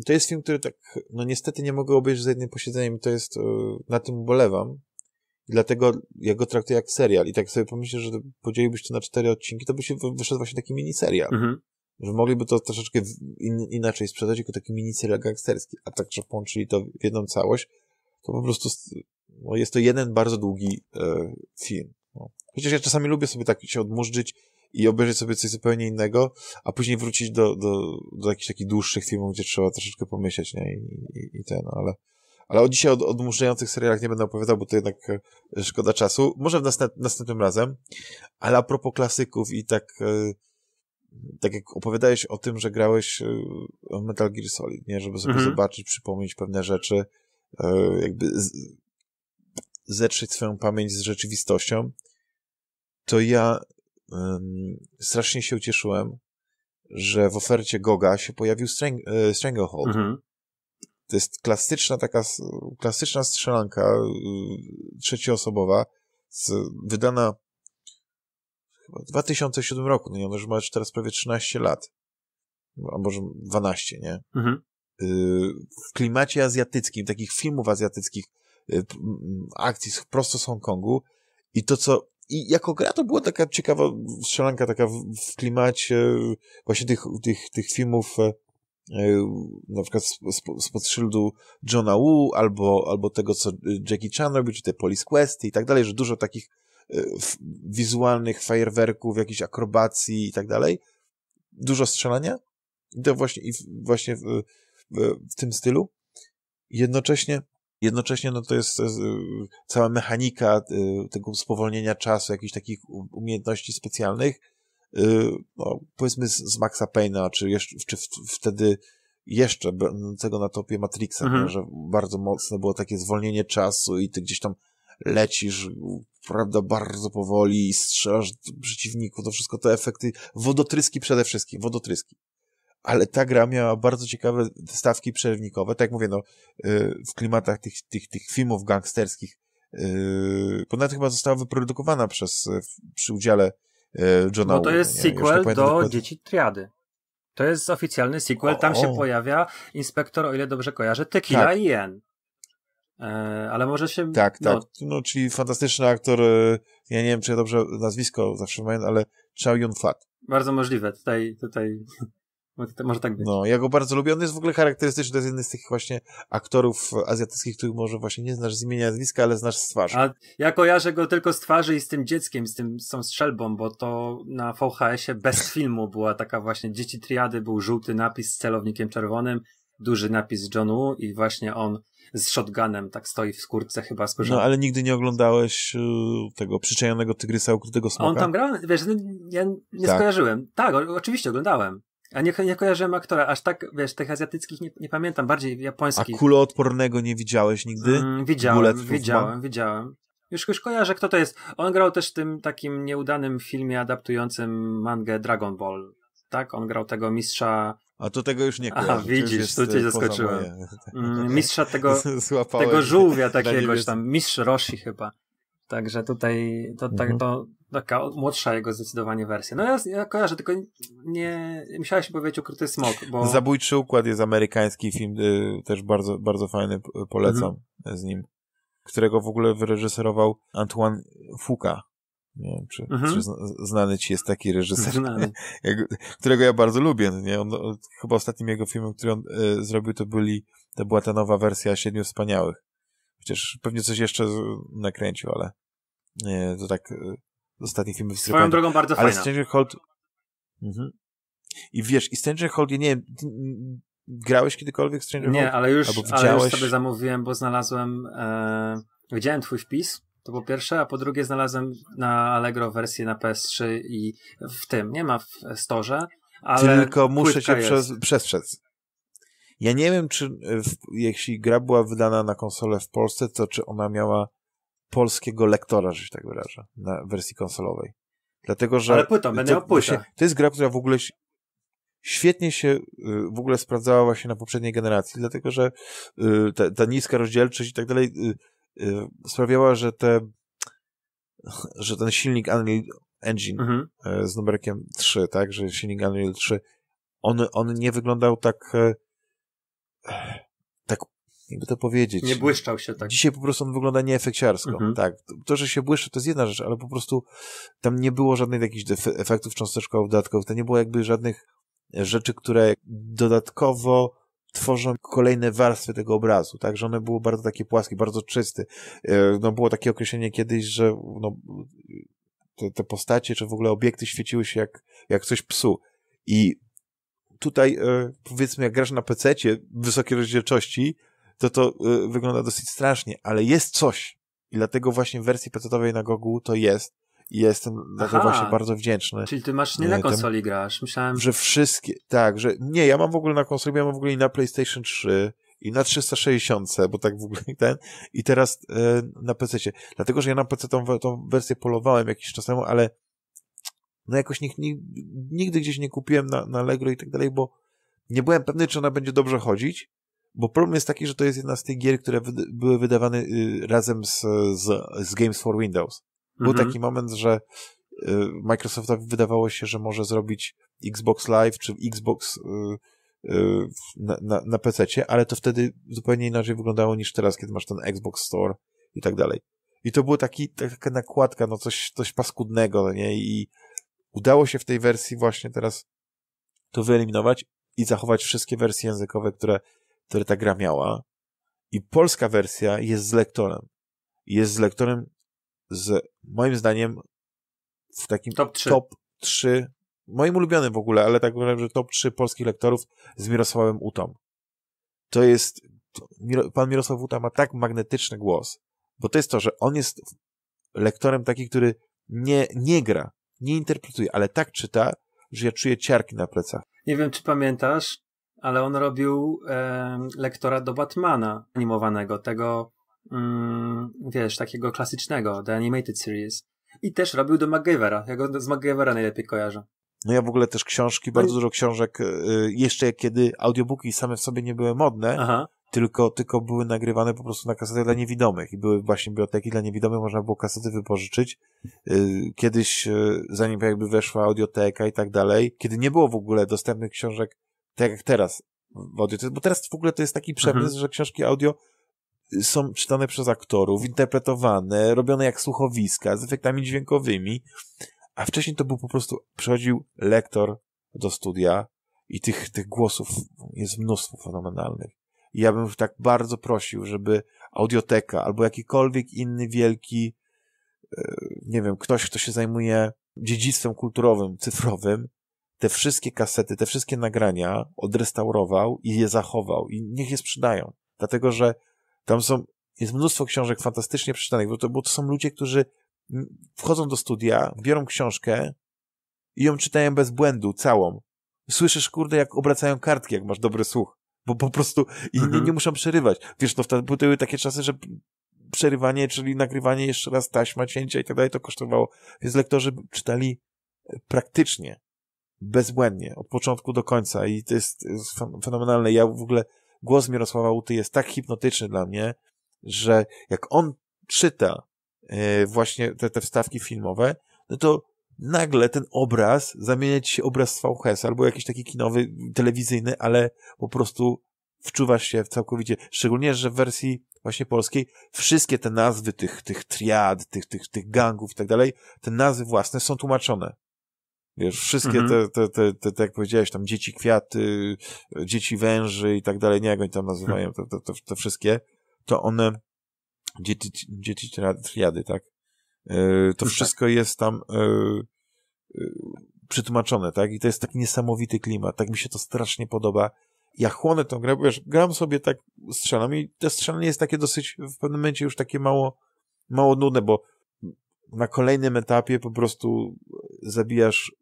[SPEAKER 1] to jest film, który tak, no niestety nie mogę obejrzeć za jednym posiedzeniem i to jest, e, na tym ubolewam. Dlatego ja go traktuję jak serial i tak sobie pomyślę, że podzieliłbyś to na cztery odcinki, to by się wyszedł właśnie taki miniserial. Mhm że mogliby to troszeczkę in, inaczej sprzedać jako taki mini serial gangsterski, a tak, że połączyli to w jedną całość, to po prostu no, jest to jeden bardzo długi e, film. No. Chociaż ja czasami lubię sobie tak się odmurzyć i obejrzeć sobie coś zupełnie innego, a później wrócić do, do, do jakichś takich dłuższych filmów, gdzie trzeba troszeczkę pomyśleć, nie? I, i, i ten, no, ale... Ale o dzisiaj od odmurzających serialach nie będę opowiadał, bo to jednak e, szkoda czasu. Może w następ następnym razem. Ale a propos klasyków i tak... E, tak jak opowiadałeś o tym, że grałeś e, Metal Gear Solid, nie? Żeby sobie mhm. zobaczyć, przypomnieć pewne rzeczy, e, jakby zetrzeć swoją pamięć z rzeczywistością, to ja um, strasznie się ucieszyłem, że w ofercie Goga się pojawił Strang e, Stranglehold. Mhm. To jest klasyczna taka, klasyczna strzelanka trzecioosobowa, z, wydana chyba w 2007 roku, no i on już ma teraz prawie 13 lat, no, a może 12, nie? Mhm. Y, w klimacie azjatyckim, takich filmów azjatyckich, y, akcji prosto z Hongkongu i to, co i jako gra to była taka ciekawa strzelanka, taka w, w klimacie y, właśnie tych, tych, tych filmów e, na przykład spod szyldu Johna Woo albo, albo tego, co Jackie Chan robi, czy te Police Quest i tak dalej, że dużo takich Y, wizualnych fajerwerków, jakiejś akrobacji i tak dalej. Dużo strzelania. I to właśnie, i właśnie w, w, w tym stylu. Jednocześnie Jednocześnie no, to jest, cała mechanika y, tego spowolnienia czasu, jakichś takich umiejętności specjalnych, y, no, powiedzmy z, z Maxa Payne'a, czy, jeszcze, czy w, wtedy jeszcze tego na topie Matrixa, mhm. że bardzo mocne było takie zwolnienie czasu i ty gdzieś tam lecisz prawda, bardzo powoli i strzelasz do przeciwniku, to wszystko te efekty, wodotryski przede wszystkim, wodotryski. Ale ta gra miała bardzo ciekawe stawki przerywnikowe, tak jak mówię, no, y, w klimatach tych, tych, tych filmów gangsterskich. Ponadto y, chyba została wyprodukowana przez, y, przy udziale Johna No to jest sequel do dokładnie. Dzieci
[SPEAKER 2] Triady. To jest oficjalny sequel, o, tam się pojawia inspektor, o ile dobrze kojarzę, Tequila tak. i Jen. E, ale może się...
[SPEAKER 1] Tak, no. tak. No, no czyli fantastyczny aktor, e, ja nie wiem, czy ja dobrze nazwisko zawsze mają, ale Chow Yun-fat.
[SPEAKER 2] Bardzo możliwe,
[SPEAKER 1] tutaj, tutaj (laughs) może tak być. No, ja go bardzo lubię. On jest w ogóle charakterystyczny, to jest jeden z tych właśnie aktorów azjatyckich, których może właśnie nie znasz z imienia nazwiska, ale znasz z twarzy.
[SPEAKER 2] A ja kojarzę go tylko z twarzy i z tym dzieckiem, z tym z tą strzelbą, bo to na VHS-ie bez (laughs) filmu była taka właśnie Dzieci Triady, był żółty napis z celownikiem czerwonym, duży napis John Woo i właśnie on z shotgunem, tak stoi w skórce chyba z No ale
[SPEAKER 1] nigdy nie oglądałeś y, tego przyczajonego tygrysa ukrytego smoka? On tam
[SPEAKER 2] grał, wiesz, no, ja nie tak. skojarzyłem. Tak, o, oczywiście oglądałem. A nie, nie kojarzyłem aktora, aż tak, wiesz, tych azjatyckich nie, nie pamiętam, bardziej japońskich. A
[SPEAKER 1] kuloodpornego nie widziałeś nigdy? Mm, widziałem, widziałem,
[SPEAKER 2] widziałem. Już, już kojarzę, kto to jest. On grał też w tym takim nieudanym filmie adaptującym mangę Dragon Ball. Tak? On grał tego mistrza a to tego już nie kojarzę. A widzisz, tu cię e, zaskoczyłem. Moje... Mm, mistrza tego, (laughs) tego żółwia takiegoś tam, mistrz Roshi chyba. Także tutaj to, tak, mhm. to taka młodsza jego zdecydowanie wersja. No ja, ja kojarzę, tylko nie musiałeś powiedzieć Ukryty Smok, bo...
[SPEAKER 1] Zabójczy Układ jest amerykański film, y, też bardzo, bardzo fajny, y, polecam mhm. z nim, którego w ogóle wyreżyserował Antoine Fuka, nie wiem, czy, mhm. czy znany ci jest taki reżyser, (laughs) którego ja bardzo lubię. Nie? On, chyba ostatnim jego filmem, który on e, zrobił, to byli, to była ta nowa wersja Siedmiu Wspaniałych. Chociaż pewnie coś jeszcze nakręcił, ale nie, to tak e, ostatni film w Swoją drogą bardzo ale fajna. Stranger Hold... Mhm. I wiesz, i Stranger Hold, nie wiem, grałeś kiedykolwiek Stranger nie, Hold? Nie, ale już, ale już sobie
[SPEAKER 2] zamówiłem, bo znalazłem, e, widziałem twój wpis to po pierwsze, a po drugie znalazłem na Allegro wersję na PS3 i w tym, nie ma w storze, ale Tylko muszę się przez,
[SPEAKER 1] przestrzec. Ja nie wiem, czy e, w, jeśli gra była wydana na konsolę w Polsce, to czy ona miała polskiego lektora, że się tak wyrażę, na wersji konsolowej. Dlatego, że... Ale płytą, będę miał płytę. To jest gra, która w ogóle świetnie się e, w ogóle sprawdzała właśnie na poprzedniej generacji, dlatego, że e, ta, ta niska rozdzielczość i tak dalej Y, sprawiała, że te że ten silnik Unreal Engine mhm. E, z numerkiem 3, tak, że silnik Unreal 3, on, on nie wyglądał tak e, tak, jakby to powiedzieć. Nie błyszczał się tak. Dzisiaj po prostu on wygląda nieefekciarsko, mhm. tak. To, że się błyszczy, to jest jedna rzecz, ale po prostu tam nie było żadnych jakichś efektów cząsteczkowych, dodatkowych, to nie było jakby żadnych rzeczy, które dodatkowo tworzą kolejne warstwy tego obrazu, tak, że one były bardzo takie płaskie, bardzo czyste. E, no było takie określenie kiedyś, że no, te, te postacie, czy w ogóle obiekty świeciły się jak, jak coś psu. I tutaj, e, powiedzmy, jak grasz na pececie wysokiej rozdzielczości, to to e, wygląda dosyć strasznie, ale jest coś. I dlatego właśnie w wersji pecetowej na Gogu to jest, i jestem Aha, właśnie bardzo wdzięczny. Czyli ty masz nie na konsoli
[SPEAKER 2] tym, grasz, myślałem.
[SPEAKER 1] Że wszystkie, tak, że nie, ja mam w ogóle na konsoli, ja mam w ogóle i na PlayStation 3, i na 360, bo tak w ogóle ten, i teraz e, na PC. -cie. Dlatego, że ja na PC tą, tą wersję polowałem jakiś czas temu, ale no jakoś nie, nie, nigdy gdzieś nie kupiłem na, na Allegro i tak dalej, bo nie byłem pewny, czy ona będzie dobrze chodzić, bo problem jest taki, że to jest jedna z tych gier, które wy, były wydawane y, razem z, z, z Games for Windows. Był mhm. taki moment, że y, Microsoftowi wydawało się, że może zrobić Xbox Live czy Xbox y, y, na, na, na pc ale to wtedy zupełnie inaczej wyglądało niż teraz, kiedy masz ten Xbox Store i tak dalej. I to była taki, taka nakładka, no coś, coś paskudnego, no nie? I udało się w tej wersji właśnie teraz to wyeliminować i zachować wszystkie wersje językowe, które, które ta gra miała. I polska wersja jest z lektorem. Jest z lektorem z moim zdaniem w takim top 3, top 3 moim ulubionym w ogóle, ale tak uważam, że top 3 polskich lektorów z Mirosławem Utą. To jest, pan Mirosław Uta ma tak magnetyczny głos, bo to jest to, że on jest lektorem taki, który nie, nie gra, nie interpretuje, ale tak czyta, że ja czuję ciarki na plecach.
[SPEAKER 2] Nie wiem, czy pamiętasz, ale on robił e, lektora do Batmana animowanego, tego mm, wiesz, takiego klasycznego, The Animated Series. I też robił do MacGyvera. Ja go z MacGyvera najlepiej kojarzę.
[SPEAKER 1] No ja w ogóle też książki, no bardzo dużo książek, y, jeszcze kiedy audiobooki same w sobie nie były modne, Aha. Tylko, tylko były nagrywane po prostu na kasety dla niewidomych i były właśnie biblioteki dla niewidomych, można było kasety wypożyczyć. Y, kiedyś, y, zanim jakby weszła audioteka i tak dalej, kiedy nie było w ogóle dostępnych książek, tak jak teraz w audio, bo teraz w ogóle to jest taki przemysł, mhm. że książki audio są czytane przez aktorów, interpretowane, robione jak słuchowiska, z efektami dźwiękowymi, a wcześniej to był po prostu, przychodził lektor do studia i tych, tych głosów jest mnóstwo fenomenalnych. I ja bym tak bardzo prosił, żeby audioteka albo jakikolwiek inny wielki, e, nie wiem, ktoś, kto się zajmuje dziedzictwem kulturowym, cyfrowym, te wszystkie kasety, te wszystkie nagrania odrestaurował i je zachował i niech je sprzedają. Dlatego, że tam są, jest mnóstwo książek fantastycznie przeczytanych, bo to, bo to są ludzie, którzy wchodzą do studia, biorą książkę i ją czytają bez błędu, całą. Słyszysz, kurde, jak obracają kartki, jak masz dobry słuch, bo po prostu i mhm. nie muszą przerywać. Wiesz, no wtedy były takie czasy, że przerywanie, czyli nagrywanie jeszcze raz taśma, cięcia i tak dalej, to kosztowało. Więc lektorzy czytali e, praktycznie, bezbłędnie, od początku do końca i to jest fenomenalne. Ja w ogóle głos Mirosława Uty jest tak hipnotyczny dla mnie, że jak on czyta e, właśnie te, te wstawki filmowe, no to nagle ten obraz zamienia ci się obraz z VHS albo jakiś taki kinowy, telewizyjny, ale po prostu wczuwasz się całkowicie, szczególnie, że w wersji właśnie polskiej wszystkie te nazwy tych, tych triad, tych, tych, tych gangów i tak dalej, te nazwy własne są tłumaczone. Wiesz, wszystkie mhm. te, te, te, te, jak powiedziałeś, tam dzieci kwiaty, dzieci węży i tak dalej, nie jak oni tam nazywają, te, to to wszystkie, to one, dzieci, dzieci triady, tak? E, to tak. wszystko jest tam e, e, przetłumaczone, tak? I to jest taki niesamowity klimat, tak mi się to strasznie podoba. Ja chłonę tą grę, bo wiesz, gram sobie tak, strzelam i te strzelanie jest takie dosyć, w pewnym momencie już takie mało, mało nudne, bo na kolejnym etapie po prostu zabijasz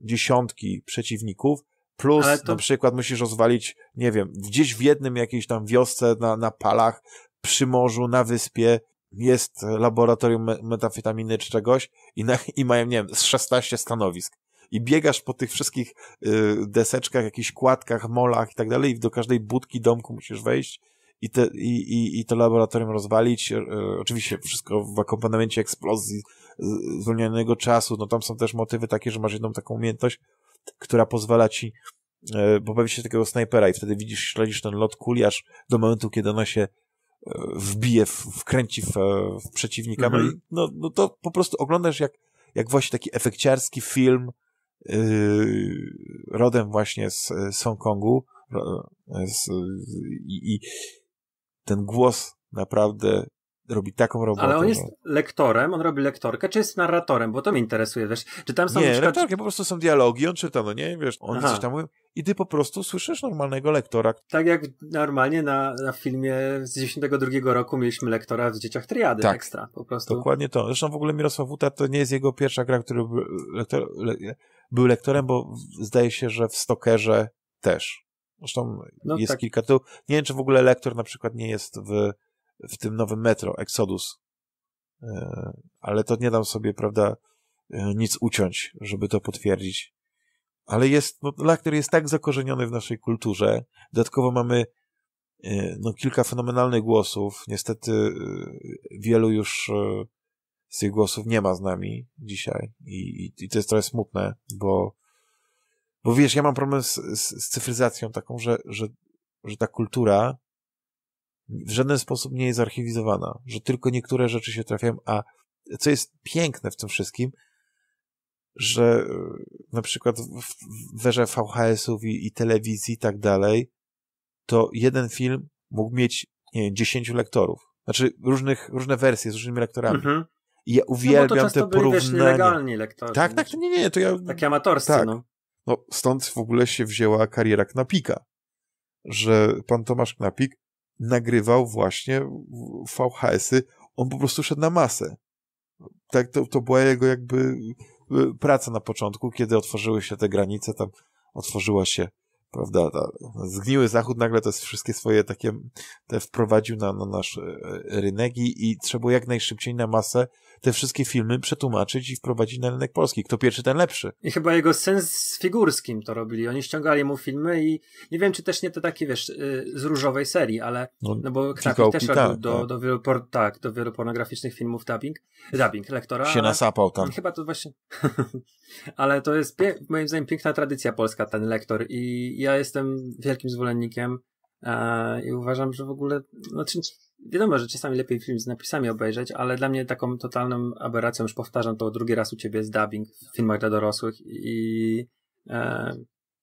[SPEAKER 1] dziesiątki przeciwników, plus to... na przykład musisz rozwalić, nie wiem, gdzieś w jednym jakiejś tam wiosce, na, na palach, przy morzu, na wyspie, jest laboratorium metafitaminy czy czegoś i, na, i mają, nie wiem, z 16 stanowisk. I biegasz po tych wszystkich y, deseczkach, jakichś kładkach, molach i tak dalej i do każdej budki, domku musisz wejść i, te, i, i, i to laboratorium rozwalić. Y, oczywiście wszystko w akompanamencie eksplozji, zwolnionego czasu, no tam są też motywy takie, że masz jedną taką umiejętność, która pozwala ci bo e, bawi się takiego snajpera i wtedy widzisz, śledzisz ten lot kuli aż do momentu, kiedy ona się e, wbije, wkręci w, e, w przeciwnika. No mhm. No, no, to po prostu oglądasz jak, jak właśnie taki efekciarski film yy, rodem właśnie z, z Hongkongu z, i, i ten głos naprawdę robi taką robotę. Ale on no. jest
[SPEAKER 2] lektorem, on robi lektorkę, czy jest narratorem, bo to mnie interesuje, wiesz, czy tam są... Nie, przykład... nie po prostu są dialogi, on czyta, no nie, wiesz, on Aha. coś tam mówi i ty po prostu słyszysz normalnego lektora. Tak jak normalnie na, na filmie z 92 roku mieliśmy lektora w Dzieciach Triady tak. ekstra,
[SPEAKER 1] po prostu. Dokładnie to. Zresztą w ogóle Mirosław Uta to nie jest jego pierwsza gra, który był, lektor, le, był lektorem, bo zdaje się, że w Stokerze też. Zresztą no, jest tak. kilka tytułów. Nie wiem, czy w ogóle lektor na przykład nie jest w w tym nowym metro, Exodus. E, ale to nie dam sobie, prawda, e, nic uciąć, żeby to potwierdzić. Ale jest, no, Lakter jest tak zakorzeniony w naszej kulturze. Dodatkowo mamy e, no, kilka fenomenalnych głosów. Niestety wielu już z tych głosów nie ma z nami dzisiaj i, i, i to jest trochę smutne, bo, bo wiesz, ja mam problem z, z, z cyfryzacją taką, że, że, że ta kultura w żaden sposób nie jest archiwizowana, że tylko niektóre rzeczy się trafiają, a co jest piękne w tym wszystkim, że e, na przykład w werze VHS-ów i, i, telewizji i tak dalej, to jeden film mógł mieć, nie wiem, 10 lektorów. Znaczy różnych, różne wersje z różnymi lektorami. Mhm. I ja no uwielbiam no, te porównania. Byli, nielegalni lektorzy. Tak, tak, nie, nie, to ja... Takie amatorscy, tak. no. No, stąd w ogóle się wzięła kariera Knapika, że pan Tomasz Knapik nagrywał właśnie VHS-y, on po prostu szedł na masę. Tak, to, to była jego jakby y, praca na początku, kiedy otworzyły się te granice, tam otworzyła się, prawda, ta, zgniły zachód nagle te wszystkie swoje takie, te wprowadził na, na nasz e, rynek i, i trzeba było jak najszybciej na masę te wszystkie filmy przetłumaczyć i wprowadzić na rynek polski. Kto pierwszy, ten lepszy.
[SPEAKER 2] I chyba jego sens z Figurskim to robili. Oni ściągali mu filmy i nie wiem, czy też nie te takie, wiesz, y, z różowej serii, ale no, no bo Knapik też robił tak, do, tak. do, wielu por, tak, do wielu pornograficznych filmów dubbing, dubbing lektora. Się nasapał tam. Chyba to właśnie... (laughs) ale to jest moim zdaniem piękna tradycja polska, ten lektor i ja jestem wielkim zwolennikiem e, i uważam, że w ogóle, znaczy wiadomo, że czasami lepiej film z napisami obejrzeć, ale dla mnie taką totalną aberracją, już powtarzam to drugi raz u ciebie, jest dubbing w filmach dla dorosłych i e,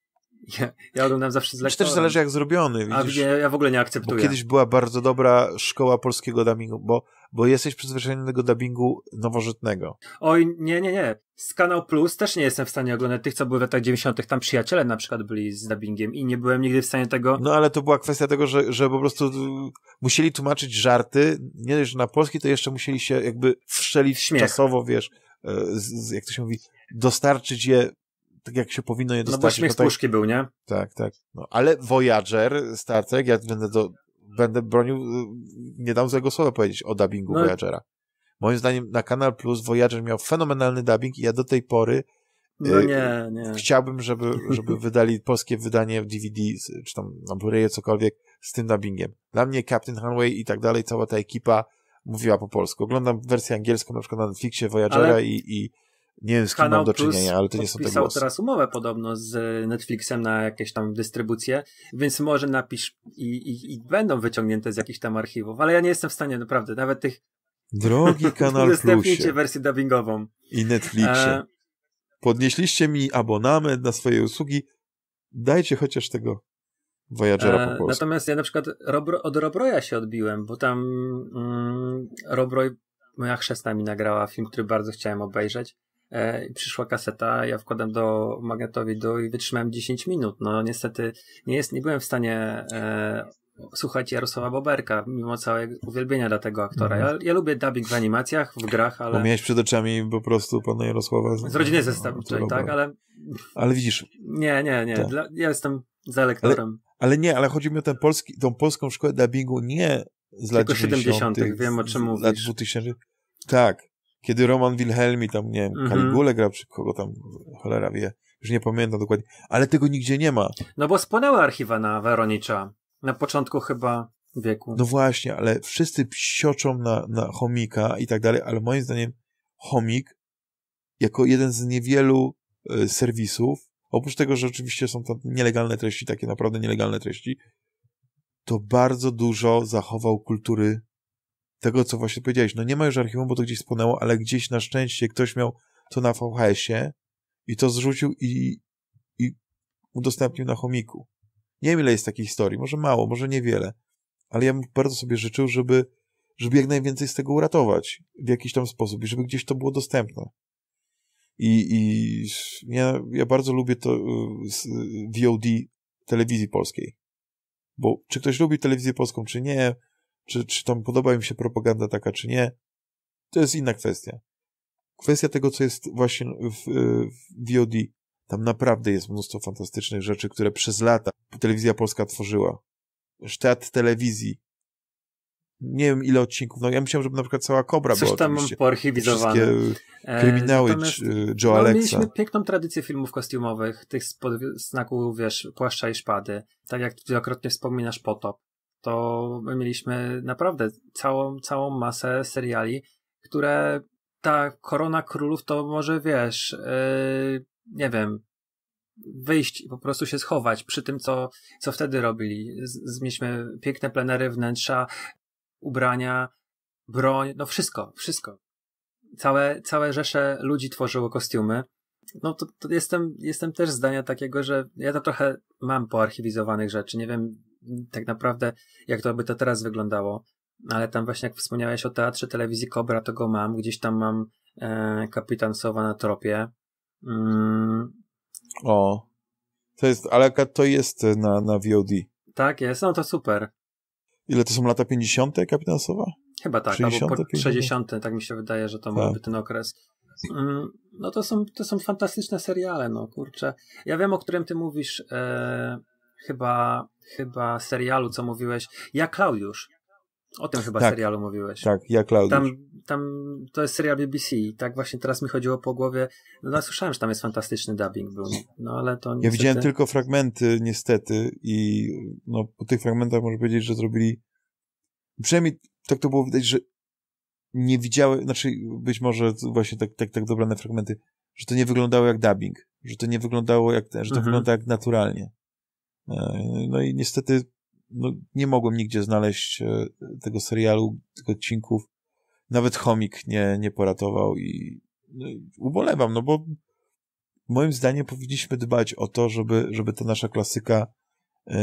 [SPEAKER 2] (laughs) ja, ja oglądam zawsze z lektorem. Czy też zależy jak zrobiony, widzisz? A ja, ja w ogóle nie akceptuję. Bo kiedyś
[SPEAKER 1] była bardzo dobra szkoła polskiego dubbingu, bo bo jesteś przyzwyczajony do tego dubbingu nowożytnego.
[SPEAKER 2] Oj, nie, nie, nie. Z Kanał Plus też nie jestem w stanie oglądać tych, co były w latach 90. Tam przyjaciele na przykład byli z dubbingiem i nie byłem nigdy w stanie tego. No ale to była kwestia tego, że, że po prostu y,
[SPEAKER 1] musieli tłumaczyć żarty. Nie dość, że na polski, to jeszcze musieli się jakby wszelić Śmiech. czasowo, wiesz, e, z, z, jak to się mówi, dostarczyć je tak jak się powinno je dostarczyć. No bo śmiech puszki był, nie? Tak, tak. No, ale Voyager, Star Trek, ja będę do, będę bronił, y, nie dam złego słowa powiedzieć o dubbingu no. Voyagera. Moim zdaniem na Kanal Plus Voyager miał fenomenalny dubbing i ja do tej pory no y, nie, nie. Chciałbym, żeby, żeby (laughs) wydali polskie wydanie w DVD, czy tam na Blu-raye, cokolwiek, z tym dubbingiem. Dla mnie Captain Hanway i tak dalej, cała ta ekipa mówiła po polsku. Oglądam wersję angielską na przykład na Netflixie Voyagera Ale... i, i nie wiem, z kim mam do czynienia, ale to nie są te głosy. teraz
[SPEAKER 2] umowę podobno z Netflixem na jakieś tam dystrybucje, więc może napisz i, i, i będą wyciągnięte z jakichś tam archiwów, ale ja nie jestem w stanie naprawdę, nawet tych Drogi (laughs) Kanal Plusie. wersję dubbingową. I Netflixie. E...
[SPEAKER 1] Podnieśliście mi abonament na swoje usługi. Dajcie chociaż tego Voyagera e... po polsku.
[SPEAKER 2] Natomiast ja na przykład Robro... od Robroja się odbiłem, bo tam mm, Robroj, moja chrzestna mi nagrała film, który bardzo chciałem obejrzeć. E, przyszła kaseta, ja wkładam do magnetowidu i wytrzymałem 10 minut. No niestety nie, jest, nie byłem w stanie e, słuchać Jarosława Boberka, mimo całego uwielbienia dla tego aktora. Mhm. Ja, ja lubię dubbing w animacjach, w grach, ale... Bo miałeś
[SPEAKER 1] przed oczami po prostu pana Jarosława... Z, z rodziny zastępczej, tak, ale... Ale widzisz... Nie, nie, nie. Tak. Dla,
[SPEAKER 2] ja jestem za lektorem.
[SPEAKER 1] Ale, ale, nie, ale chodzi mi o ten polski, tą polską szkołę dubbingu nie z Tylko lat 70. 70. wiem o czym mówisz. Lat 2000. Tak, kiedy Roman Wilhelmi tam, nie wiem, mhm. Kaligule gra, czy kogo tam, cholera wie, już nie pamiętam dokładnie, ale tego nigdzie nie ma.
[SPEAKER 2] No bo spłonęły archiwa na Weronicza, na początku chyba wieku. No
[SPEAKER 1] właśnie, ale wszyscy psioczą na, na chomika i tak dalej, ale moim zdaniem chomik, jako jeden z niewielu y, serwisów, oprócz tego, że oczywiście są tam nielegalne treści, takie naprawdę nielegalne treści, to bardzo dużo zachował kultury tego, co właśnie powiedziałeś. No nie ma już archiwum, bo to gdzieś spłonęło, ale gdzieś na szczęście ktoś miał to na VHS-ie i to zrzucił i, i udostępnił na chomiku. Nie wiem, ile jest takich historii, może mało, może niewiele, ale ja bym bardzo sobie życzył, żeby, żeby jak najwięcej z tego uratować w jakiś tam sposób i żeby gdzieś to było dostępne. I, i ja, ja bardzo lubię to y, y, VOD telewizji polskiej. Bo czy ktoś lubi telewizję polską, czy nie, czy, czy tam podoba im się propaganda taka, czy nie, to jest inna kwestia. Kwestia tego, co jest właśnie w, w VOD. Tam naprawdę jest mnóstwo fantastycznych rzeczy, które przez lata telewizja polska tworzyła. Sztat telewizji. Nie wiem, ile odcinków. No ja myślałem, żeby na przykład cała Kobra Coś była. Coś tam mam poarchiwizowane. E, e, kryminały e, Joe no, Alexa. Mieliśmy
[SPEAKER 2] piękną tradycję filmów kostiumowych, tych spod znaku, wiesz, płaszcza i szpady. Tak jak wielokrotnie wspominasz Potop to mieliśmy naprawdę całą, całą masę seriali, które ta korona królów to może wiesz, yy, nie wiem, wyjść i po prostu się schować przy tym, co, co wtedy robili. Z, mieliśmy piękne plenery wnętrza, ubrania, broń, no wszystko, wszystko. Całe, całe rzesze ludzi tworzyło kostiumy. No to, to jestem, jestem też zdania takiego, że ja to trochę mam poarchiwizowanych rzeczy. Nie wiem, tak naprawdę, jak to by to teraz wyglądało. Ale tam właśnie, jak wspomniałeś o teatrze telewizji Kobra, to go mam. Gdzieś tam mam e, Kapitan Sowa na tropie.
[SPEAKER 3] Mm. O, to
[SPEAKER 1] jest, ale to jest na, na VOD.
[SPEAKER 2] Tak jest, no to super.
[SPEAKER 1] Ile to są lata 50. Kapitan Sowa? Chyba tak, 60, albo 60,
[SPEAKER 2] tak mi się wydaje, że to tak. ten okres. Mm, no to są, to są fantastyczne seriale, no kurczę. Ja wiem, o którym ty mówisz, e, chyba chyba serialu, co mówiłeś. Ja Klaudiusz. O tym chyba tak, serialu mówiłeś. Tak, ja Klaudiusz. Tam, tam to jest serial BBC. Tak właśnie teraz mi chodziło po głowie. No, no słyszałem, że tam jest fantastyczny dubbing był. No, no ale to niestety... Ja widziałem tylko
[SPEAKER 1] fragmenty niestety i no po tych fragmentach można powiedzieć, że zrobili przynajmniej tak to było widać, że nie widziały, znaczy być może właśnie tak, tak, tak dobrane fragmenty, że to nie wyglądało jak dubbing, że to nie wyglądało jak że to mhm. wygląda jak naturalnie. E, no i niestety no, nie mogłem nigdzie znaleźć e, tego serialu, tych odcinków. Nawet chomik nie, nie poratował i, no, i ubolewam, no bo moim zdaniem powinniśmy dbać o to, żeby, żeby ta nasza klasyka yy,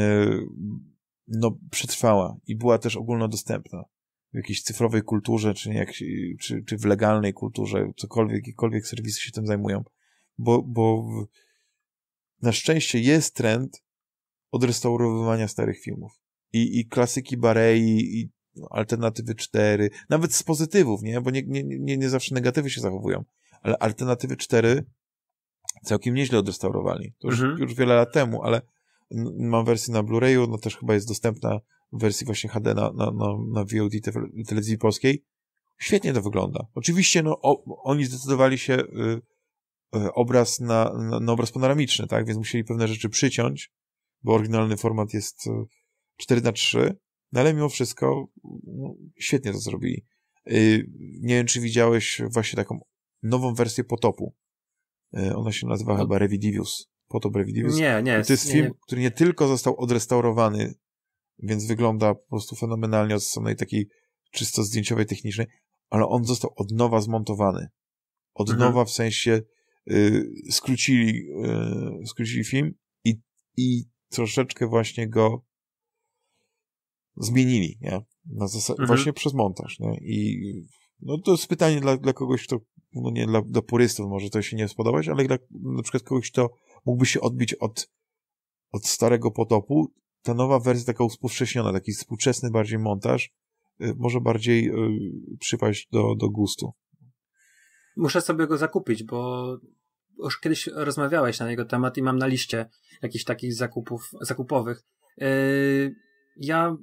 [SPEAKER 1] no, przetrwała i była też ogólnodostępna w jakiejś cyfrowej kulturze, czy, jak, czy, czy w legalnej kulturze, cokolwiek, jakikolwiek serwisy się tym zajmują, bo, bo w, na szczęście jest trend odrestaurowywania starych filmów. I, i klasyki Barei, i no, alternatywy 4, nawet z pozytywów, nie? Bo nie, nie, nie, nie zawsze negatywy się zachowują, ale alternatywy 4 całkiem nieźle odrestaurowali. To już, mhm. już wiele lat temu, ale mam wersję na Blu-rayu, no też chyba jest dostępna w wersji właśnie HD na, na, na, na VOD te, telewizji polskiej. Świetnie to wygląda. Oczywiście, no, o, oni zdecydowali się y, y, obraz na, na, na obraz panoramiczny, tak? Więc musieli pewne rzeczy przyciąć, bo oryginalny format jest 4 e, na 3 no ale mimo wszystko no, świetnie to zrobili. E, nie wiem, czy widziałeś właśnie taką nową wersję Potopu. E, ona się nazywa no. chyba Revidivius. Potop Revidivius. Nie, nie. to jest nie, film, nie. który nie tylko został odrestaurowany, więc wygląda po prostu fenomenalnie od strony takiej czysto zdjęciowej, technicznej, ale on został od nowa zmontowany. Od mhm. nowa w sensie y, skrócili, y, skrócili film i, i troszeczkę właśnie go zmienili, nie? Na mhm. Właśnie przez montaż, nie? I no to jest pytanie dla, dla kogoś, kto, no nie dla, dla purystów może to się nie spodobać, ale dla na przykład kogoś, kto mógłby się odbić od, od starego potopu, ta nowa wersja taka uspowszechniona, taki współczesny bardziej montaż, y, może bardziej y, przypaść do, do gustu.
[SPEAKER 2] Muszę sobie go zakupić, bo już kiedyś rozmawiałeś na jego temat i mam na liście jakichś takich zakupów, zakupowych. Yy, ja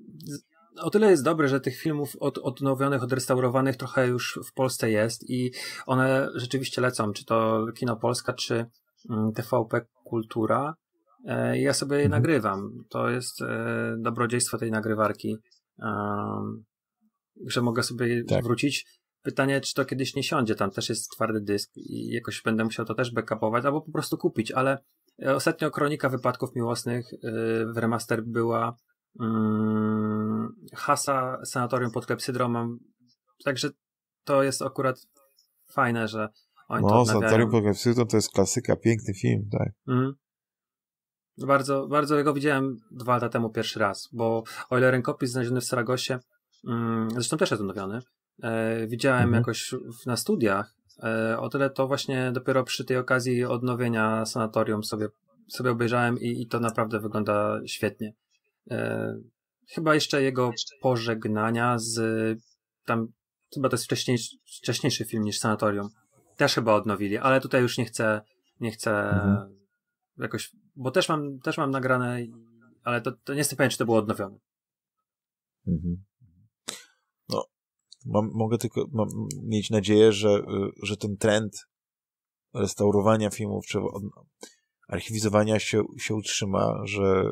[SPEAKER 2] o tyle jest dobre, że tych filmów od, odnowionych, odrestaurowanych trochę już w Polsce jest i one rzeczywiście lecą, czy to Kino Polska, czy mm, TVP Kultura. Yy, ja sobie je mhm. nagrywam. To jest yy, dobrodziejstwo tej nagrywarki, że mogę sobie tak. wrócić Pytanie, czy to kiedyś nie siądzie, tam też jest twardy dysk i jakoś będę musiał to też backupować, albo po prostu kupić, ale e, ostatnio Kronika Wypadków Miłosnych e, w remaster była yy, Hasa Sanatorium pod Klepsydrą, mam, także to jest akurat fajne, że oni no, to odnawiają. Sanatorium pod
[SPEAKER 1] Klepsydrą to jest klasyka, piękny film, tak.
[SPEAKER 3] Mm.
[SPEAKER 2] Bardzo, bardzo go widziałem dwa lata temu pierwszy raz, bo o ile rękopis znaleziony w Saragosie, mm, zresztą też jest odnowiony, e, widziałem mhm. jakoś w, na studiach. E, o tyle to właśnie dopiero przy tej okazji odnowienia sanatorium sobie, sobie obejrzałem i, i to naprawdę wygląda świetnie. E, chyba jeszcze jego pożegnania z tam, chyba to jest wcześniejszy, wcześniejszy film niż sanatorium. Też chyba odnowili, ale tutaj już nie chcę, nie chcę mhm. jakoś, bo też mam, też mam nagrane, ale to, to nie jestem pewien, czy to było odnowione.
[SPEAKER 1] Mhm mam, mogę tylko mam, mieć nadzieję, że, y, że ten trend restaurowania filmów czy archiwizowania się, się utrzyma, że,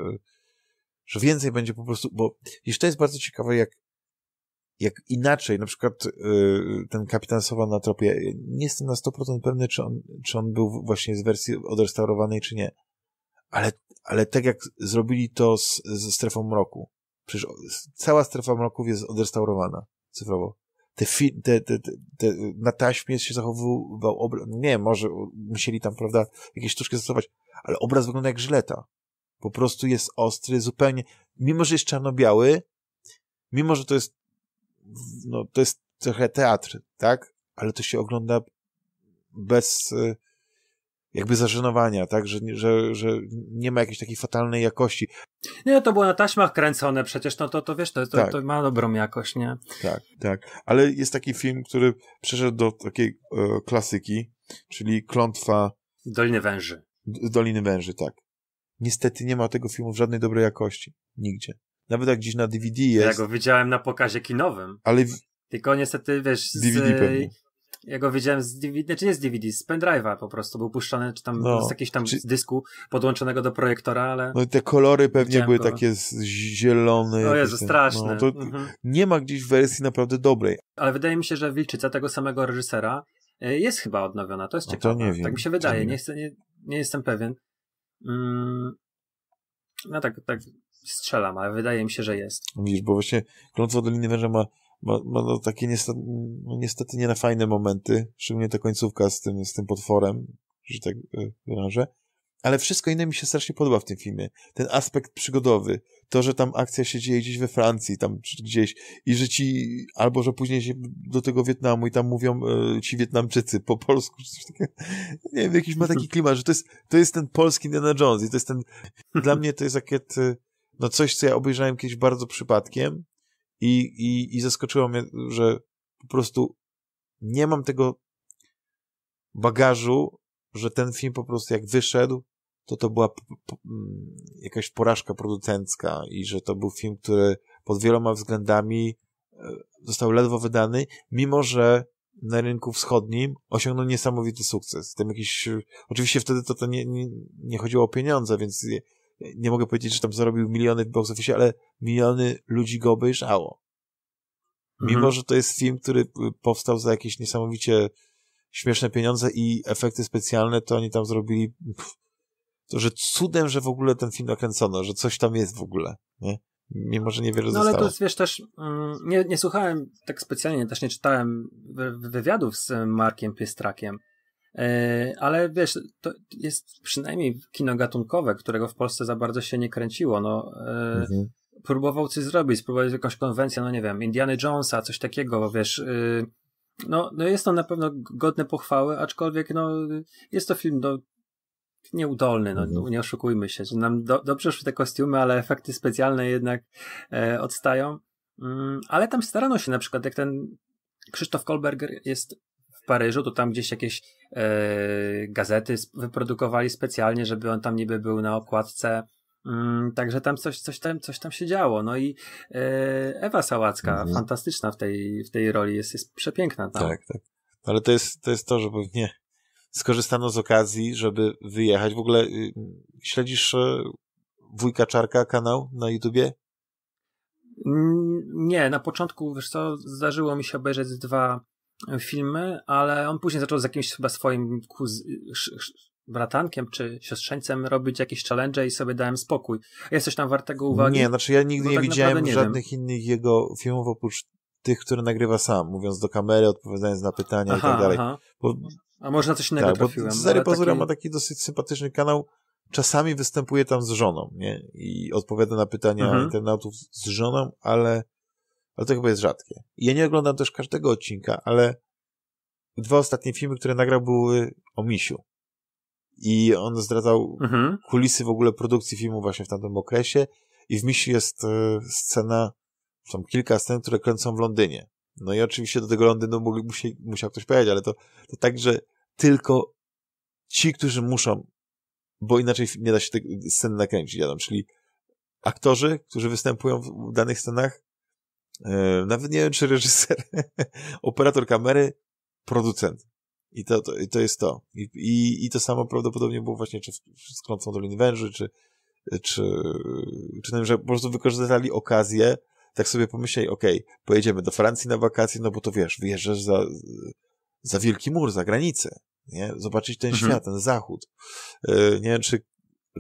[SPEAKER 1] że więcej będzie po prostu, bo jeśli to jest bardzo ciekawe, jak, jak inaczej, na przykład y, ten Kapitan Sowa na tropie, nie jestem na 100% pewny, czy on, czy on był właśnie z wersji odrestaurowanej, czy nie, ale, ale tak jak zrobili to z, ze Strefą Mroku, przecież cała Strefa Mroków jest odrestaurowana cyfrowo te, te, te, te, na taśmie się zachowywał obraz, nie może musieli tam, prawda, jakieś sztuczki zastosować, ale obraz wygląda jak żyleta Po prostu jest ostry, zupełnie, mimo że jest czarno-biały, mimo że to jest, no, to jest trochę teatr, tak? Ale to się ogląda bez, y, jakby zażenowania, tak, że, że, że nie ma jakiejś takiej fatalnej jakości.
[SPEAKER 2] Nie, to było na taśmach kręcone przecież, no to, to wiesz, to, to, tak. to ma dobrą jakość, nie?
[SPEAKER 1] Tak, tak, ale jest taki film, który przeszedł do takiej e, klasyki, czyli Klątwa...
[SPEAKER 2] Doliny Węży.
[SPEAKER 1] Doliny Węży, tak. Niestety nie ma tego filmu w żadnej dobrej jakości, nigdzie.
[SPEAKER 2] Nawet jak gdzieś na DVD jest. Ja go widziałem na pokazie kinowym. Ale... W... Tylko niestety, wiesz, z pewnie ja go wiedziałem z DVD, czy znaczy nie z DVD, z pendrive'a po prostu był puszczony, czy tam no, z jakiegoś tam czy... z dysku podłączonego do projektora, ale... No i te kolory pewnie były go. takie
[SPEAKER 1] zielone. No jest straszne. No, mhm. Nie ma gdzieś wersji naprawdę dobrej.
[SPEAKER 2] Ale wydaje mi się, że Wilczyca tego samego reżysera e, jest chyba odnowiona, to jest no, ciekawe. To nie wiem. Tak mi się wydaje, nie, jest, nie, nie jestem pewien. Mm, no tak, tak strzelam, ale wydaje mi się, że jest.
[SPEAKER 1] Widzisz, bo właśnie Klątwa Doliny Węża ma ma, ma no takie niestety, no niestety nie na fajne momenty, szczególnie ta końcówka z tym, z tym potworem, że tak e, wyrażę. Ale wszystko inne mi się strasznie podoba w tym filmie. Ten aspekt przygodowy, to, że tam akcja się dzieje gdzieś we Francji, tam gdzieś i że ci, albo że później się do tego Wietnamu i tam mówią e, ci Wietnamczycy po polsku,
[SPEAKER 3] coś takiego. Nie wiem, jakiś ma taki
[SPEAKER 1] klimat, że to jest, to jest ten polski Indiana Jones i to jest ten, dla mnie to jest takie, e, no coś, co ja obejrzałem kiedyś bardzo przypadkiem, i, i, i zaskoczyło mnie, że po prostu nie mam tego bagażu, że ten film po prostu jak wyszedł, to to była mm, jakaś porażka producencka i że to był film, który pod wieloma względami e, został ledwo wydany, mimo że na rynku wschodnim osiągnął niesamowity sukces. Tym jakiś, oczywiście wtedy to, to nie, nie, nie chodziło o pieniądze, więc nie mogę powiedzieć, że tam zarobił miliony w box office, ale miliony ludzi go obejrzało. Mimo, mhm. że to jest film, który y, powstał za jakieś niesamowicie śmieszne pieniądze i efekty specjalne, to oni tam zrobili pff, to, że cudem, że w ogóle ten film nakręcono, że coś tam jest w ogóle, nie? Mimo, że niewiele no, zostało. No ale to jest,
[SPEAKER 2] wiesz, też mm, nie, nie słuchałem tak specjalnie, też nie czytałem wywiadów z Markiem Piestrakiem, E, ale wiesz, to jest przynajmniej kino gatunkowe, którego w Polsce za bardzo się nie kręciło. No, e, mhm. Próbował coś zrobić, spróbować jakąś konwencję, no nie wiem, Indiana Jonesa, coś takiego, wiesz. E, no, no jest to na pewno godne pochwały, aczkolwiek no, jest to film do, nieudolny, no, mhm. nie oszukujmy się. Że nam do, dobrze szły te kostiumy, ale efekty specjalne jednak e, odstają. Mm, ale tam starano się na przykład, jak ten Krzysztof Kolberger jest w Paryżu, to tam gdzieś jakieś e, gazety wyprodukowali specjalnie, żeby on tam niby był na okładce. Mm, także tam coś, coś, tam coś tam się działo. No i e, Ewa Sałacka, mhm. fantastyczna w tej, w tej roli, jest, jest przepiękna. Tam. Tak, tak. No ale to jest, to jest to, że pewnie
[SPEAKER 1] skorzystano z okazji, żeby wyjechać. W ogóle y, śledzisz y, Wujka Czarka kanał na YouTubie?
[SPEAKER 2] Mm, nie, na początku, wiesz co, zdarzyło mi się obejrzeć dwa filmy, ale on później zaczął z jakimś chyba swoim kuz bratankiem czy siostrzeńcem robić jakieś challenge i sobie dałem spokój. Jest coś tam wartego uwagi? Nie, znaczy ja nigdy no nie tak widziałem nie żadnych
[SPEAKER 1] wiem. innych jego filmów oprócz tych, które nagrywa sam, mówiąc do kamery, odpowiadając na pytania aha, i tak dalej. Bo, A może na coś innego tak, trafiłem. Zary Pozora taki... ma taki dosyć sympatyczny kanał, czasami występuje tam z żoną, nie? I odpowiada na pytania mhm. internautów z żoną, ale ale to chyba jest rzadkie. Ja nie oglądam też każdego odcinka, ale dwa ostatnie filmy, które nagrał, były o Misiu. I on zdradzał mhm. kulisy w ogóle produkcji filmu właśnie w tamtym okresie. I w Misiu jest e, scena, są kilka scen, które kręcą w Londynie. No i oczywiście do tego Londynu musiał ktoś pojechać, ale to, to tak, że tylko ci, którzy muszą, bo inaczej nie da się tych scen nakręcić, wiadomo, czyli aktorzy, którzy występują w danych scenach, E, nawet nie wiem, czy reżyser, (laughs) operator kamery, producent. I to, to, to jest to. I, i, I to samo prawdopodobnie było właśnie czy w, z Klątwą Doliny Węży, czy, czy, czy tym, no, że po prostu wykorzystali okazję, tak sobie pomyśleli, okej, okay, pojedziemy do Francji na wakacje, no bo to wiesz, wyjeżdżasz za, za wielki mur, za granicę, nie? Zobaczyć ten mhm. świat, ten zachód. E, nie wiem, czy,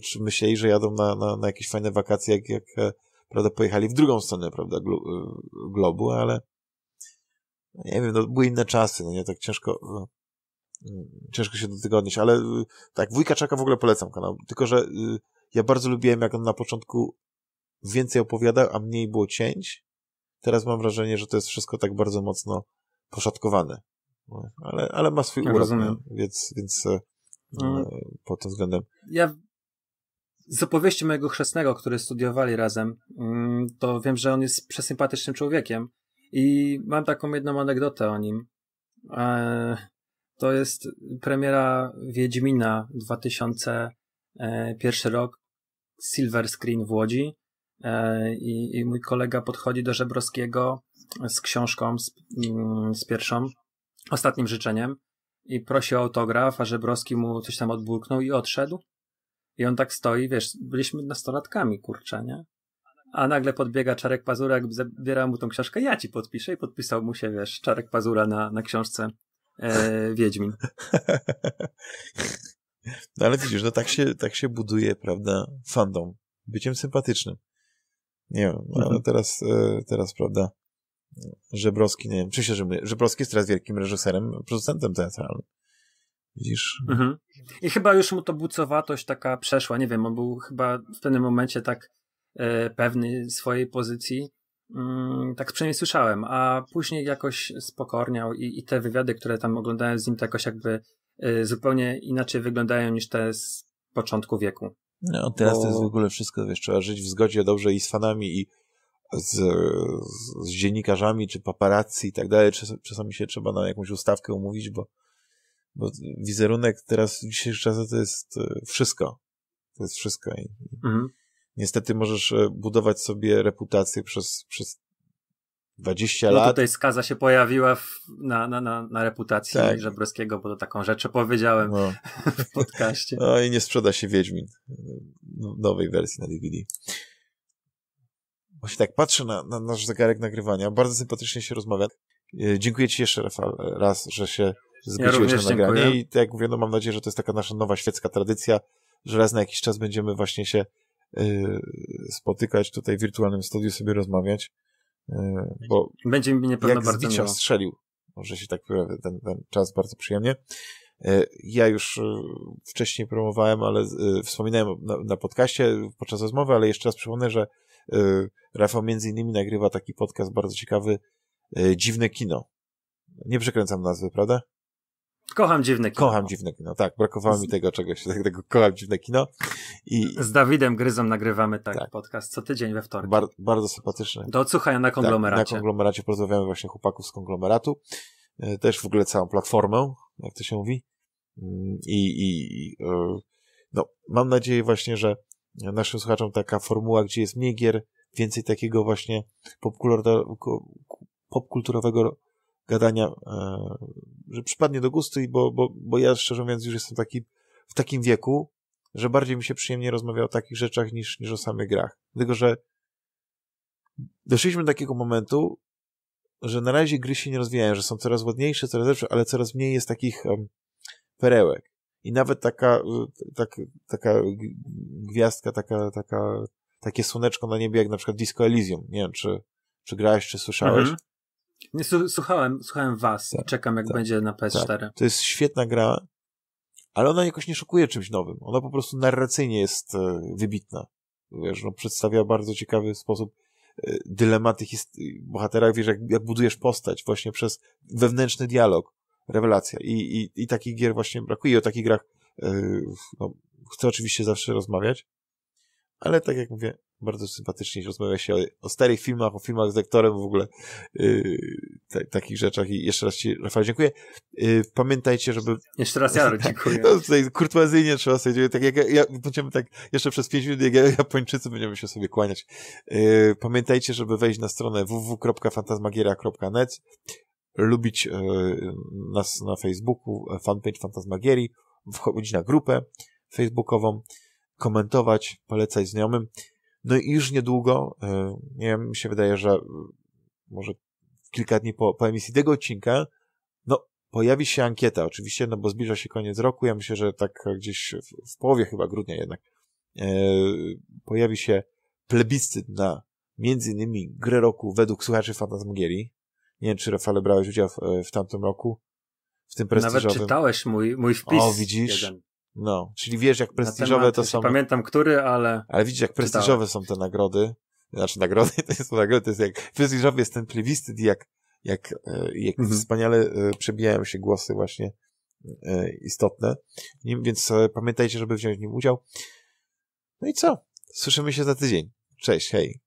[SPEAKER 1] czy myśleli, że jadą na, na, na jakieś fajne wakacje, jak, jak e, prawda, pojechali w drugą stronę, prawda, glo y, globu, ale nie wiem, no, były inne czasy, no nie, tak ciężko, y, mm, ciężko się do tego odnieść, ale y, tak, Wujka Czaka w ogóle polecam kanał, tylko, że ja bardzo lubiłem, jak on na początku więcej opowiadał, a mniej było cięć. Teraz mam wrażenie, że to jest wszystko tak bardzo mocno poszatkowane. No, ale, ale ma swój ja urok, więc, więc no, pod tym względem.
[SPEAKER 2] Ja z opowieści mojego chrzestnego, który studiowali razem, mm, to wiem, że on jest przesympatycznym człowiekiem i mam taką jedną anegdotę o nim. E, to jest premiera Wiedźmina 2001 rok, Silver Screen w Łodzi e, i, i mój kolega podchodzi do Żebrowskiego z książką, z, mm, z pierwszą, ostatnim życzeniem i prosi o autograf, a Żebrowski mu coś tam odburknął i odszedł i on tak stoi, wiesz, byliśmy nastolatkami, kurczę, nie? A nagle podbiega Czarek Pazura, jakby zabiera mu tą książkę, ja ci podpiszę i podpisał mu się, wiesz, Czarek Pazura na, na książce e, (laughs) Wiedźmin.
[SPEAKER 1] No ale widzisz, no tak się, tak się buduje, prawda, fandom. Byciem sympatycznym. Nie wiem, no, mhm. ale teraz, e, teraz, prawda, Żebrowski, nie wiem, czy się, że Żebrowski jest teraz wielkim reżyserem, producentem teatralnym.
[SPEAKER 3] Widzisz? Mhm.
[SPEAKER 2] I chyba już mu to bucowatość taka przeszła. Nie wiem, on był chyba w pewnym momencie tak e, pewny swojej pozycji. Mm, tak przynajmniej słyszałem, a później jakoś spokorniał i, i te wywiady, które tam oglądałem z nim, to jakoś jakby e, zupełnie inaczej wyglądają niż te z początku wieku. No, teraz Bo... to jest w
[SPEAKER 1] ogóle wszystko, wiesz, trzeba żyć w zgodzie dobrze i z fanami i z, z, z dziennikarzami, czy paparazzi i tak dalej. Czas, czasami się trzeba na jakąś ustawkę umówić, bo bo wizerunek teraz w dzisiejszych czasach to jest e, wszystko. To jest wszystko. I, mhm. Niestety możesz e, budować sobie reputację przez, przez 20 no lat. tutaj
[SPEAKER 2] skaza się pojawiła w, na, na, na, na reputacji tak. Żebrowskiego, bo to taką rzecz powiedziałem no. (laughs) w podcaście. No
[SPEAKER 1] i nie sprzeda się Wiedźmin no, nowej wersji na DVD. Właśnie tak patrzę na, na nasz zegarek nagrywania. Bardzo sympatycznie się rozmawia. E, dziękuję Ci jeszcze, Rafał, raz, że się zgodziłeś ja na nagranie dziękuję. i tak jak mówię, no mam nadzieję, że to jest taka nasza nowa świecka tradycja, że raz na jakiś czas będziemy właśnie się y, spotykać tutaj w wirtualnym studiu, sobie rozmawiać, y, bo będzie mi niepewno jak bardzo miło. strzelił, może się tak powiem, ten, ten czas bardzo przyjemnie. Y, ja już y, wcześniej promowałem, ale y, wspominałem na, na podcaście podczas rozmowy, ale jeszcze raz przypomnę, że Rafał między innymi nagrywa taki podcast bardzo ciekawy, Dziwne Kino. Nie przekręcam nazwy, prawda?
[SPEAKER 2] Kocham dziwne kino. Kocham dziwne kino, tak. Brakowało Z... mi tego czegoś, tak, tego kocham dziwne kino. I... Z Dawidem Gryzą nagrywamy tak, tak. podcast co tydzień we wtorek. Bar bardzo sympatyczny. Do odsłuchania na konglomeracie. Tak, na konglomeracie
[SPEAKER 1] porozmawiamy właśnie chłopaków z konglomeratu. E, też w ogóle całą platformę, jak to się mówi. Mm, I, i e, no, mam nadzieję właśnie, że naszym słuchaczom taka formuła, gdzie jest mniej gier, więcej takiego właśnie popkulturowego gadania, e, że przypadnie do gustu, i bo, bo, bo ja szczerze mówiąc już jestem taki w takim wieku, że bardziej mi się przyjemnie rozmawia o takich rzeczach niż, niż o samych grach. Dlatego, że doszliśmy do takiego momentu, że na razie gry się nie rozwijają, że są coraz ładniejsze, coraz lepsze, ale coraz mniej jest takich um, perełek. I nawet taka, e, tak, taka gwiazdka, taka, taka, takie słoneczko na niebie, jak na przykład Disco Elysium. Nie wiem, czy, czy grałeś, czy słyszałeś. Mhm.
[SPEAKER 2] Nie, słuchałem, słuchałem was. Tak, Czekam, jak tak, będzie na PS4. Tak. To
[SPEAKER 1] jest świetna gra, ale ona jakoś nie szokuje czymś nowym. Ona po prostu narracyjnie jest e, wybitna. Wiesz, no, przedstawia bardzo ciekawy sposób e, dylematy bohatera. wiesz, jak, jak budujesz postać właśnie przez wewnętrzny dialog, rewelacja. I, i, i takich gier właśnie brakuje. I o takich grach yy, no, chcę oczywiście zawsze rozmawiać, ale tak jak mówię, bardzo sympatycznie rozmawia się o, o starych filmach, o filmach z lektorem w ogóle, yy, takich rzeczach i jeszcze raz Ci, Rafał, dziękuję. Yy, pamiętajcie, żeby... Jeszcze raz ja (laughs) dziękuję. No, tutaj kurtuazyjnie trzeba sobie, tak jak ja, będziemy tak jeszcze przez pięć minut, jak ja, Japończycy będziemy się sobie kłaniać. Yy, pamiętajcie, żeby wejść na stronę www.fantasmagieria.net, lubić y, nas na Facebooku, fanpage Fantasmagierii, wchodzić na grupę facebookową, komentować, polecać znajomym. No i już niedługo, nie wiem, mi się wydaje, że może kilka dni po, po emisji tego odcinka, no pojawi się ankieta, oczywiście, no bo zbliża się koniec roku, ja myślę, że tak gdzieś w, w połowie chyba grudnia jednak e, pojawi się plebiscyt na między innymi grę roku według słuchaczy Fantasmagierii. Nie wiem, czy Rafale brałeś udział w, e, w tamtym roku, w tym prestiżowym. Nawet czytałeś
[SPEAKER 2] mój, mój wpis. O, widzisz? Jeden. No, czyli wiesz, jak prestiżowe temat, to są. Pamiętam który, ale. Ale widzisz, jak prestiżowe
[SPEAKER 1] są te nagrody. Znaczy, nagrody (laughs) to jest nagrody, to jest jak. Prestiżowy jest ten plewisty, jak, jak, e, jak mhm. wspaniale e, przebijają się głosy, właśnie e, istotne. Więc pamiętajcie, żeby wziąć w nim udział. No i co? Słyszymy się za tydzień. Cześć, hej.